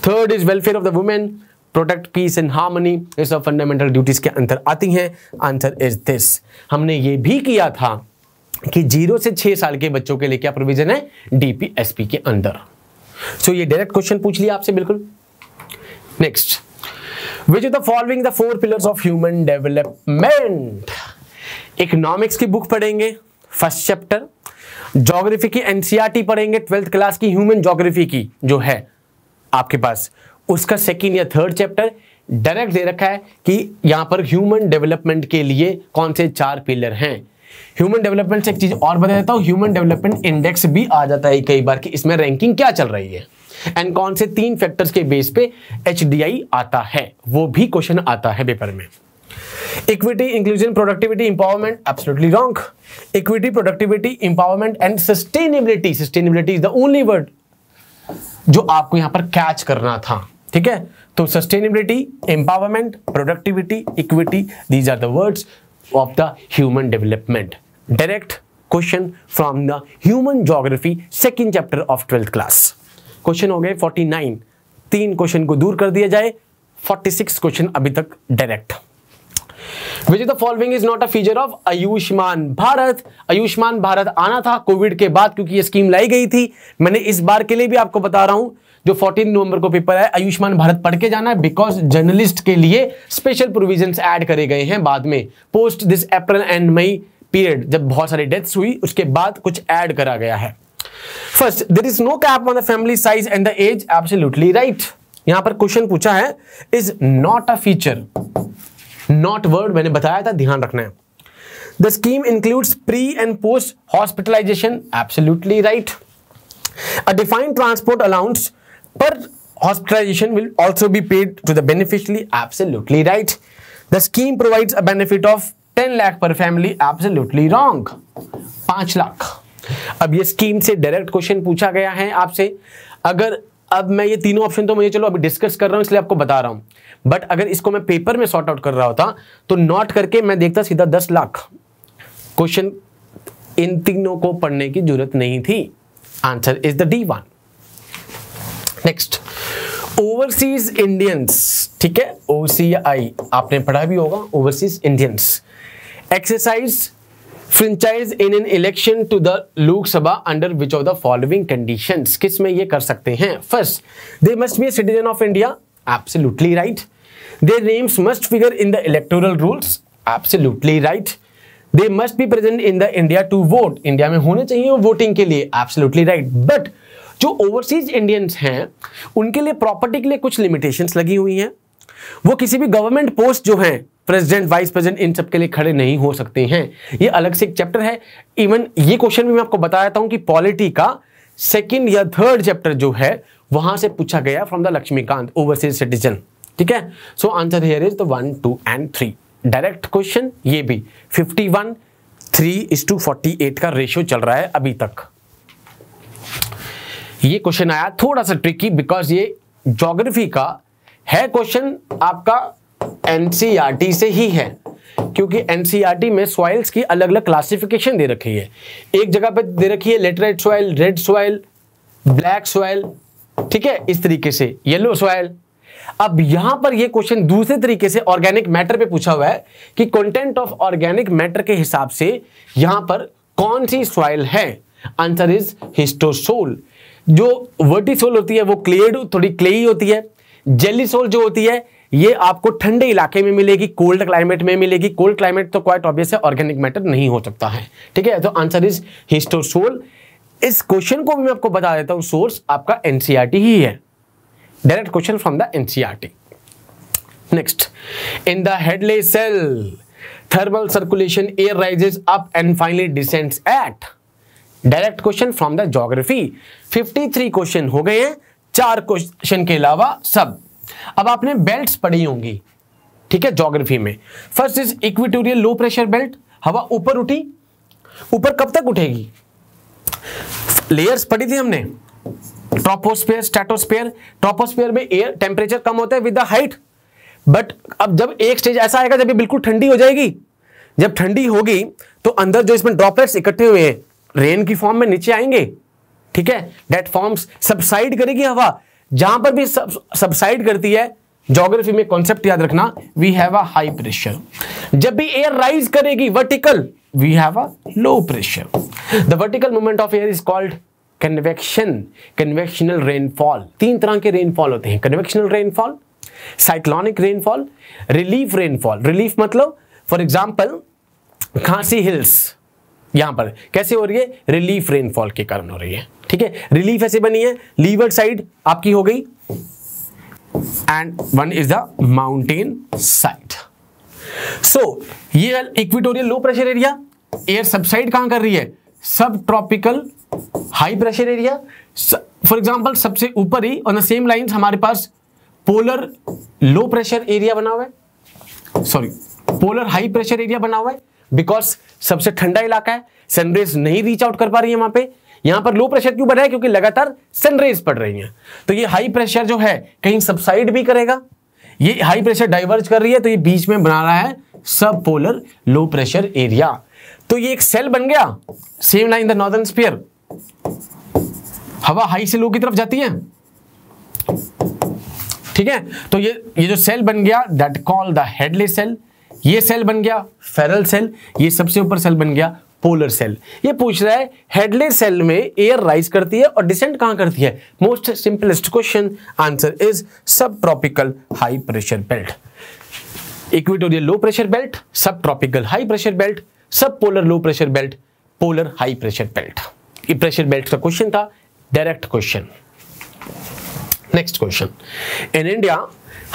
Third is welfare of the women. Protect peace and harmony ये सब fundamental duties के अंतर आती हैं answer is this हमने ये भी किया था कि जीरो से छः साल के बच्चों के लिए क्या प्रोविजन है डीपीएसपी के अंदर सो so, ये डायरेक्ट क्वेश्चन पूछ लिया आपसे बिल्कुल next which is the following the four pillars of human development economics की बुक पढ़ेंगे फर्स्ट चैप्टर ज्योग्राफी की एनसीईआरटी e पढ़ेंगे ट्वेल्थ क्लास की ह्यूमन जोग्राफी की जो है आपके पास उसका सेकेंड या थर्ड चैप्टर डायरेक्ट दे रखा है कि यहां पर ह्यूमन डेवलपमेंट के लिए कौन से चार पिलर हैं ह्यूमन डेवलपमेंट से एक चीज और बता देता हूं ह्यूमन डेवलपमेंट इंडेक्स भी आ जाता है कई बार कि इसमें रैंकिंग क्या चल रही है एंड कौन से तीन फैक्टर्स के बेस पे एच आता है वो भी क्वेश्चन आता है पेपर में equity inclusion productivity empowerment absolutely wrong equity productivity empowerment and sustainability sustainability is the only word जो आपको यहां पर कैच करना था ठीक है तो sustainability empowerment productivity equity these are the words of the human development direct question from the human geography second chapter of twelfth class question हो गए 49 तीन क्वेश्चन को दूर कर दिया जाए 46 क्वेश्चन अभी तक direct which the following is not a feature of Ayushman Bharat Ayushman Bharat आना था कोविड के बाद क्योंकि ये स्कीम लाई गई थी मैंने इस बार के लिए भी आपको बता रहा हूं जो 14 नवंबर को पेपर है आयुष्मान भारत पढ़ के जाना है बिकॉज जर्नलिस्ट के लिए स्पेशल प्रोविजन ऐड करे गए हैं बाद में post this April and May period जब बहुत सारी डेथ्स हुई उसके बाद कुछ ऐड करा गया है first there is no cap on the family size and the age absolutely right यहां पर क्वेश्चन पूछा है is not a feature not word मैंने बताया था ध्यान रखना है the scheme includes pre and post hospitalisation absolutely right a defined transport allowance per hospitalisation will also be paid to the beneficiary absolutely right the scheme provides a benefit of ten lakh per family absolutely wrong पांच लाख अब ये scheme से direct question पूछा गया है आपसे अगर अब मैं ये तीनों ऑप्शन तो मुझे चलो अभी डिस्कस कर रहा हूं इसलिए आपको बता रहा हूं बट अगर इसको मैं पेपर में सॉर्ट आउट कर रहा होता तो नॉट करके मैं देखता सीधा दस लाख क्वेश्चन इन तीनों को पढ़ने की जरूरत नहीं थी answer is the D one next overseas Indians ठीक है ओसीआई आपने पढ़ा भी होगा overseas Indians exercise franchise in an election to the Lok Sabha under which of the following condition किस में ये कर सकते हैं first they must be citizen of India absolutely right their names must figure in the electoral rules absolutely right they must be present in the India to vote India में होने चाहिए voting के लिए एब्सोल्युटली राइट बट जो overseas Indians हैं उनके लिए property के लिए कुछ लिमिटेशन लगी हुई हैं वो किसी भी गवर्नमेंट पोस्ट जो हैं प्रेसिडेंट वाइस प्रेसिडेंट इन सब के लिए खड़े नहीं हो सकते हैं ये अलग से एक चैप्टर है इवन ये क्वेश्चन भी मैं आपको बता देता हूं कि पॉलिटी का सेकेंड या थर्ड चैप्टर जो है वहां से पूछा गया from the Laxmikanth overseas citizen ठीक है so answer here is the one two and three direct question ये भी fifty one three is to forty eight का रेशियो चल रहा है अभी तक ये क्वेश्चन आया थोड़ा सा ट्रिकी बिकॉज ये जोग्राफी का है क्वेश्चन आपका एनसीईआरटी से ही है क्योंकि एनसीईआरटी में सॉइल्स की अलग अलग क्लासिफिकेशन दे रखी है एक जगह पर दे रखी है laterite soil red soil black soil ठीक है इस तरीके से येलो सॉइल अब यहां पर यह क्वेश्चन दूसरे तरीके से ऑर्गेनिक मैटर पे पूछा हुआ है कि कंटेंट ऑफ ऑर्गेनिक मैटर के हिसाब से यहां पर कौन सी सॉइल है आंसर इज हिस्टोसोल जो वर्टिसोल होती है वो क्लेड थोड़ी क्ले होती है जेली जो होती है ये आपको ठंडे इलाके में मिलेगी कोल्ड क्लाइमेट में मिलेगी कोल्ड क्लाइमेट तो क्वाइट ऑब्वियस है ऑर्गेनिक मैटर नहीं हो सकता है ठीक है तो आंसर इज हिस्टोसोल इस क्वेश्चन को भी मैं आपको बता देता हूं सोर्स आपका एनसीआरटी e ही है direct question from the NCERT next in the Hadley cell thermal circulation air rises up and finally descends at direct question from the geography 53 क्वेश्चन हो गए हैं चार क्वेश्चन के अलावा सब अब आपने बेल्ट्स पढ़ी होंगी ठीक है जोग्राफी में first is equatorial low pressure belt हवा ऊपर उठी ऊपर कब तक उठेगी लेयर्स पढ़ी थी हमने ट्रोपोस्फेयर स्ट्रेटोस्फेयर ट्रोपोस्फेयर में एयर टेम्परेचर कम होता है विद द हाइट बट अब जब एक स्टेज ऐसा आएगा जब ये बिल्कुल ठंडी हो जाएगी जब ठंडी होगी तो अंदर जो इसमें ड्रॉपलेट्स इकट्ठे हुए हैं रेन की फॉर्म में नीचे आएंगे ठीक है डेट फॉर्म्स सबसाइड करेगी हवा जहां पर भी सब सबसाइड करती है जोग्राफी में कॉन्सेप्ट याद रखना we have a high pressure जब भी एयर राइज करेगी vertical we have a low pressure the vertical movement of air is called convection convectional rainfall तीन तरह के रेनफॉल होते हैं convectional rainfall cyclonic rainfall relief rainfall relief मतलब for example Khasi hills यहां पर कैसे हो रही है रिलीफ रेनफॉल के कारण हो रही है ठीक है रिलीफ ऐसे बनी है लीवर साइड आपकी हो गई and one is the mountain side so ये equatorial low pressure area air subside कहां कर रही है subtropical high pressure area for example सबसे ऊपर ही ऑन द सेम लाइन हमारे पास पोलर लो प्रेशर एरिया बना हुआ है sorry polar high pressure area बना हुआ है बिकॉज सबसे ठंडा इलाका है सनरेज नहीं रीच आउट कर पा रही है वहां पे यहां पर लो प्रेशर क्यों बना है क्योंकि लगातार सनरेज पड़ रही हैं तो ये हाई प्रेशर जो है कहीं सबसाइड भी करेगा ये हाई प्रेशर डाइवर्ज कर रही है तो ये बीच में बना रहा है सब पोलर लो प्रेशर एरिया तो ये एक सेल बन गया same line the northern sphere हवा हाई से लो की तरफ जाती है ठीक है तो ये ये जो सेल बन गया that call the Hadley cell ये सेल बन गया फेरल सेल ये सबसे ऊपर सेल बन गया पोलर सेल ये पूछ रहा है हेडलेट सेल में एयर राइज करती है और डिसेंट कहां करती है most simplest question answer is subtropical high pressure belt equatorial low pressure belt subtropical high pressure belt subpolar low pressure belt polar high pressure belt ये pressure belt का question था direct question next question in India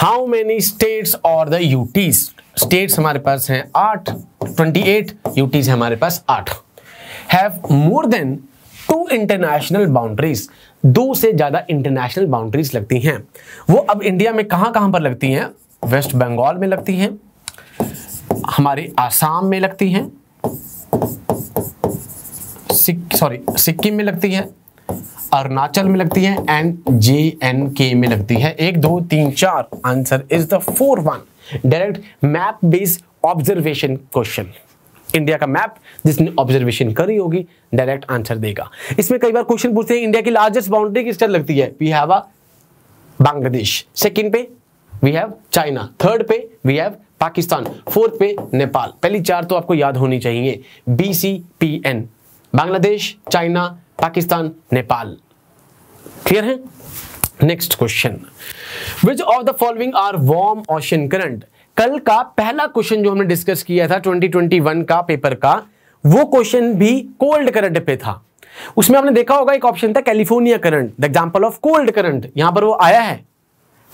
how many states और the UTs states हमारे पास हैं आठ twenty eight UTs हमारे पास आठ have more than two international boundaries दो से ज़्यादा इंटरनेशनल बाउंड्रीज लगती हैं वो अब इंडिया में कहाँ कहाँ पर लगती हैं वेस्ट बंगाल में लगती हैं हमारे आसाम में लगती हैं सॉरी सिक्किम में लगती है अरुणाचल में लगती है एंड जे एन के में लगती है एक दो तीन चार answer is the four one direct map based observation question India का मैप जिसने ऑब्जर्वेशन करी होगी डायरेक्ट आंसर देगा इसमें कई बार क्वेश्चन पूछते हैं इंडिया की लार्जेस्ट बाउंड्री किस तरह लगती है we have a Bangladesh second पे वी हैव चाइना थर्ड पे वी हैव पाकिस्तान फोर्थ पे नेपाल पहली चार तो आपको याद होनी चाहिए B C P N Bangladesh China Pakistan Nepal clear है next question which of the following are warm ocean current कल का पहला क्वेश्चन जो हमने डिस्कस किया था 2021 का पेपर का वो क्वेश्चन भी कोल्ड करंट पे था उसमें आपने देखा होगा एक ऑप्शन था California current the example of cold current यहां पर वो आया है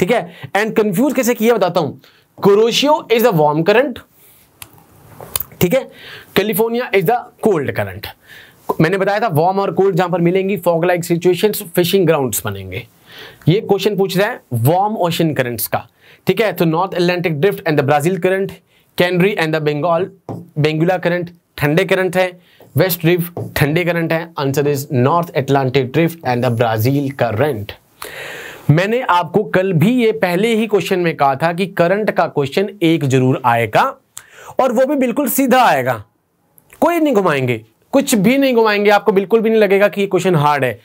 ठीक है एंड कंफ्यूज कैसे किया बताता हूं Kuroshio is the warm current ठीक है California is the cold current मैंने बताया था वार्म और कोल्ड जहां पर मिलेंगी fog like situation fishing ground बनेंगे ये क्वेश्चन पूछ रहा है वार्म ओशन करंट्स का ठीक है तो north Atlantic drift and the Brazil current Canary and the Bengal Benguela current ठंडे करंट है वेस्ट ड्रिफ्ट ठंडे करंट है answer is north Atlantic drift and the Brazil current मैंने आपको कल भी ये पहले ही क्वेश्चन में कहा था कि करंट का क्वेश्चन एक जरूर आएगा और वो भी बिल्कुल सीधा आएगा कोई नहीं घुमाएंगे कुछ भी नहीं घुमाएंगे आपको बिल्कुल भी नहीं लगेगा कि ये क्वेश्चन हार्ड है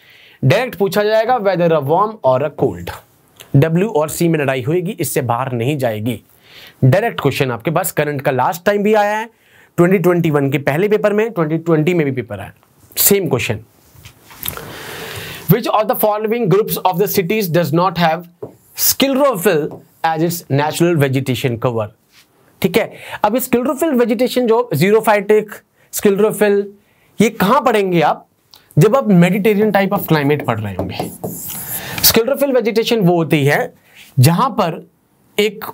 डायरेक्ट पूछा जाएगा वेदर अ वार्म और अ कोल्ड डब्ल्यू और सी में लड़ाई होगी इससे बाहर नहीं जाएगी डायरेक्ट क्वेश्चन आपके पास करंट का लास्ट टाइम भी आया है 2021 के पहले पेपर में 2020 में भी पेपर आया same question which of the following groups of the cities does not have sclerophyll as its natural vegetation cover ठीक है अब स्किलरोफिल वेजिटेशन जो जीरोफाइटिक स्किलरोफिल ये कहां पढ़ेंगे आप जब आप मेडिटेरियन टाइप ऑफ क्लाइमेट पढ़ रहे होंगे स्किल्डरफिल वेजिटेशन वो होती है जहां पर एक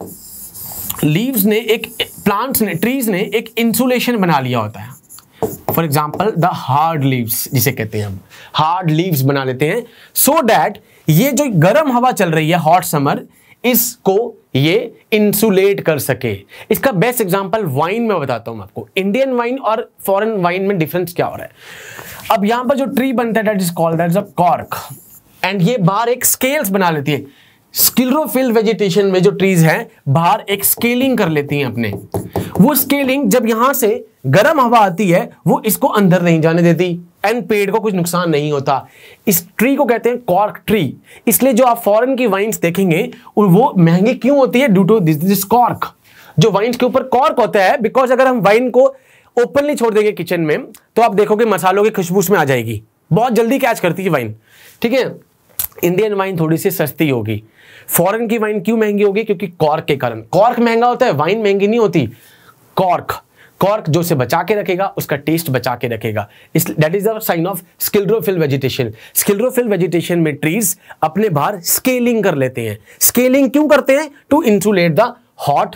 लीव्स ने एक प्लांट्स ने ट्रीज ने एक इंसुलेशन बना लिया होता है for example the hard leaves जिसे कहते हैं हम हार्ड लीव्स बना लेते हैं सो so डैट ये जो गर्म हवा चल रही है हॉट समर इसको ये इंसुलेट कर सके इसका बेस्ट एग्जांपल वाइन में बताता हूं आपको इंडियन वाइन और फॉरेन वाइन में डिफरेंस क्या हो रहा है अब यहां पर जो ट्री बनता है that is called that is a cork and ये बाहर एक स्केल्स बना लेती है स्किलरोफिल वेजिटेशन में जो ट्रीज हैं बाहर एक स्केलिंग कर लेती हैं अपने वो स्केलिंग जब यहां से गर्म हवा आती है वो इसको अंदर नहीं जाने देती एंड पेड़ को कुछ नुकसान नहीं होता इस ट्री को कहते हैं कॉर्क ट्री इसलिए जो आप फॉरेन की वाइन्स देखेंगे वो महंगी क्यों होती है due to this this cork जो वाइन्स के ऊपर कॉर्क होता है बिकॉज अगर हम वाइन को ओपनली छोड़ देंगे किचन में तो आप देखोगे मसालों की खुशबू में आ जाएगी बहुत जल्दी कैच करती है वाइन ठीक है इंडियन वाइन थोड़ी सी सस्ती होगी फॉरेन की वाइन क्यों महंगी होगी क्योंकि कॉर्क के कारण कॉर्क महंगा होता है वाइन महंगी नहीं होती कॉर्क कॉर्क जो से बचा के रखेगा उसका टेस्ट बचा के रखेगा इस that is the sign of sclerophyll vegetation sclerophyll vegetation में ट्रीज अपने बाहर स्केलिंग कर लेते हैं स्केलिंग क्यों करते हैं to insulate the hot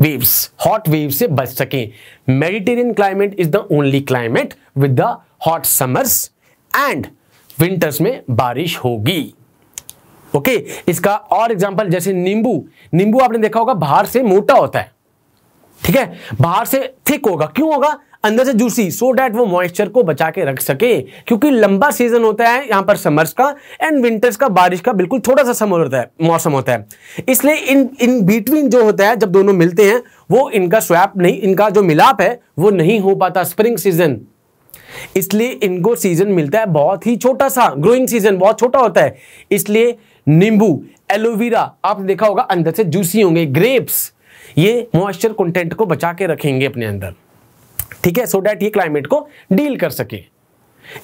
waves hot wave से बच सके Mediterranean climate is the only climate with the hot summers and winters में बारिश होगी ओके okay, इसका और एग्जाम्पल जैसे नींबू नींबू आपने देखा होगा बाहर से मोटा होता है ठीक है बाहर से थिक होगा क्यों होगा अंदर से जूसी सो डेट डैट वो मॉइस्चर को बचा के रख सके क्योंकि लंबा सीजन होता है यहाँ पर समर्स का एंड विंटर्स का बारिश का बिल्कुल थोड़ा सा समर होता है मौसम होता है इसलिए इन इन बिटवीन जो होता है जब दोनों मिलते हैं वो इनका स्वैप नहीं इनका जो मिलाप है वो नहीं हो पाता स्प्रिंग सीजन इसलिए इनको सीजन मिलता है बहुत ही छोटा सा ग्रोइंग सीजन बहुत छोटा होता है इसलिए नींबू एलोवेरा आपने देखा होगा अंदर से जूसी होंगे ग्रेप्स ये मॉइस्चर कंटेंट को बचा के रखेंगे अपने अंदर ठीक है सो डैट ये क्लाइमेट को डील कर सके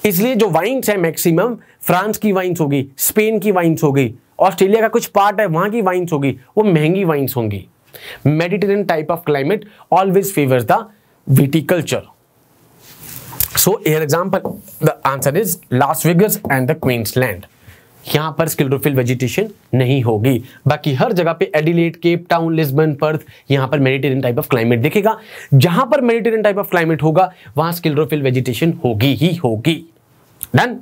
इसलिए जो वाइन्स है मैक्सिमम फ्रांस की वाइन्स होगी स्पेन की वाइन्स होगी ऑस्ट्रेलिया का कुछ पार्ट है वहां की वाइन्स होगी वो महंगी वाइन्स होंगी Mediterranean type of climate always favour the viticulture so example the answer is is Las and the the Queensland. यहां पर स्किल्डोफिल वेजिटेशन नहीं होगी बाकी हर जगह पे Adelaide Cape Town Lisbon Perth यहां पर मेडिटेरियन टाइप ऑफ क्लाइमेट देखेगा जहां पर मेडिटेरियन टाइप ऑफ क्लाइमेट होगा वहां स्किल्डोफिल वेजिटेशन होगी ही होगी डन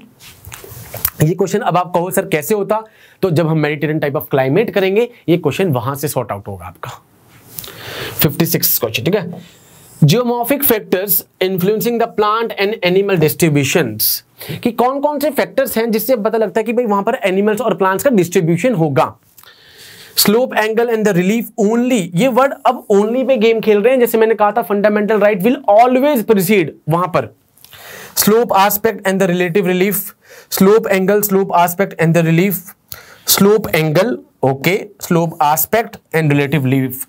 ये क्वेश्चन अब आप कहो सर कैसे होता तो जब हम मेडिटेरियन टाइप ऑफ क्लाइमेट करेंगे ये क्वेश्चन वहां से सॉर्ट आउट होगा आपका 56 क्वेश्चन ठीक है geomorphic factors influencing the plant and animal distributions कि कौन कौन से फैक्टर्स हैं जिससे पता लगता है कि भाई वहां पर एनिमल्स और प्लांट्स का डिस्ट्रीब्यूशन होगा slope angle and the relief only ये वर्ड अब ओनली पे गेम खेल रहे हैं जैसे मैंने कहा था fundamental right will always proceed वहां पर slope aspect and the relative relief slope angle slope aspect and the relief slope angle okay slope aspect and relative relief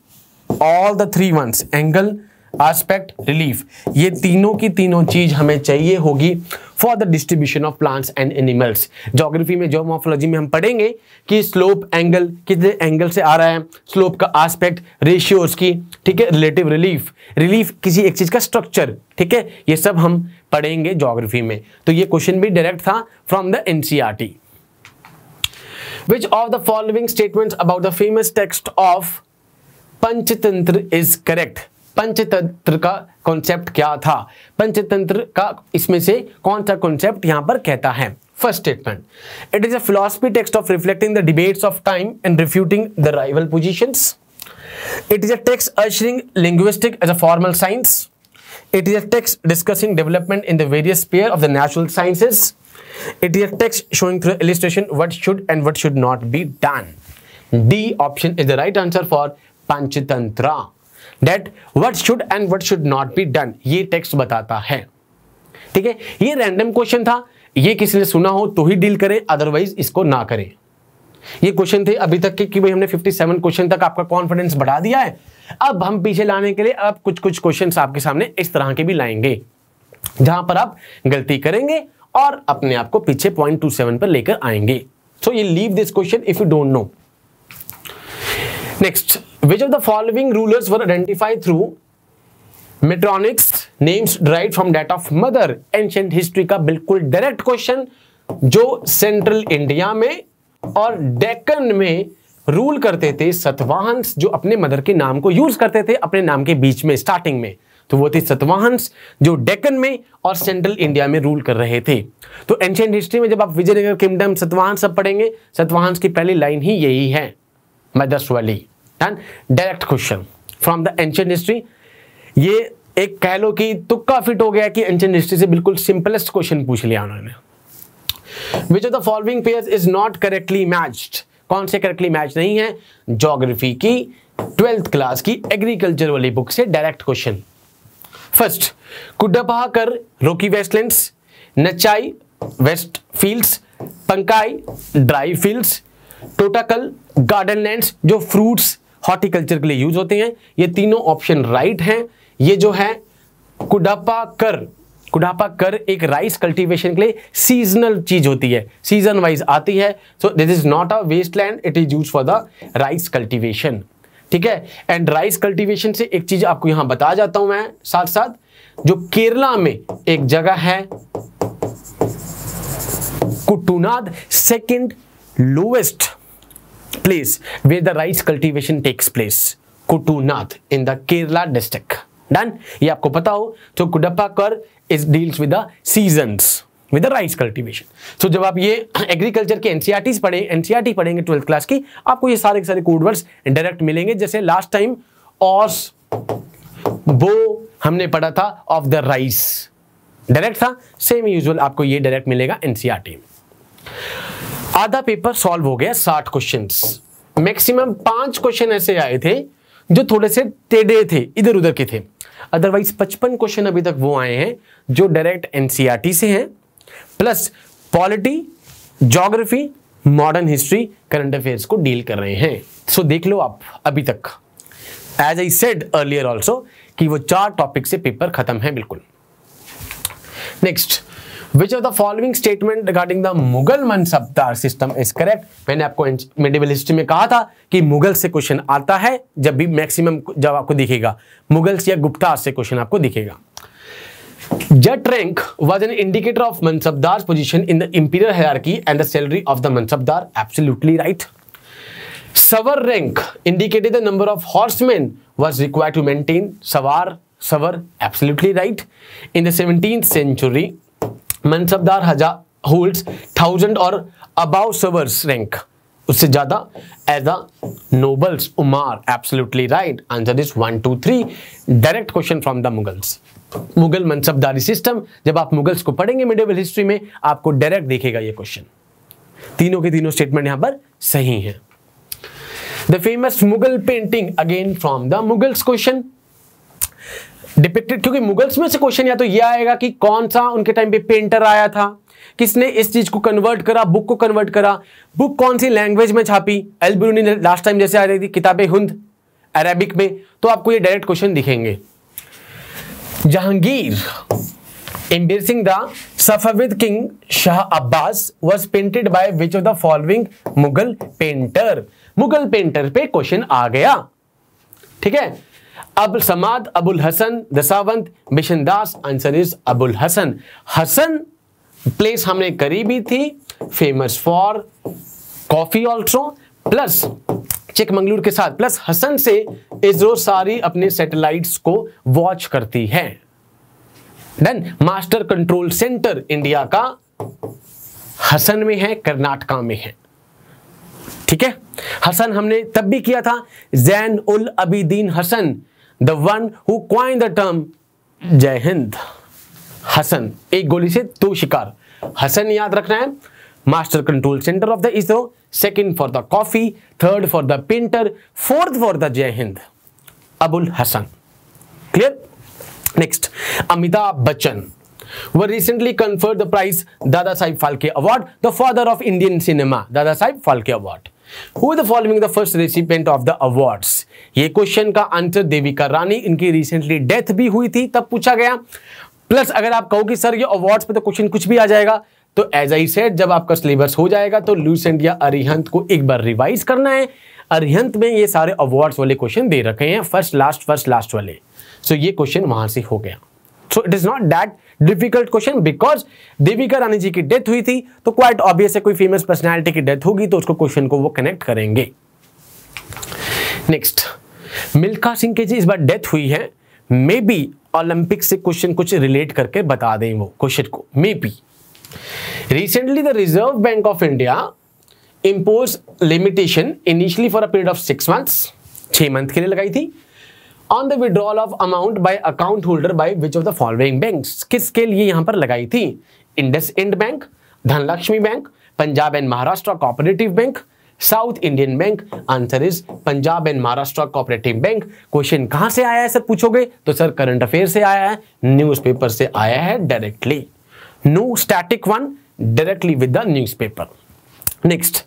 all the three ones angle aspect relief ये तीनों की तीनों चीज हमें चाहिए होगी for the distribution of plants and animals geography में geomorphology में हम पढ़ेंगे कि स्लोप एंगल कितने एंगल से आ रहा है स्लोप का आस्पेक्ट रेशियोज की ठीक है रिलेटिव रिलीफ रिलीफ किसी एक चीज का स्ट्रक्चर ठीक है ये सब हम पढ़ेंगे जोग्राफी में तो ये क्वेश्चन भी डायरेक्ट था from the NCR which of the following statements about the famous text of panchatantra is correct Panchatantra का कॉन्सेप्ट क्या था पंचतंत्र का इसमें से कौन सा कॉन्सेप्ट यहां पर कहता है first statement it is a philosophy text of reflecting the debates of time and refuting the rival position it is a text asserting linguistic as a formal science it is a text discussing development in the various pair of the natural sciences it is a text showing through illustration what should and what should not be done D option is the right answer for Panchatantra date what should and what should not be done ये text बताता है ठीक है ये random question था ये किसी ने सुना हो तो ही डील करें अदरवाइज इसको ना करें ये क्वेश्चन थे अभी तक के कि भाई हमने 57 क्वेश्चन तक आपका कॉन्फिडेंस बढ़ा दिया है अब हम पीछे लाने के लिए अब कुछ कुछ क्वेश्चंस आपके सामने इस तरह के भी लाएंगे जहां पर आप गलती करेंगे और अपने आप को पीछे पॉइंट टू सेवन पर लेकर आएंगे सो so, ये leave this question if you don't know next Which of the following rulers were identified through metronymics names drive from that of mother ancient history का बिल्कुल डायरेक्ट क्वेश्चन जो central India में और डेक्कन में rule करते थे सतवाहंस जो अपने मदर के नाम को यूज करते थे अपने नाम के बीच में स्टार्टिंग में तो वो थे सतवाहंस जो डेकन में और सेंट्रल इंडिया में रूल कर रहे थे तो एंशियंट हिस्ट्री में जब आप विजयनगर किंगडम सतवाहन सब पढ़ेंगे सतवाहंस की पहली लाइन ही यही है मदर्स वाली and direct question from the ancient history ये एक कह लो कि तुक्का तो फिट हो गया कि एंशियंट हिस्ट्री से बिल्कुल सिंपलेस्ट क्वेश्चन पूछ लिया उन्होंने which of the following pair is not correctly matched कौन से करेक्टली मैच नहीं है जोग्राफी की ट्वेल्थ क्लास की एग्रीकल्चर वाली बुक से direct question first Kudbhakar rocky wastelands Nanjai waste fields Punjai dry fields Thottakal garden lands जो फ्रूट्स हॉर्टिकल्चर के लिए यूज होते हैं ये तीनों ऑप्शन राइट हैं ये जो है कुडापा कर कुडापा कर एक राइस कल्टीवेशन के लिए सीजनल चीज होती है सीजन वाइज आती है so this is not a waste land it is use for the rice cultivation ठीक है एंड राइस कल्टीवेशन से एक चीज आपको यहां बता जाता हूं मैं साथ साथ जो केरला में एक जगह है Kuttanad second lowest place where the rice cultivation takes place, Kutunath in the Kerala district. Done? ये आपको पता हो तो Kudbhakar is deals with the seasons with the rice cultivation so जब आप ये एग्रीकल्चर के एनसीआरटी e पढ़े एनसीआरटी e पढ़ेंगे ट्वेल्थ क्लास की आपको ये सारे सारे कोडवर्ड्स डायरेक्ट मिलेंगे जैसे लास्ट टाइम ऑस बो हमने पढ़ा था ऑफ द राइस डायरेक्ट था सेम यूजुअल आपको ये डायरेक्ट मिलेगा एनसीआरटी e में आधा पेपर सॉल्व हो गया साठ क्वेश्चन मैक्सिमम पांच क्वेश्चन ऐसे आए थे जो थोड़े से टेढ़े थे इधर उधर के थे अदरवाइज पचपन क्वेश्चन अभी तक वो आए हैं जो डायरेक्ट एनसीईआरटी e से हैं plus polity geography modern history current affairs को डील कर रहे हैं सो so, देख लो आप अभी तक as I said earlier also कि वो चार टॉपिक से पेपर खत्म है बिल्कुल next which of the following statement regarding the Mughal mansabdar system is correct मैंने आपको मेडिवल हिस्ट्री में कहा था कि मुगल से क्वेश्चन आता है जब भी मैक्सिमम जब आपको दिखेगा मुगल्स या गुप्ता से क्वेश्चन आपको दिखेगा zat rank was an indicator of mansabdar position in the imperial hierarchy and the salary of the mansabdar absolutely right sawar rank indicated the number of horseman was require to maintain sawar sawar absolutely right in the seventeen century mansabdar hazar holds thousand और above sawars rank उससे ज्यादा as a nobles umara absolutely right answer is one two three direct question from the Mughals Mughal मनसबदारी system जब आप Mughals को पढ़ेंगे मिडेबल history में आपको direct देखेगा ये क्वेश्चन तीनों के तीनों स्टेटमेंट यहां पर सही है the famous Mughal painting again from the Mughals question depicted क्योंकि मुगल्स में से क्वेश्चन या तो ये आएगा कि कौन सा उनके टाइम पे पेंटर आया था किसने इस चीज को कन्वर्ट करा बुक को कन्वर्ट करा बुक कौन सी लैंग्वेज में छापी एल बिरूनी ने लास्ट टाइम जैसे आ रही थी किताबें हिंद अरेबिक में तो आपको ये डायरेक्ट क्वेश्चन दिखेंगे Jahangir embracing the Safavid king Shah Abbas was painted by which of the following Mughal painter Mughal painter पे क्वेश्चन आ गया ठीक है अब Samad Abul Hasan Daswanth Bishan Das answer is Abul Hasan Hassan place हमने करीबी थी famous for coffee also plus Chikmagalur के साथ प्लस हसन से इसरो सारी अपने सैटेलाइट्स को वॉच करती है then master control centre India का हसन में है कर्नाटका में है ठीक है हसन हमने तब भी किया था Zain ul Abidin Hasan the one who coin the term Jai Hind Hasan एक गोली से दो शिकार हसन याद रखना है master control centre of the ISRO second for the coffee third for the painter fourth for the Jai Hind Abul Hasan clear next Amitabh Bachchan वो recently conferred the prize Dada Saheb Phalke award the father of Indian cinema Dada Saheb Phalke award who the following the first recipient of the awards ये question का answer Devika Rani इनकी recently death भी हुई थी तब पूछा गया प्लस अगर आप कहो कि सर ये अवार्ड्स पे तो क्वेश्चन कुछ भी आ जाएगा तो एज आई सेड जब आपका सिलेबस हो जाएगा तो लूसेंट या अरिहंत को एक बार रिवाइज करना है अरिहंत में ये सारे अवार्ड्स वाले क्वेश्चन दे रखे हैं फर्स्ट लास्ट फर्स्ट लास्ट वाले सो so ये क्वेश्चन वहां से हो गया so it is not that difficult question because Devika Rani ji की डेथ हुई थी तो क्वाइट ऑब्वियस है कोई फेमस पर्सनैलिटी की डेथ होगी तो उसको क्वेश्चन को वो कनेक्ट करेंगे नेक्स्ट मिल्खा सिंह के जी इस बार डेथ हुई है मे बी ओलंपिक से क्वेश्चन कुछ रिलेट करके बता दें वो क्वेश्चन को may be recently the reserve bank of India impose limitation initially for a period of six months छह मंथ के लिए लगाई थी on the withdrawal of amount by account holder by which of the following bank किसके लिए यहां पर लगाई थी IndusInd bank Dhanlaxmi bank Punjab and Maharashtra cooperative bank south Indian bank answer is Punjab and Maharashtra cooperative bank question कहां से आया है सर पूछोगे तो सर करंट अफेयर से आया है न्यूज़पेपर से आया है directly no static one directly with the newspaper next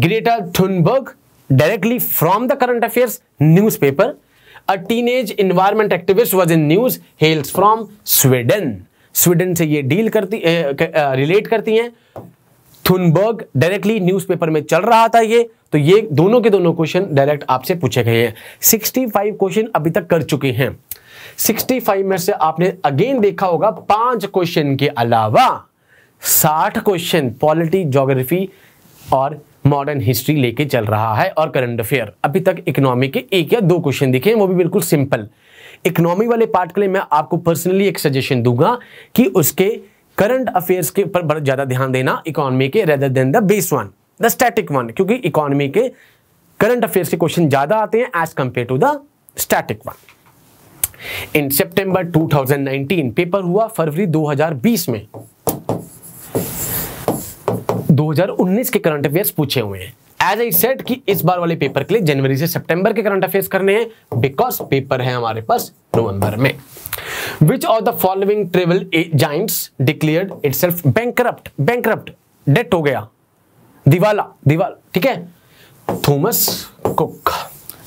Greta Thunberg directly from the current affairs newspaper a teenage environment activist was in news hails from Sweden Sweden से ये deal करती relate करती हैं Thunberg directly newspaper में चल रहा था ये तो ये दोनों के दोनों क्वेश्चन डायरेक्ट आपसे पूछे गए हैं 65 क्वेश्चन अभी तक कर चुके हैं 65 में से आपने अगेन देखा होगा पांच क्वेश्चन के अलावा 60 क्वेश्चन पॉलिटी ज्योग्राफी और मॉडर्न हिस्ट्री लेके चल रहा है और करंट अफेयर अभी तक इकोनॉमी के एक या दो क्वेश्चन दिखे वो भी बिल्कुल सिंपल इकोनॉमी वाले पार्ट के लिए मैं आपको पर्सनली एक सजेशन दूंगा कि उसके करंट अफेयर्स के ऊपर बड़ा ज़्यादा ध्यान देना इकोनॉमी के rather than the base one the static one क्योंकि इकोनॉमी के करंट अफेयर्स के क्वेश्चन ज़्यादा आते हैं as compare to the static one in September two paper हुआ फरवरी दो में 2019 के करंट अफेयर्स पूछे हुए हैं एज आई सेट कि इस बार वाले पेपर के लिए जनवरी से सितंबर के करंट अफेयर्स करने हैं बिकॉज पेपर है हमारे पास नवंबर में which of the following travel giants declared itself bankrupt bankrupt that हो गया दिवाला दिवाल ठीक है थॉमस कुक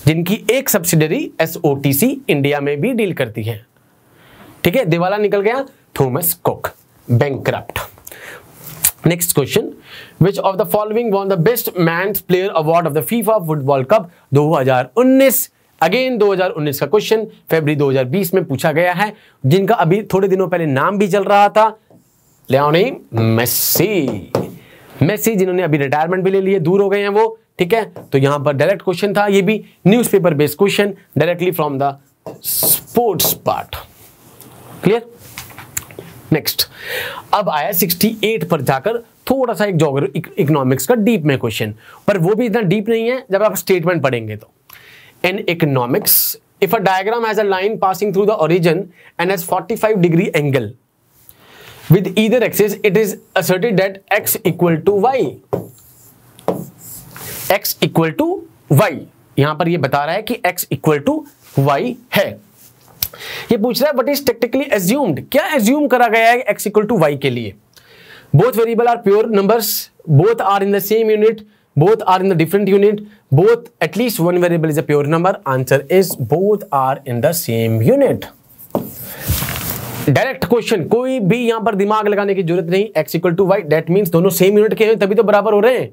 जिनकी एक सब्सिडरी एसओटीसी इंडिया में भी डील करती है ठीक है दिवाला निकल गया Thomas Cook bankrupt Next question. Which of the following won the Best Men's Player Award of the FIFA Football Cup 2019? Again 2019 का क्वेश्चन फरवरी 2020 में पूछा गया है जिनका अभी थोड़े दिनों पहले नाम भी चल रहा था लियानी मेसी मेसी जिन्होंने अभी रिटायरमेंट भी ले लिए दूर हो गए हैं वो ठीक है तो यहाँ पर डायरेक्ट क्वेश्चन था ये भी newspaper based question directly from the sports part clear next अब आया 68 पर जाकर थोड़ा सा एक जोग्राफी इकोनॉमिक्स का डीप में क्वेश्चन पर वो भी इतना डीप नहीं है जब आप स्टेटमेंट पढ़ेंगे तो in economics if a diagram has a line passing through the origin and has 45 degree angle with either axis it is asserted that X equal to Y X equal to Y यहां पर ये बता रहा है कि x equal to Y है ये पूछ रहा है वट इज टेक्टिकली एज्यूम्ड क्या एज्यूम करा गया है एक्स इक्वल टू वाई के लिए both variable are pure numbers both are in the same unit both are in the different unit both at least one variable is a pure number answer is both are in the same unit direct question कोई भी यहां पर दिमाग लगाने की जरूरत नहीं X equal to Y that mean दोनों सेम यूनिट के हैं तभी तो बराबर हो रहे हैं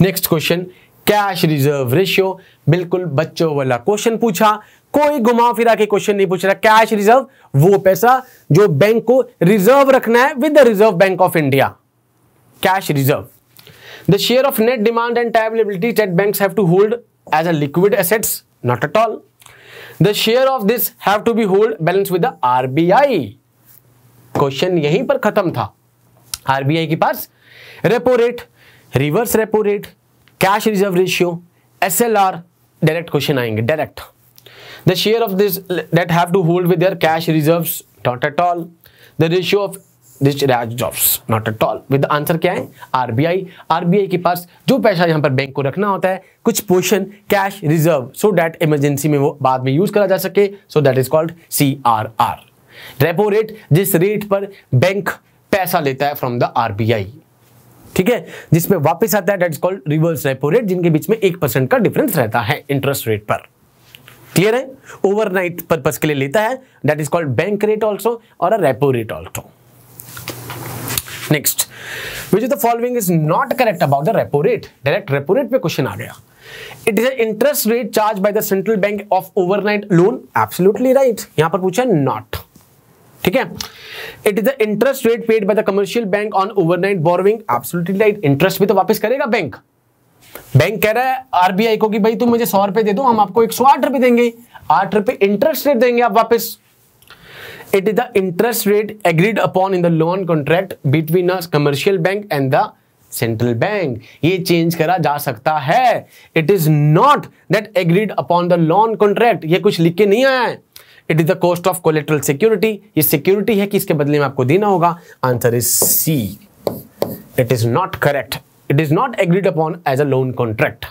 next question cash reserve ratio बिल्कुल बच्चों वाला क्वेश्चन पूछा कोई घुमा फिरा के क्वेश्चन नहीं पूछ रहा कैश रिजर्व वो पैसा जो बैंक को रिजर्व रखना है with the reserve bank of India cash reserve the share of net demand and liability that bank have to hold as a liquid assets not at all the share of this have to be hold balance with the RBI question यहीं पर खत्म था RBI के पास repo rate reverse repo rate cash reserve ratio SLR direct question आएंगे direct The share of this that have to hold with their cash reserves, not at all. The ratio of rich राज jobs not at all with answer क्या है RBI rbi के पास जो पैसा यहाँ पर bank को रखना होता है कुछ portion cash reserve so that emergency में वो बाद में यूज करा जा सके so that is called C R R repo rate जिस रेट पर बैंक पैसा लेता है फ्रॉम द आरबीआई ठीक है जिसमें वापस आता है that is called reverse repo rate जिनके बीच में एक परसेंट का डिफरेंस रहता है इंटरेस्ट रेट पर क्लियर है ओवरनाइट पर्पस के लिए लेता है that is called bank rate also और a repo rate also next which is the following is not correct about the repo rate direct repo rate पे क्वेश्चन आ गया it is interest rate charge by the central bank of overnight loan absolutely right यहां पर पूछा not ठीक है it is the interest rate paid by the commercial bank on overnight borrowing absolutely right interest भी तो वापस करेगा bank bank कह रहा है आरबीआई को कि भाई तुम मुझे सौ रुपए दे दो हम आपको एक सौ आठ रुपए देंगे आठ रुपए इंटरेस्ट रेट देंगे आप वापस it is the interest rate agreed upon in the loan contract between a commercial bank and the central bank ये चेंज करा जा सकता है it is not that agreed upon the loan contract ये कुछ लिख के नहीं आया है it is the cost of collateral security ये सिक्योरिटी है कि इसके बदले में आपको देना होगा answer is C it is not correct it is not agreed upon as a loan contract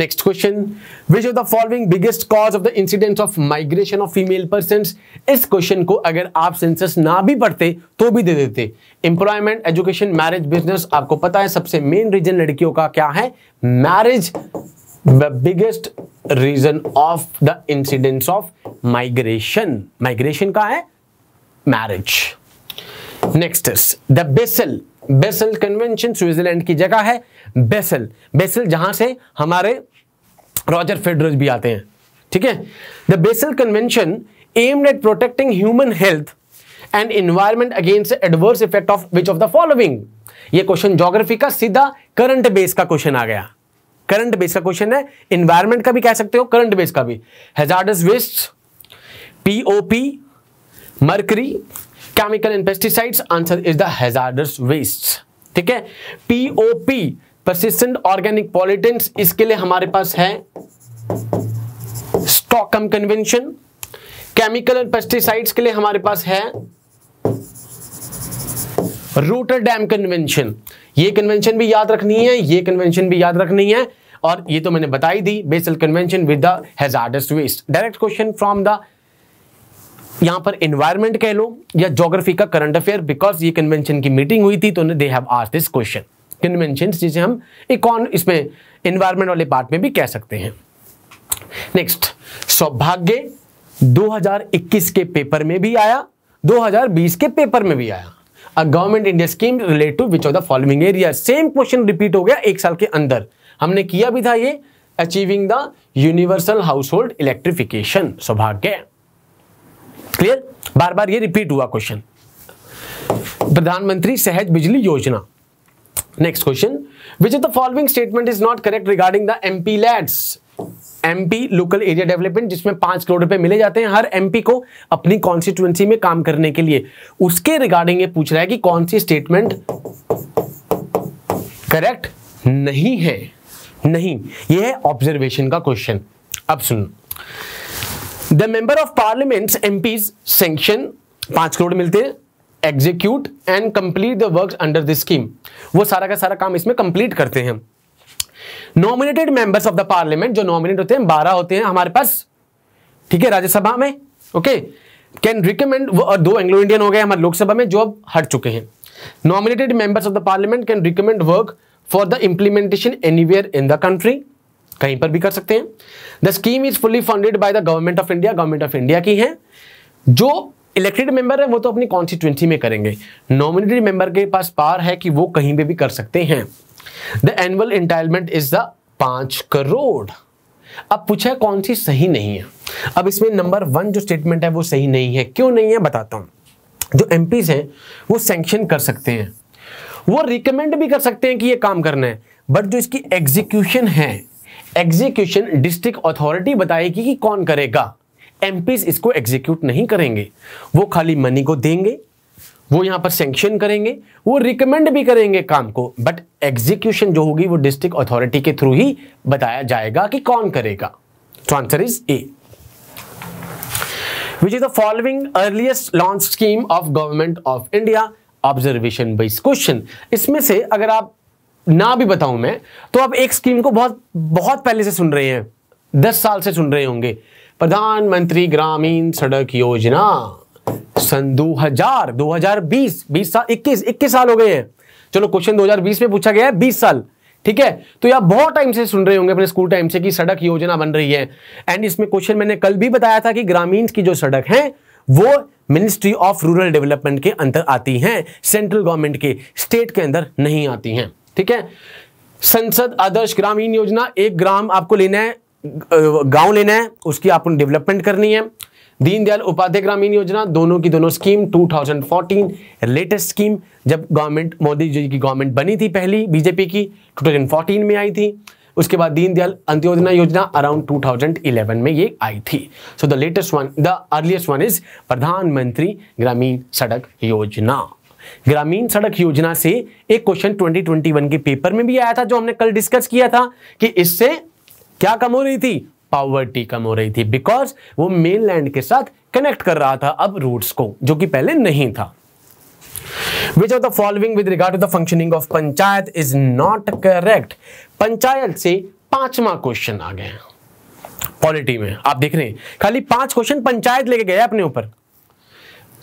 next question which of the following biggest cause of the incidence of migration of female persons इस question को अगर आप census ना भी पढ़ते तो भी दे देते एम्प्लॉयमेंट एजुकेशन मैरिज बिजनेस आपको पता है सबसे मेन रीजन लड़कियों का क्या है marriage the biggest reason of the incidence of migration migration ka hai marriage next is the basal Basel convention Switzerland की जगह है बेसल बेसल जहां से हमारे रॉजर फेडरस भी आते हैं ठीक है the Basel convention aimed at protecting human health and environment against adverse effect of which of the following ये क्वेश्चन ज्योग्राफी का सीधा करंट बेस का क्वेश्चन आ गया करंट बेस का क्वेश्चन है इन्वायरमेंट का भी कह सकते हो करंट बेस का भी hazardous waste POP mercury chemical and pesticides answer is the hazardous wastes ठीक है पीओपी परसिस्टेंट ऑर्गेनिक पॉलिटेंट्स इसके लिए हमारे पास है Stockholm convention chemical and pesticides के लिए हमारे पास है डैम कन्वेंशन ये कन्वेंशन भी याद रखनी है ये कन्वेंशन भी याद रखनी है और ये तो मैंने बताई the Basel convention with the hazardous waste direct question from the यहां पर एनवायरमेंट कह लो या जोग्राफी का करंट अफेयर बिकॉज ये कन्वेंशन की मीटिंग हुई थी तो दे हैव आज दिस क्वेश्चन कन्वेंशन जिसे हम इकॉन इसमें एनवायरमेंट वाले पार्ट में भी कह सकते हैं नेक्स्ट सौभाग्य 2021 के पेपर में भी आया 2020 के पेपर में भी आया a government India scheme relate to which of the following area same question repeat हो गया एक साल के अंदर हमने किया भी था ये achieving the universal household electrification Saubhagya clear बार बार ये रिपीट हुआ क्वेश्चन प्रधानमंत्री सहज बिजली योजना next question which is the following statement is not correct regarding the MP LADS MP local area development जिसमें पांच करोड़ रुपए मिले जाते हैं हर एमपी को अपनी कॉन्स्टिट्युएंसी में काम करने के लिए उसके रिगार्डिंग ये पूछ रहा है कि कौन सी स्टेटमेंट करेक्ट नहीं है नहीं यह है ऑब्जर्वेशन का क्वेश्चन अब सुनो the member of parliament M P sanction पांच करोड़ मिलते हैं execute and complete the work under the scheme वो सारा का सारा काम इसमें कंप्लीट करते हैं nominated members of the parliament जो नॉमिनेट होते हैं बारह होते हैं हमारे पास ठीक है राज्यसभा में ओके कैन रिकमेंड और दो एंग्लो इंडियन हो गए हमारे लोकसभा में जो अब हट चुके हैं nominated members of the parliament can recommend work for the any anywhere in the country कहीं पर भी कर सकते हैं the scheme is fully funded by the government of India government of India की है जो इलेक्टेड मेंबर है वो तो अपनी कॉन्स्टिट्यूंसी में करेंगे नॉमिनेटेड मेंबर के पास पार है कि वो कहीं पर भी कर सकते हैं the annual entitlement is the पांच करोड़ अब पूछा है कौन सी सही नहीं है अब इसमें नंबर वन जो स्टेटमेंट है वो सही नहीं है क्यों नहीं है बताता हूँ जो एम हैं वो सेंक्शन कर सकते हैं वो रिकमेंड भी कर सकते हैं कि ये काम करना है बट जो इसकी एग्जीक्यूशन है एग्जीक्यूशन डिस्ट्रिक्ट अथॉरिटी बताएगी कि कौन करेगा एम इसको एग्जीक्यूट नहीं करेंगे वो खाली मनी को देंगे वो यहां पर सेंक्शन करेंगे वो रिकमेंड भी करेंगे काम को बट एग्जीक्यूशन जो होगी वो डिस्ट्रिक्ट अथॉरिटी के थ्रू ही बताया जाएगा कि कौन करेगा तो answer is A which is the following earliest launch scheme of government of India observation based question इसमें से अगर आप ना भी बताऊं मैं तो आप एक स्कीम को बहुत बहुत पहले से सुन रहे हैं दस साल से सुन रहे होंगे प्रधानमंत्री ग्रामीण सड़क योजना सन 2000 2020 20 साल 21 21 साल हो गए हैं चलो क्वेश्चन 2020 में पूछा गया है 20 साल ठीक है तो आप बहुत टाइम से सुन रहे होंगे अपने स्कूल टाइम से कि सड़क योजना बन रही है एंड इसमें क्वेश्चन मैंने कल भी बताया था कि ग्रामीण की जो सड़क है वो मिनिस्ट्री ऑफ रूरल डेवलपमेंट के अंदर आती हैं सेंट्रल गवर्नमेंट के स्टेट के अंदर नहीं आती हैं ठीक है संसद आदर्श ग्रामीण योजना एक ग्राम आपको लेना है गांव लेना है उसकी आपको डेवलपमेंट करनी है दीनदयाल उपाध्याय ग्रामीण योजना दोनों की दोनों स्कीम 2014 लेटेस्ट स्कीम जब गवर्नमेंट मोदी जी की गवर्नमेंट बनी थी पहली बीजेपी की 2014 में आई थी उसके बाद दीनदयाल अंत्योजना योजना अराउंड 2011 में ये आई थी so the latest one the earliest one is प्रधानमंत्री ग्रामीण सड़क योजना ग्रामीण सड़क योजना से एक क्वेश्चन 2021 के पेपर में भी आया था जो हमने कल डिस्कस किया था कि इससे क्या कम हो रही थी पावर्टी कम हो रही थी बिकॉज वो मेन लैंड के साथ कनेक्ट कर रहा था अब रूट्स को जो कि पहले नहीं था which of the following with regard to the functioning of panchayat is not correct panchayat से पांचवा क्वेश्चन आ गया पॉलिटी में आप देख रहे हैं खाली पांच क्वेश्चन पंचायत लेके गया अपने ऊपर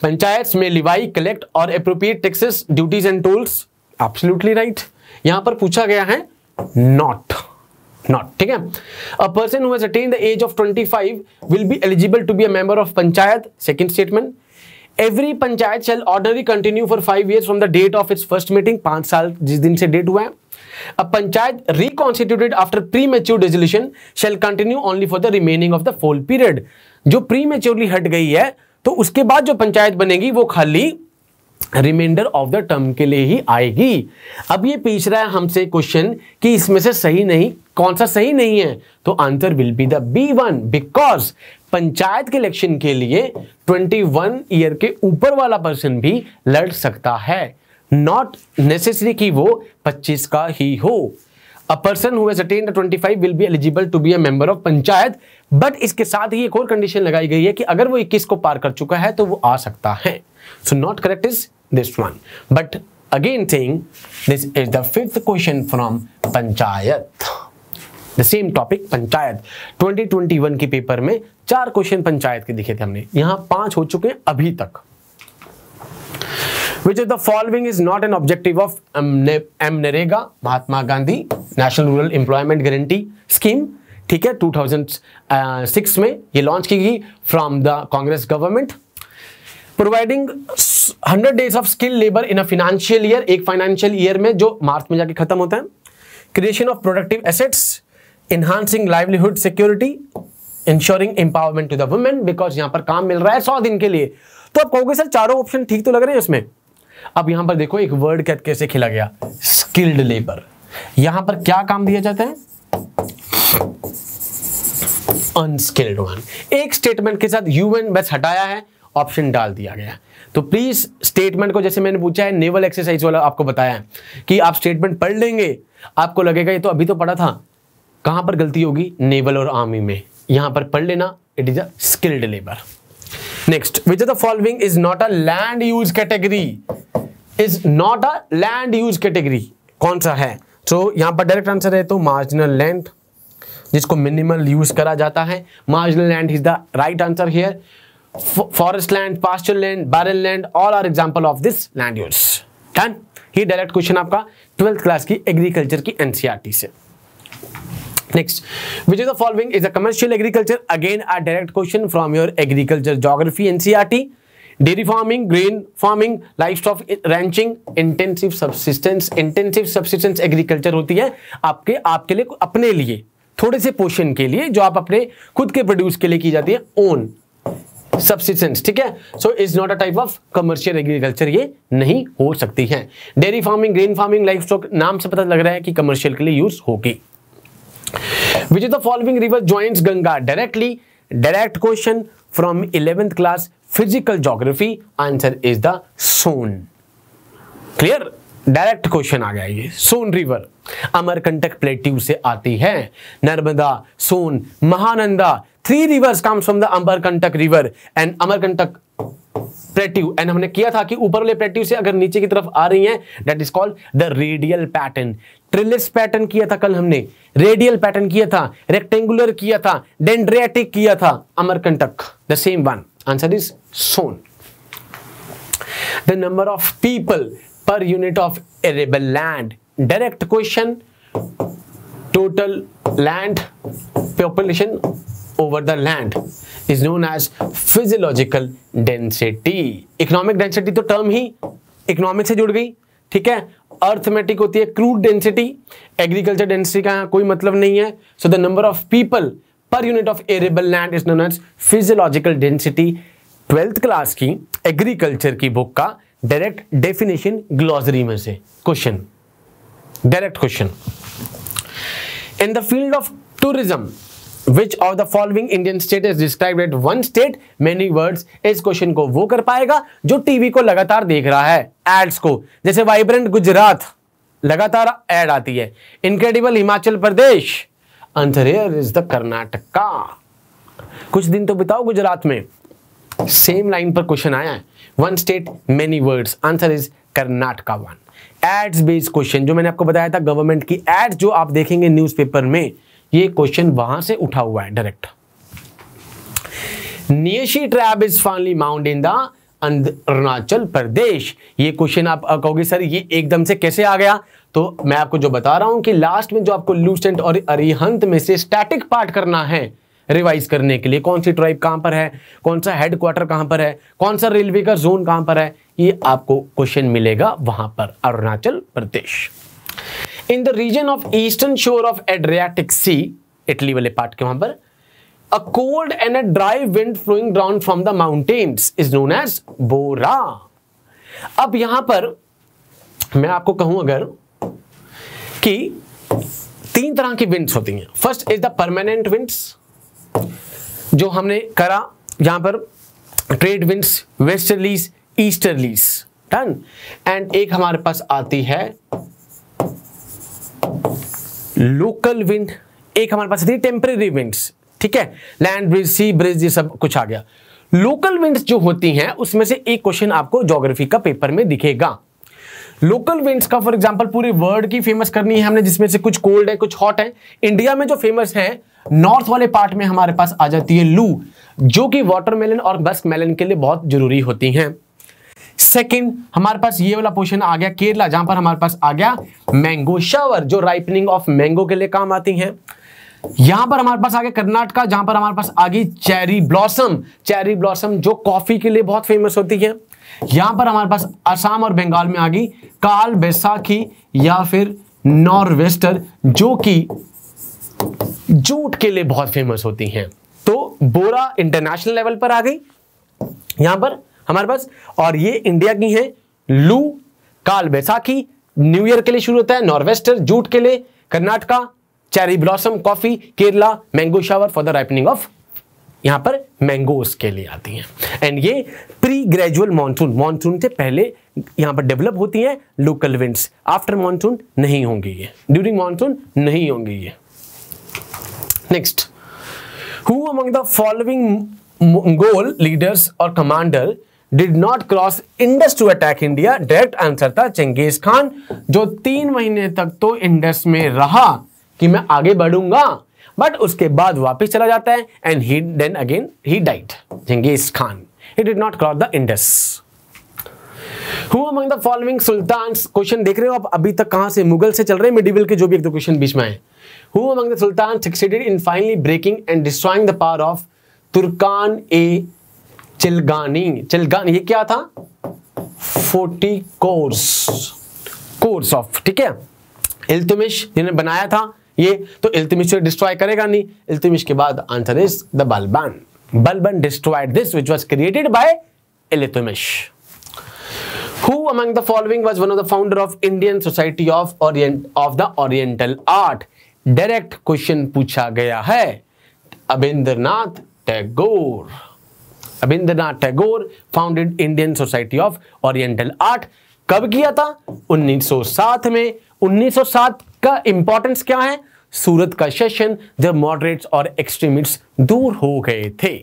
पंचायत में लिवाई कलेक्ट और appropriate taxes duties and tolls absolutely right यहां पर पूछा गया है नॉट नॉट ठीक है a person who has attain the age of 25 will be eligible to be a member of panchayat second statement every panchayat shall ordinary continue for five years from the date of its first meeting पांच साल जिस दिन से date हुआ है a panchayat reconstituted after pre premature resolution shall continue only for the remaining of the whole period जो prematurely हट गई है तो उसके बाद जो पंचायत बनेगी वो खाली रिमाइंडर ऑफ द टर्म के लिए ही आएगी अब ये पूछ रहा है हमसे क्वेश्चन कि इसमें से सही नहीं कौन सा सही नहीं है तो answer will be the B one because panchayat के इलेक्शन के लिए 21 ईयर के ऊपर वाला पर्सन भी लड़ सकता है नॉट नेसेसरी कि वो 25 का ही हो अ पर्सन हुए twenty 25 will be eligible to be a member of panchayat but इसके साथ ही एक और कंडीशन लगाई गई है कि अगर वो 21 को पार कर चुका है तो वो आ सकता है so not correct is this one but again thing this is the fifth question from panchayat the same topic panchayat 2021 के पेपर में चार क्वेश्चन पंचायत के दिखे थे हमने यहां पांच हो चुके हैं अभी तक which is the following is not an objective of M NREGA Mahatma Gandhi national rural employment guarantee scheme ठीक है 2006 में ये लॉन्च की गई from the Congress government providing 100 days of skill labour in a financial year एक फाइनेंशियल ईयर में जो मार्च में जाके खत्म होता है creation of productive assets enhancing livelihood security ensuring empowerment to the women because यहां पर काम मिल रहा है सौ दिन के लिए तो आप कहोगे सर चारों ऑप्शन ठीक तो लग रहे हैं इसमें अब यहां पर देखो एक वर्ड कैसे खेला गया स्किल्ड लेबर यहां पर क्या काम दिया जाता है अनस्किल्ड वन एक स्टेटमेंट के साथ यूएन बस हटाया है ऑप्शन डाल दिया गया तो प्लीज स्टेटमेंट को जैसे मैंने पूछा है नेवल एक्सरसाइज वाला आपको बताया है कि आप स्टेटमेंट पढ़ लेंगे आपको लगेगा ये तो अभी तो पढ़ा था कहां पर गलती होगी नेवल और आर्मी में यहां पर पढ़ लेना it is a skilled labour next which of the following is not a land use category is not a land use category कौन सा है तो so, यहां पर डायरेक्ट आंसर है तो मार्जिनल लेंथ जिसको मिनिमल यूज करा जाता है marginal land is the right answer here forest land pasture land barren land all are example of this land use done ये डायरेक्ट क्वेश्चन आपका ट्वेल्थ क्लास की agriculture की एनसीईआरटी e से next which is the following is a commercial agriculture again are direct question from your agriculture geography NCERT dairy farming green farming livestock ranching intensive subsistence intensive subsistence agriculture होती है आपके आपके लिए अपने लिए थोड़े से पोषण के लिए जो आप अपने खुद के प्रोड्यूस के लिए की जाती है ओन सब्सिस्टेंस ठीक है so is not a type of commercial agriculture ये नहीं हो सकती है dairy farming grain farming livestock नाम से पता लग रहा है कि कमर्शियल के लिए यूज होगी which is the following river joint Ganga directly direct question from eleventh class physical geography answer is the Son clear direct question आ गया ये सोन रिवर अमरकंटक प्लेट्यू से आती है Narmada Son Mahananda three rivers comes from the Amarkantak river and Amarkantak plateau and हमने किया था कि ऊपर वाले प्लेट्यू से अगर नीचे की तरफ आ रही हैं that is called the radial pattern trellis pattern किया था कल हमने रेडियल पैटर्न किया था रेक्टेंगुलर किया था डेंड्रियाटिक किया था Amarkantak the same one answer is Son the number of people per unit of arable land direct question total land population over the land is known as physiological density economic density तो term ही economic से जुड़ गई ठीक है arithmetic होती है crude density agriculture density का कोई मतलब नहीं है so the number of people per unit of arable land is known as physiological density twelfth class की एग्रीकल्चर की बुक का डायरेक्ट डेफिनेशन ग्लॉजरी में से question direct question in the field of tourism Which of the following Indian state is describe at one state many words. इस question को वो कर पाएगा जो टीवी को लगातार देख रहा है एड्स को जैसे वाइब्रेंट गुजरात लगातार एड आती है incredible Himachal Pradesh answer is the Karnataka कुछ दिन तो बिताओ गुजरात में सेम लाइन पर क्वेश्चन आया है one state many words answer is Karnataka one ads based question जो मैंने आपको बताया था गवर्नमेंट की एड्स जो आप देखेंगे न्यूज़पेपर में ये क्वेश्चन वहां से उठा हुआ है direct Nyishi tribe is finally mount in the Arunachal Pradesh ये क्वेश्चन आप कहोगे सर ये एकदम से कैसे आ गया तो मैं आपको जो बता रहा हूं कि लास्ट में जो आपको लूसेंट और अरिहंत में से स्टैटिक पार्ट करना है रिवाइज करने के लिए कौन सी ट्राइब कहां पर है कौन सा हेडक्वार्टर कहां पर है कौन सा रेलवे का जोन कहां पर है ये आपको क्वेश्चन मिलेगा वहां पर Arunachal Pradesh in the region of eastern shore of Adriatic sea Italy वाले पार्ट के वहां पर a cold and a dry wind flowing down from the mountains is known as bora अब यहां पर मैं आपको कहूं अगर कि तीन तरह की विंड्स होती हैं first is the permanent winds जो हमने करा यहां पर trade winds westerlies easterlies done and एक हमारे पास आती है लोकल विंड एक हमारे पास आती है टेम्परेरी विंड्स ठीक है लैंड ब्रिज सी ब्रिज ये सब कुछ आ गया लोकल विंड्स जो होती हैं उसमें से एक क्वेश्चन आपको ज्योग्राफी का पेपर में दिखेगा लोकल विंड्स का फॉर एग्जाम्पल पूरे वर्ल्ड की फेमस करनी है हमने जिसमें से कुछ कोल्ड है कुछ हॉट है इंडिया में जो फेमस है नॉर्थ वाले पार्ट में हमारे पास आ जाती है लू जो कि वाटरमेलन और बस्क मेलन के लिए बहुत जरूरी होती है सेकेंड हमारे पास ये वाला पोर्शन आ गया केरला जहां पर हमारे पास आ गया मैंगो शावर जो राइपनिंग ऑफ मैंगो के लिए काम आती है यहां पर हमारे पास आ गया कर्नाटका जहां पर हमारे पास आ गई चेरी ब्लॉसम चेरी ब्लॉसम जो कॉफी के लिए बहुत फेमस होती है यहां पर हमारे पास असम और बंगाल में आ गई काल बैसाखी या फिर नॉर्वेस्टर जो कि जूट के लिए बहुत फेमस होती हैं तो बोरा इंटरनेशनल लेवल पर आ गई यहां पर हमारे पास और ये इंडिया की है लू काल बैसाखी न्यू ईयर के लिए शुरू होता है नॉर्वेस्टर जूट के लिए Karnataka cherry blossom coffee Kerala mango shower for the ripening of यहां पर मैंगोस के लिए आती हैं एंड ये प्री ग्रेजुअल मॉनसून मॉनसून से पहले यहां पर डेवलप होती हैं लोकल विंड्स आफ्टर मॉनसून नहीं होंगी ये ड्यूरिंग मॉनसून नहीं होंगी ये next who among the following Mongol leaders और commander did not cross Indus to attack India direct answer था चंगेज खान जो तीन महीने तक तो इंडस में रहा कि मैं आगे बढ़ूंगा बट उसके बाद वापस चला जाता है and he then again he died Genghis Khan he did not cross the Indus the following sultan question देख रहे हो आप अभी तक कहां से मुगल से चल रहे हैं मिडिवल के जो भी एक दो क्वेश्चन बीच में आए sultan succeeded in finally breaking and destroying the power of Turkan e Chihalgani Chihalgan ये क्या था फोर्टी कोर्स कोर्स ऑफ ठीक है इल्तुमिश जिन्हें बनाया था ये तो इल्तमिश डिस्ट्रॉय करेगा नहीं इल्तमिश के बाद answer is the Balban Balban destroyed this which was created by Iltutmish Who among the following was one of the founder of Indian Society of Orient of the Oriental Art? Direct question पूछा गया है अबिंद्रनाथ Tagore अबिंद्रनाथ Tagore founded Indian Society of Oriental Art कब किया था 1907 में 1907 सौ का importance क्या है सूरत का सेशन जब मॉडरेट्स और एक्सट्रीमिस्ट दूर हो गए थे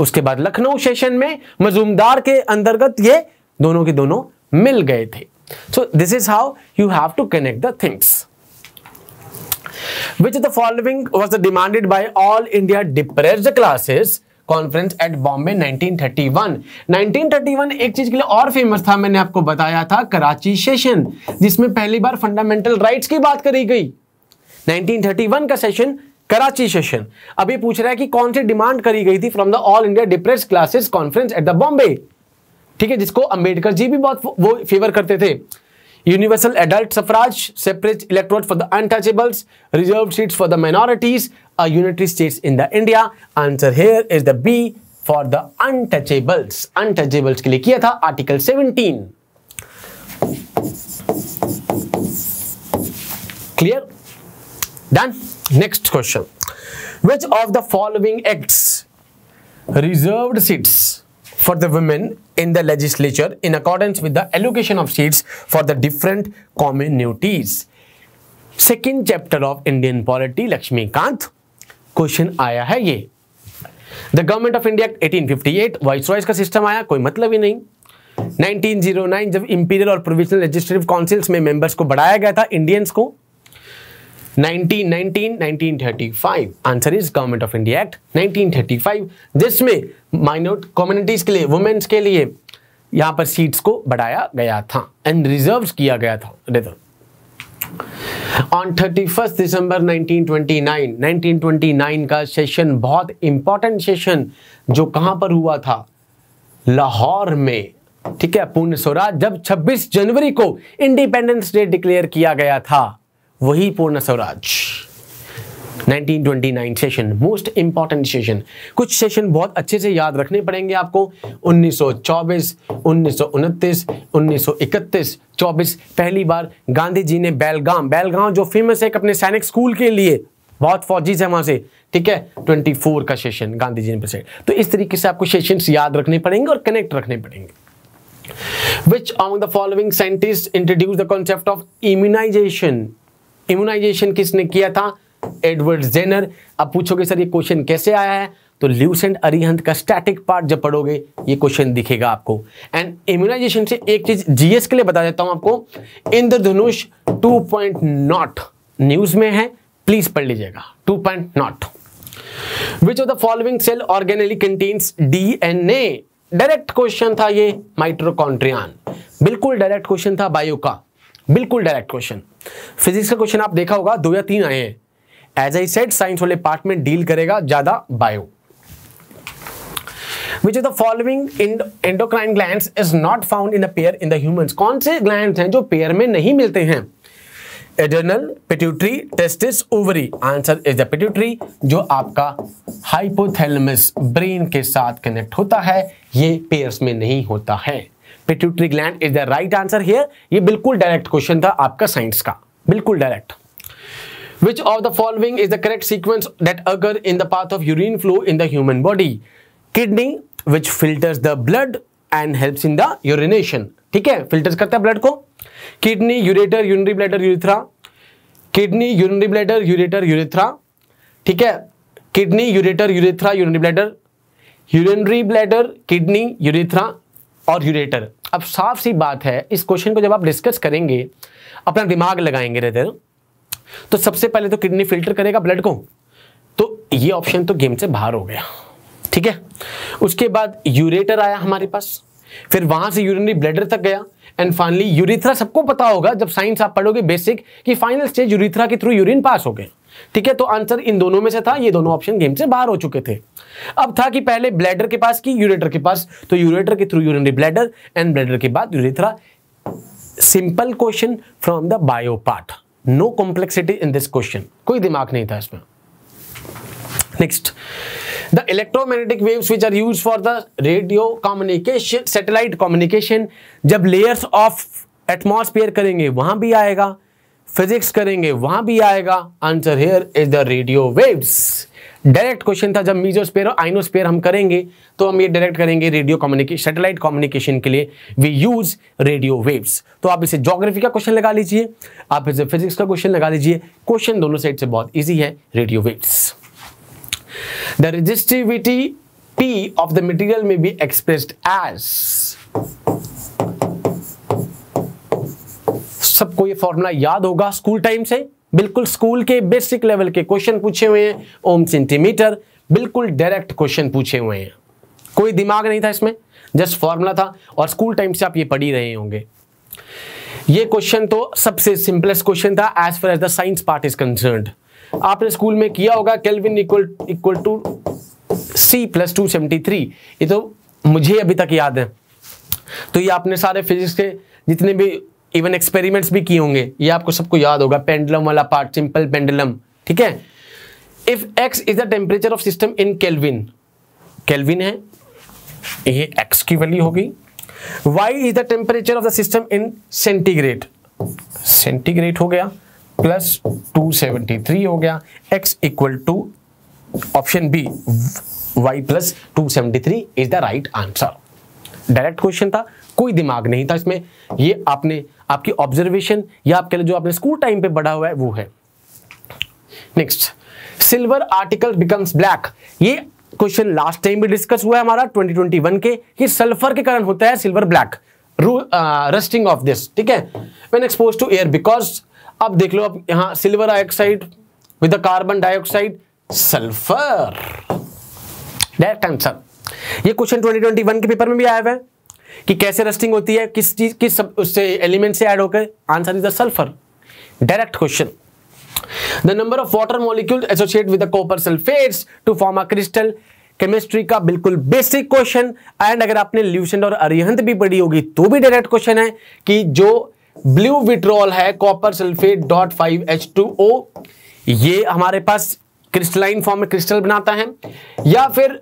उसके बाद लखनऊ सेशन में मजूमदार के अंतर्गत ये दोनों के दोनों मिल गए थे so this is how you have to connect the things which the following was was demanded by all india depressed conference at Bombay 1931 1931 एक चीज के लिए और फेमस था मैंने आपको बताया था कराची सेशन जिसमें पहली बार फंडामेंटल राइट्स की बात करी गई 1931 का सेशन कराची सेशन अभी पूछ रहा है कि कौन सी डिमांड करी गई थी from the all India depressed classes conference at the Bombay ठीक है जिसको अंबेडकर जी भी बहुत वो फेवर करते थे universal adult suffrage, separate electorate for the untouchables, reserved seats for the minorities, a unitary states in the India. Answer here is the B for the untouchables. Untouchables के लिए किया था 17. Clear? Done. Next question. Which of the following acts reserved seats for the women in the legislature in accordance with the allocation of seats for the different communities. Second chapter of Indian polity, Lakshmi Kant. Question आया hai ye the government of india act 1858 viceroys ka system आया koi matlab hi nahi 1909 जब imperial और provincial legislative councils में members को बढ़ाया गया था Indians को 1935 answer is government of India act 1935 जिसमें माइनोर कम्युनिटीज के लिए वुमेन्स के लिए यहां पर सीट्स को बढ़ाया गया था एंड रिजर्व किया गया था reserve on thirty first December 1929 1929 का सेशन बहुत इंपॉर्टेंट सेशन जो कहां पर हुआ था लाहौर में ठीक है पूर्ण स्वराज जब 26 जनवरी को इंडिपेंडेंस डे डिक्लेयर किया गया था वही Purna Swaraj 1929 session most important session कुछ सेशन बहुत अच्छे से याद रखने पड़ेंगे आपको 1924, 1929, 1931, 24 पहली बार गांधी जी ने बैलगाम बैलगांव जो फेमस है अपने सैनिक स्कूल के लिए बहुत फौजीज है वहां से ठीक है 24 का सेशन गांधी जी ने प्रेसिडेंट तो इस तरीके से आपको सेशन याद रखने पड़ेंगे और कनेक्ट रखने पड़ेंगे Which among the following scientists introduced the concept of immunization? Immunization किसने किया था एडवर्ड जेनर अब पूछोगे सर ये क्वेश्चन कैसे आया है तो ल्यूसेंट अरिहंत का स्टैटिक पार्ट जब पढ़ोगे ये क्वेश्चन दिखेगा आपको एंड इम्यूनाइजेशन से एक चीज जीएस के लिए बता देता हूं आपको Indradhanush two point nought news में है प्लीज पढ़ लीजिएगा two point nought which of the following cell organelle contains DNA direct question था ये माइट्रोकॉन्ट्रियान बिल्कुल डायरेक्ट क्वेश्चन था बायो का बिल्कुल डायरेक्ट क्वेश्चन फिजिक्स का क्वेश्चन आप देखा होगा दो या तीन आए हैं एज आई सेट साइंस वाले पार्ट में डील करेगा ज्यादा bio which is the following endocrine glands is not found in a pair in the humans कौन से ग्लैंड हैं जो पेयर में नहीं मिलते हैं adrenal pituitary testis ovary answer is the pituitary जो आपका हाइपोथैलेमस ब्रेन के साथ कनेक्ट होता है ये पेयर्स में नहीं होता है pituitary gland is the right answer here ये बिल्कुल डायरेक्ट क्वेश्चन था आपका साइंस का बिल्कुल direct which of the following is the correct sequence that अगर in the path of urine flow in the human body kidney which filters the blood and helps in the urination ठीक है filter करता है blood को kidney ureter urinary bladder urethra kidney urinary bladder ureter urethra ठीक है kidney ureter urethra urinary bladder urinary bladder kidney urethra और ureter अब साफ सी बात है इस क्वेश्चन को जब आप डिस्कस करेंगे अपना दिमाग लगाएंगे रेदर तो सबसे पहले तो किडनी फिल्टर करेगा ब्लड को तो ये ऑप्शन तो गेम से बाहर हो गया ठीक है उसके बाद यूरेटर आया हमारे पास फिर वहां से यूरिनरी ब्लडर तक गया एंड फाइनली यूरिथ्रा सबको पता होगा जब साइंस आप पढ़ोगे बेसिक कि फाइनल स्टेज यूरिथ्रा के थ्रू यूरिन पास हो गए ठीक है तो आंसर इन दोनों में से था ये दोनों ऑप्शन गेम से बाहर हो चुके थे अब था कि पहले ब्लैडर के पास की यूरेटर के पास तो यूरेटर के through urinary bladder and bladder के बाद urethra simple question from the bio part no complexity in this question कोई दिमाग नहीं था इसमें next the electromagnetic waves which are used for the radio communication satellite communication जब layers of atmosphere करेंगे वहां भी आएगा फिजिक्स करेंगे वहां भी आएगा answer here is the radio waves direct question था जब मीजो स्पेयर और स्पेयर हम करेंगे तो हम ये डायरेक्ट करेंगे रेडियो कम्युनिकेशन सैटेलाइट कम्युनिकेशन के लिए वी यूज रेडियो वेव्स तो आप इसे जोग्राफी का क्वेश्चन लगा लीजिए आप इसे फिजिक्स का क्वेश्चन लगा लीजिए क्वेश्चन दोनों साइड से बहुत ईजी है radio waves the resistivity P of the material may be expressed as सबको ये फॉर्मूला याद होगा स्कूल टाइम से बिल्कुल स्कूल के बेसिक लेवल के क्वेश्चन पूछे हुए हैं ओम सेंटीमीटर बिल्कुल डायरेक्ट क्वेश्चन पूछे हुए हैं कोई दिमाग नहीं था इसमें जस्ट फॉर्मूला था और स्कूल टाइम से आप ये पढ़ी रहे होंगे ये क्वेश्चन तो सबसे सिंपलेस्ट क्वेश्चन था as far as the science part is concern आपने स्कूल में किया होगा kelvin equal equal to C plus two seventy three ये तो मुझे अभी तक याद है तो ये आपने सारे फिजिक्स के जितने भी इवन एक्सपेरिमेंट्स भी किए होंगे ये आपको सबको याद होगा पेंडलम वाला पार्ट सिंपल पेंडलम ठीक है if X is the temperature of system in kelvin kelvin है ये एक्स की वैल्यू होगी Y is the temperature of the system in centigrade centigrade हो गया प्लस टू सेवेंटी थ्री हो गया X equal to option B Y plus two seventy three is the right answer direct question था कोई दिमाग नहीं था इसमें ये आपने आपकी ऑब्जर्वेशन या आपके लिए जो आपने स्कूल टाइम पे पढ़ा हुआ है वो है next silver article becomes black ये क्वेश्चन लास्ट टाइम भी डिस्कस हुआ है हमारा 2021 के कि सल्फर के कारण होता है silver black rusting of this ठीक है when expose to air because अब देख लो अब यहां silver oxide with carbon dioxide sulphur direct answer ये क्वेश्चन 2021 के पेपर में भी आया हुआ है कि कैसे रस्टिंग होती है किस चीज किस सब उससे एलिमेंट से ऐड होकर answer is the sulphur direct question the number of water molecule associate with the copper sulphates to form a crystal chemistry का बिल्कुल बेसिक क्वेश्चन एंड अगर आपने ल्यूसेंट और अरिहंत भी पढ़ी होगी तो भी डायरेक्ट क्वेश्चन है कि जो ब्लू विट्रोल है copper sulphate dot five H two O ये हमारे पास क्रिस्टलाइन फॉर्म में क्रिस्टल बनाता है या फिर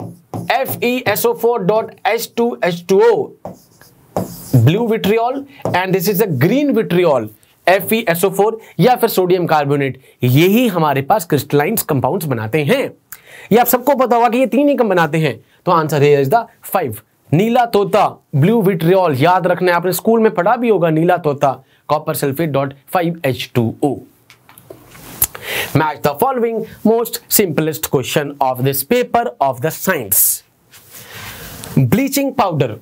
F E O four dot H two H two O blue vitriol and this is a green vitriol FeSO4 या फिर सोडियम कार्बोनेट यही हमारे पास क्रिस्टलाइन कंपाउंड्स बनाते हैं ये आप सबको पता होगा कि ये तीन ही कम बनाते हैं तो आंसर है इज द फाइव नीला तोता ब्लू विट्रियल याद रखना है आपने स्कूल में पढ़ा भी होगा नीला तोता copper sulphate dot five H two O question of this paper of the science bleaching powder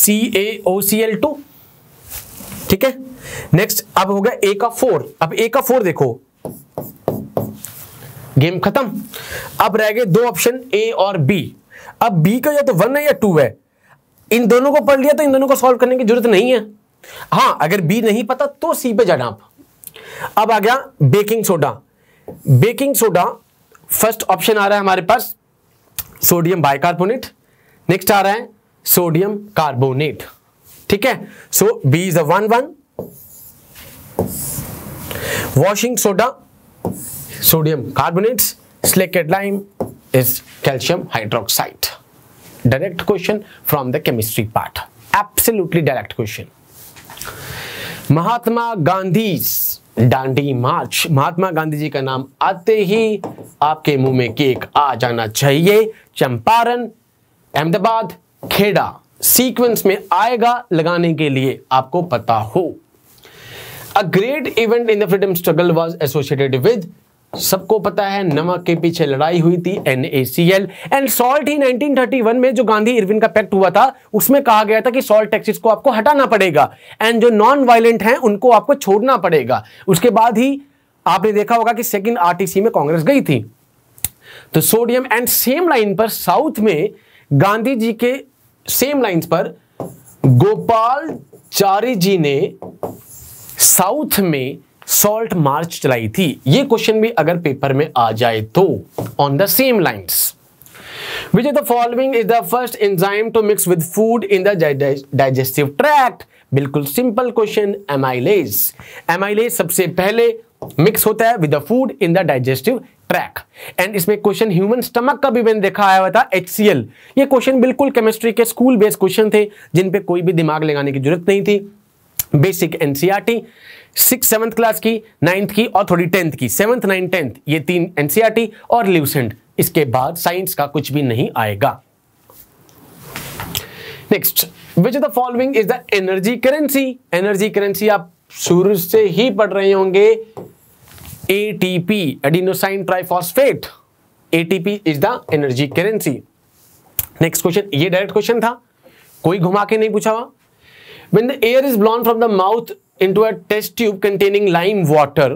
C A O C L two ठीक है नेक्स्ट अब हो गया ए का फोर अब ए का फोर देखो गेम खत्म अब रह गए दो ऑप्शन ए और बी अब बी का या तो वन है या टू है इन दोनों को पढ़ लिया तो इन दोनों को सॉल्व करने की जरूरत नहीं है हाँ अगर बी नहीं पता तो सी पे जाना आप अब आ गया baking soda baking soda first option आ रहा है हमारे पास सोडियम बाइकार्बोनेट नेक्स्ट आ रहा है सोडियम कार्बोनेट ठीक है so B is a one one washing soda sodium carbonate slaked lime is calcium hydroxide direct question from the chemistry part absolutely direct question Mahatma Gandhi Dandi march Mahatma Gandhi ji का नाम आते ही आपके मुंह में केक आ जाना चाहिए चंपारण अहमदाबाद खेड़ा सीक्वेंस में आएगा लगाने के लिए आपको पता हो a great event in the freedom struggle was associated with सबको पता है नमक के पीछे लड़ाई हुई थी एन एंड सॉल्ट ही 1931 में जो गांधी इरविन का पैक्ट हुआ था उसमें कहा गया था कि सॉल्ट टैक्सेस को आपको हटाना पड़ेगा एंड जो नॉन वायलेंट हैं उनको आपको छोड़ना पड़ेगा उसके बाद ही आपने देखा होगा कि सेकंड आरटीसी में कांग्रेस गई थी तो सोडियम एंड सेम लाइन पर साउथ में गांधी जी के सेम लाइन पर गोपाल चारी जी ने साउथ में सॉल्ट मार्च चलाई थी ये क्वेश्चन भी अगर पेपर में आ जाए तो on the same line which is the following is the first enzyme to mix with food in the digestive बिल्कुल सिंपल क्वेश्चन एमाइलेज एमाइलेज सबसे पहले मिक्स होता है with the food in the digestive tract and इसमें question human stomach का भी मैंने देखा आया हुआ था एच ये क्वेश्चन बिल्कुल केमिस्ट्री के स्कूल बेस्ड क्वेश्चन थे जिन पे कोई भी दिमाग लगाने की जरूरत नहीं थी basic NCERT six seventh class की नाइन्थ की और थोड़ी टेंथ की सेवंथ नाइन टेंथ ये तीन एनसीआर e और ल्यूसेंट इसके बाद साइंस का कुछ भी नहीं आएगा next which the following is the energy currency energy currency आप सूर्य से ही पढ़ रहे होंगे P adenosine triphosphate ATP is the energy currency next question ये डायरेक्ट क्वेश्चन था कोई घुमा के नहीं पूछा हुआ when the air is blown from the mouth into a test tube containing lime water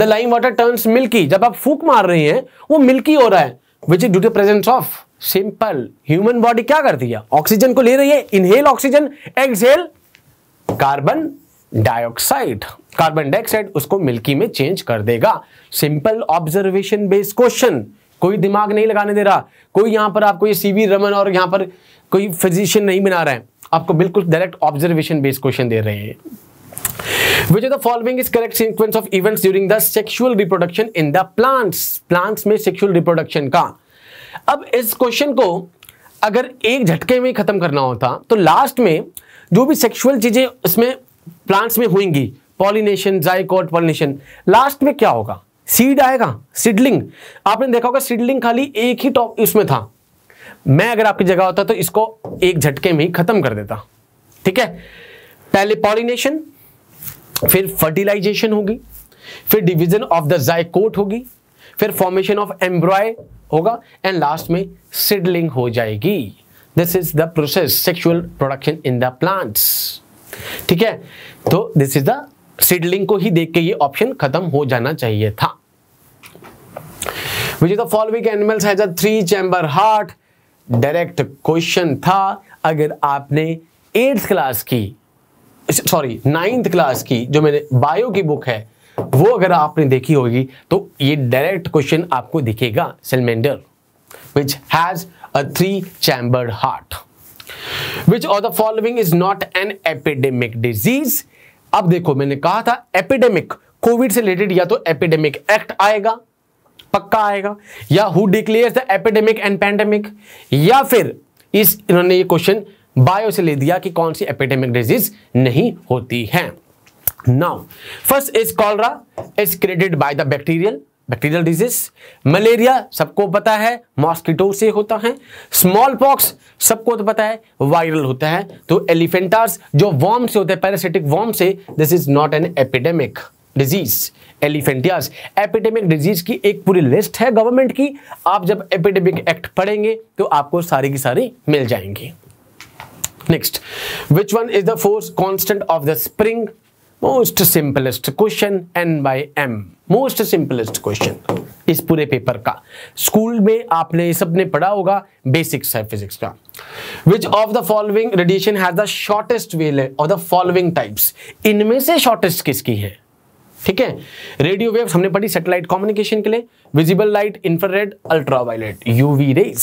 the lime water turns milky जब आप फूक मार रहे हैं वो milky हो रहा है which is due to presence of simple human body क्या करती है ऑक्सीजन को ले रही है inhale oxygen exhale carbon dioxide carbon dioxide उसको मिल्की में चेंज कर देगा सिंपल ऑब्जर्वेशन बेस्ड क्वेश्चन कोई दिमाग नहीं लगाने दे रहा कोई यहां पर आपको ये सीवी रमन और यहां पर कोई फिजिशियन नहीं बना रहे हैं आपको बिल्कुल डायरेक्ट ऑब्जर्वेशन बेस्ड क्वेश्चन दे रहे हैं which of the following is correct sequence of events during the sexual reproduction in the plants plants में सेक्सुअल रिप्रोडक्शन का अब इस क्वेश्चन को अगर एक झटके में खत्म करना होता तो लास्ट में जो भी सेक्सुअल चीजें इसमें प्लांट्स में होंगी पॉलिनेशन जाइकॉट पॉलिनेशन लास्ट में क्या होगा सीड आएगा सीडलिंग आपने देखा होगा सीडलिंग खाली एक ही टॉप उसमें था मैं अगर आपकी जगह होता तो इसको एक झटके में ही खत्म कर देता ठीक है पहले पॉलिनेशन फिर फर्टिलाइजेशन होगी फिर डिवीजन ऑफ द जायकोट होगी फिर फॉर्मेशन ऑफ एम्ब्रॉय होगा एंड लास्ट में सिडलिंग हो जाएगी this is the process sexual production in the plants ठीक है तो दिस इज द सिडलिंग को ही देख के ये ऑप्शन खत्म हो जाना चाहिए था which is the following animals has a three chamber heart direct question था अगर आपने एट्थ क्लास की सॉरी नाइन्थ क्लास की जो मैंने बायो की बुक है वो अगर आपने देखी होगी तो ये डायरेक्ट क्वेश्चन आपको दिखेगा salamander which has a three chambered heart which of the following is not an epidemic disease अब देखो मैंने कहा था एपिडेमिक कोविड से रिलेटेड या तो एपिडेमिक एक्ट आएगा पक्का आएगा या who declares the epidemic and pandemic या फिर इस इन्होंने ये क्वेश्चन बायो से ले दिया कि कौन सी एपिडेमिक डिजीज नहीं होती है now first is cholera is created by the bacterial bacterial disease malaria सबको पता है मॉस्किटो से होता है स्मॉल पॉक्स सबको तो पता है वायरल होता है तो एलिफेंटार्स जो वॉर्म से होते हैं पैरासिटिक वॉर्म से this is not an epidemic disease elephantiasis epidemic disease की एक पूरी लिस्ट है गवर्नमेंट की आप जब एपिडेमिक एक्ट पढ़ेंगे तो आपको सारी की सारी मिल जाएंगी next which one is the force constant of the spring most simplest question N by M most simplest question इस पूरे पेपर का स्कूल में आपने सब ने पढ़ा होगा बेसिक्स है फिजिक्स का which of the following radiation has the shortest wave of the following types इनमें से शॉर्टेस्ट किसकी है ठीक है रेडियो वेव हमने पढ़ी सेटेलाइट कम्युनिकेशन के लिए visible light infrared ultraviolet UV rays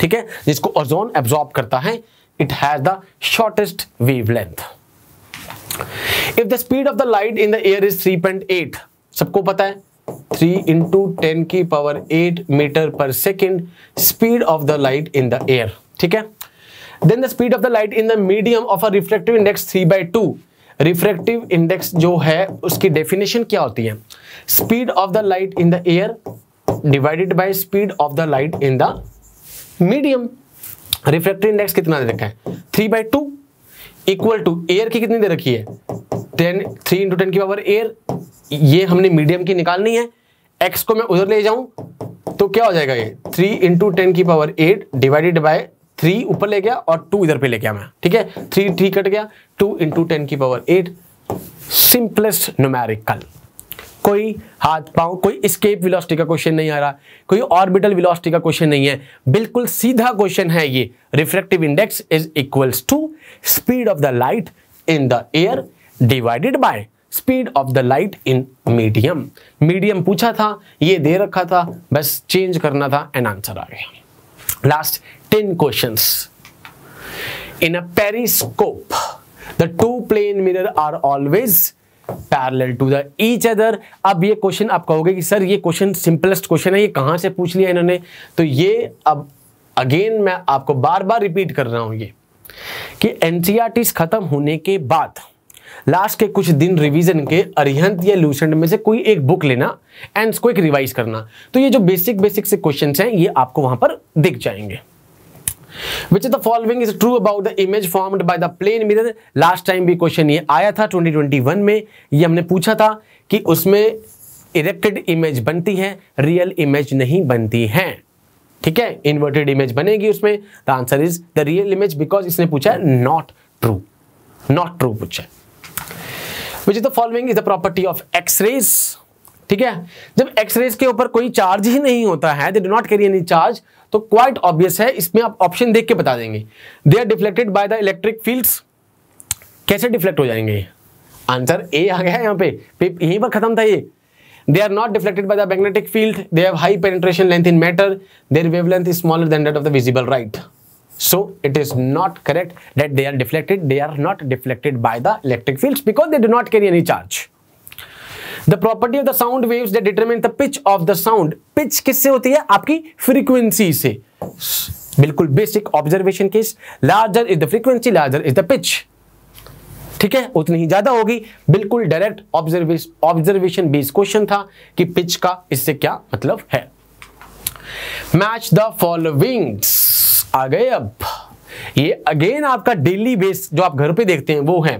ठीक है जिसको ओजोन एब्जॉर्ब करता है it has the shortest wavelength. If the speed of the light in the air is 3.8, सबको पता है 3 इंटू टेन की power 8 metre per second speed of the light in the air ठीक है then the speed of the light in the medium of a reflective index three by two refractive index जो है उसकी definition क्या होती है speed of the light in the air divided by speed of the light in the medium refractive index कितना दे रखा है three by to equal to air की कितनी दे रखी है टेन थ्री इंटू टेन की पावर एयर ये हमने मीडियम की निकालनी है एक्स को मैं उधर ले जाऊं तो क्या हो जाएगा ये थ्री इंटू टेन की power eight divided by three ऊपर ले गया और टू इधर पे ले गया मैं ठीक है थ्री थ्री कट गया टू इंटू टेन की पावर एट सिंपलेस्ट न्यूमेरिकल कोई हाथ पांव कोई स्केप वेलोसिटी का क्वेश्चन नहीं आ रहा कोई ऑर्बिटल वेलोसिटी का क्वेश्चन नहीं है बिल्कुल सीधा क्वेश्चन है ये refractive index is equals to speed of the light in the air divided by speed of the light in medium medium पूछा था ये दे रखा था बस चेंज करना था एंड आंसर आ गया last ten question in a periscope the two plane mirror are always parallel to the each other अब ये क्वेश्चन आप कहोगे कि सर ये क्वेश्चन सिंपलेस्ट क्वेश्चन है ये कहां से पूछ लिया इन्होंने तो ये अब अगेन मैं आपको बार बार रिपीट कर रहा हूं ये कि एन e खत्म होने के बाद लास्ट के कुछ दिन रिवीजन के अरिहंत या लूसेंट में से कोई एक बुक लेना एंड इसको एक रिवाइज करना तो ये जो बेसिक बेसिक से क्वेश्चंस हैं ये आपको वहां पर दिख जाएंगे which the following is true about the image formed by the plane mirror last time भी क्वेश्चन ये आया था 2021 में ये हमने पूछा था कि उसमें इरेक्टेड इमेज बनती है रियल इमेज नहीं बनती है ठीक है इन्वर्टेड इमेज बनेगी उसमें the answer is the real image because इसने पूछा नॉट ट्रू नॉट ट्रू पूछा which is the following is the property of X rays ठीक है जब एक्सरेज के ऊपर कोई चार्ज ही नहीं होता है they do not carry any charge तो क्वाइट ऑब्वियस है इसमें आप ऑप्शन देख के बता देंगे they are deflected by the electric fields कैसे डिफ्लेक्ट हो जाएंगे आंसर ए आ गया यहाँ पे यहीं पर खत्म था ये they are not deflected by the magnetic field they have high penetration length in matter their wavelength is smaller than that of the visible light so it is not correct that they are deflected they are not deflected by the electric fields because they do not carry any charge the property of the sound waves that determine the pitch of the sound pitch किससे होती है आपकी frequency से बिल्कुल basic observation case larger is the frequency larger is the pitch ठीक है उतनी ही ज्यादा होगी बिल्कुल डायरेक्ट ऑब्जर्वेशन बेस्ड क्वेश्चन था कि पिच का इससे क्या मतलब है मैच द फॉलोइंग्स आ गए अब ये अगेन आपका डेली बेस जो आप घर पे देखते हैं वो है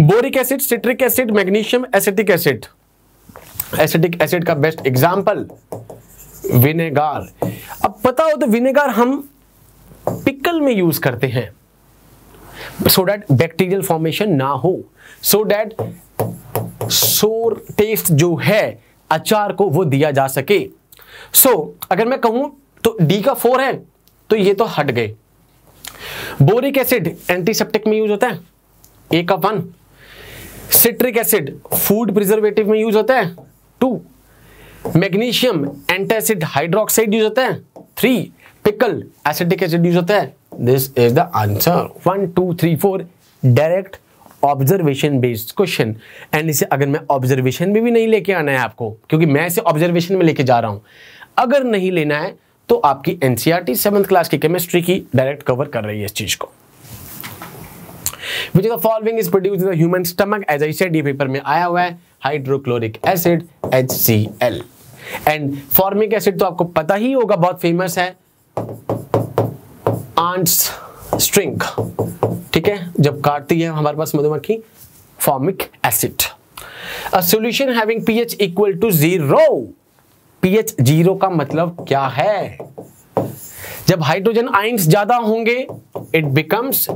boric acid citric acid magnesium acetic acid acetic acid का बेस्ट एग्जाम्पल विनेगार अब पता हो तो विनेगार हम पिकल में यूज करते हैं सो डैट बैक्टीरियल फॉर्मेशन ना हो सो डैट सोर टेस्ट जो है अचार को वो दिया जा सके सो so, अगर मैं कहूं तो डी का फोर है तो ये तो हट गए बोरिक एसिड एंटीसेप्टिक में यूज होता है ए का one citric acid food preservative में यूज होता है two magnesium antacid hydroxide use होता है three pickle acidic acid use होता है this is the answer one two three four direct observation based question and इसे अगर मैं ऑब्जर्वेशन में भी नहीं लेके आना है आपको क्योंकि मैं इसे ऑब्जर्वेशन में लेके जा रहा हूं अगर नहीं लेना है तो आपकी एनसीईआरटी सेवंथ क्लास की केमिस्ट्री की डायरेक्ट कवर कर रही है इस चीज़ को which of following is produce in human stomach as I said ये पेपर में आया हुआ है hydrochloric acid H C L and formic acid तो आपको पता ही होगा बहुत फेमस है आंट्स स्ट्रिंग ठीक है जब काटती है हमारे पास मधुमक्खी formic acid a solution having pH equal to zero pH zero का मतलब क्या है जब हाइड्रोजन आइंस ज्यादा होंगे इट बिकम्स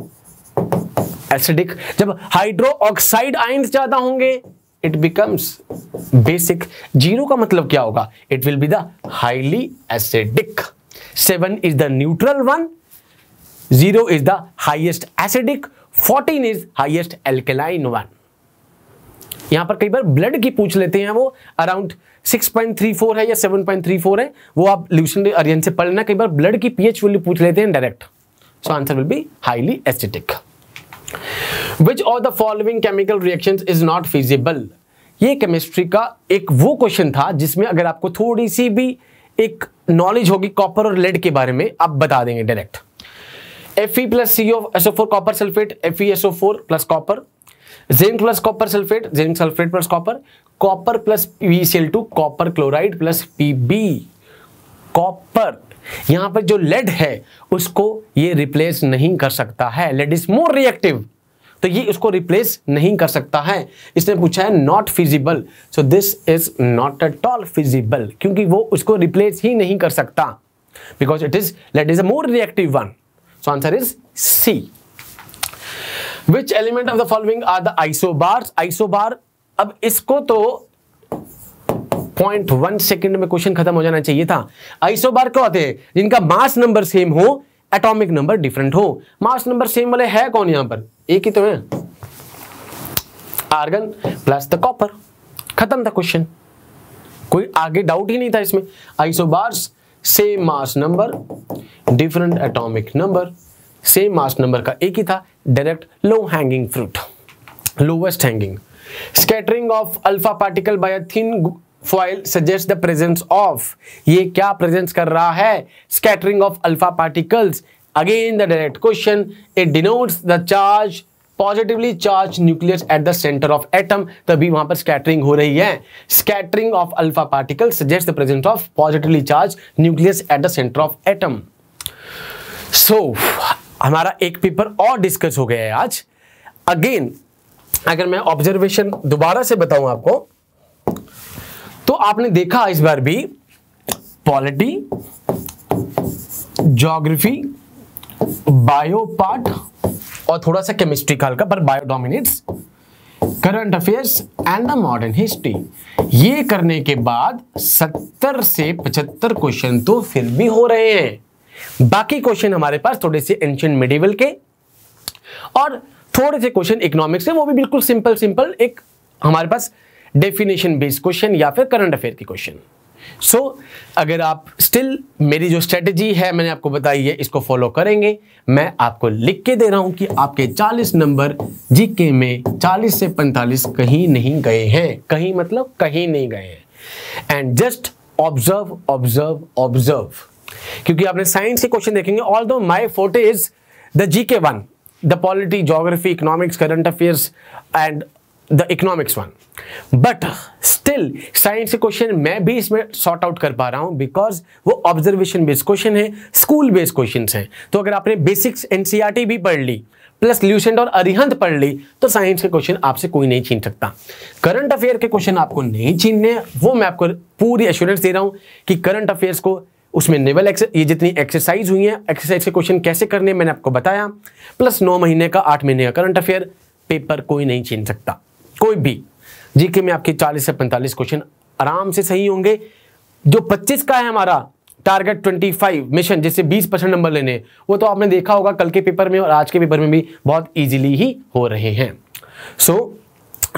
एसिडिक जब हाइड्रो ऑक्साइड आइंस ज्यादा होंगे इट बिकम्स बेसिक जीरो का मतलब क्या होगा it will be the highly acidic seven is the neutral one zero is the highest acidic fourteen is highest alkaline one यहां पर कई बार ब्लड की पूछ लेते हैं वो अराउंड 6.34 है या 7.34 है वो आप ल्यूशन अरियन से पढ़ लेना कई बार ब्लड की पीएच वैल्यू पूछ लेते हैं direct so answer will be highly acidic which of the following chemical reaction is not feasible ये केमिस्ट्री का एक वो क्वेश्चन था जिसमें अगर आपको थोड़ी सी भी एक नॉलेज होगी कॉपर और लेड के बारे में आप बता देंगे direct F E plus C S O four copper sulphate F E S O four plus copper zinc plus copper sulphate zinc sulphate plus copper copper plus P C L two copper chloride plus P B copper यहां पर जो lead है उसको ये replace नहीं कर सकता है लेड इज मोर रिएक्टिव तो ये उसको रिप्लेस नहीं कर सकता है इसने पूछा है not feasible so this is not at all feasible क्योंकि वो उसको रिप्लेस ही नहीं कर सकता because it is lead is a more reactive one so answer is C which element of the following are the isobars isobar अब इसको तो पॉइंट वन सेकेंड में क्वेश्चन खत्म हो जाना चाहिए था आइसोबार क्या होते हैं जिनका मास नंबर सेम हो एटॉमिक नंबर डिफरेंट हो मास नंबर सेम वाले है कौन यहां पर एक ही तो है आर्गन प्लस द कॉपर खत्म था क्वेश्चन कोई आगे डाउट ही नहीं था इसमें isobars same mass number different atomic number same mass number का एक ही था direct low hanging fruit lowest hanging scattering of alpha particle by a thin foil suggest the presence of ये क्या प्रेजेंस कर रहा है scattering of alpha particles again the direct question it denotes the charge positively charge nucleus at the centre of atom तभी वहां पर scattering हो रही है scattering of alpha particle suggest the presence of positively charge nucleus at the centre of atom so हमारा एक paper और discuss हो गया है आज अगेन अगर मैं ऑब्जर्वेशन दोबारा से बताऊं आपको तो आपने देखा इस बार भी पॉलिटी जोग्राफी बायो पार्ट और थोड़ा सा केमिस्ट्री का हल्का पर bio dominates current affairs and the modern history ये करने के बाद 70 से 75 क्वेश्चन तो फिर भी हो रहे हैं बाकी क्वेश्चन हमारे पास थोड़े से एंशियंट मिडिवल के और थोड़े से क्वेश्चन इकोनॉमिक्स से वो भी बिल्कुल सिंपल सिंपल एक हमारे पास डेफिनेशन बेस्ड क्वेश्चन या फिर करंट अफेयर के क्वेश्चन सो अगर आप स्टिल मेरी जो स्ट्रेटजी है मैंने आपको बताई है इसको फॉलो करेंगे मैं आपको लिख के दे रहा हूं कि आपके 40 नंबर जीके में 40 से 45 कहीं नहीं गए हैं कहीं मतलब कहीं नहीं गए हैं and just observe observe observe क्योंकि आपने साइंस के क्वेश्चन देखेंगे although my forte is the GK one the polity geography economics current affairs and the economics one but still science के क्वेश्चन मैं भी इसमें सॉर्ट आउट कर पा रहा हूं बिकॉज वो ऑब्जर्वेशन बेस्ड क्वेश्चन है स्कूल बेस्ड क्वेश्चन हैं तो अगर आपने बेसिक्स एनसीआरटी e भी पढ़ ली प्लस ल्यूसेंट और अरिहंत पढ़ ली तो साइंस के क्वेश्चन आपसे कोई नहीं छीन सकता करंट अफेयर के क्वेश्चन आपको नहीं छीनने वो मैं आपको पूरी एश्योरेंस दे रहा हूँ कि करंट अफेयर्स को उसमें नेवल ये जितनी एक्सरसाइज हुई है एक्सरसाइज के क्वेश्चन कैसे करने मैंने आपको बताया प्लस नौ महीने का आठ महीने का करंट अफेयर पेपर कोई नहीं छीन सकता कोई भी जीके में आपके 40 से 45 क्वेश्चन आराम से सही होंगे जो 25 का है हमारा टारगेट 25 मिशन जिससे 20 परसेंट नंबर लेने वो तो आपने देखा होगा कल के पेपर में और आज के पेपर में भी बहुत ईजिली ही हो रहे हैं so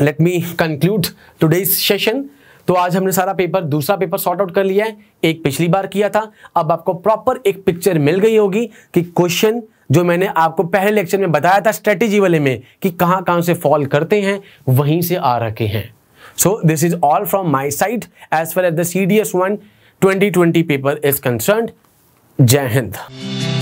let me conclude today session तो आज हमने सारा पेपर दूसरा पेपर सॉर्ट आउट कर लिया है एक पिछली बार किया था अब आपको प्रॉपर एक पिक्चर मिल गई होगी कि क्वेश्चन जो मैंने आपको पहले लेक्चर में बताया था स्ट्रेटेजी वाले में कि कहां कहां से फॉल करते हैं वहीं से आ रखे हैं so this is all from my side as far as the C D S one twenty twenty paper is concern जय हिंद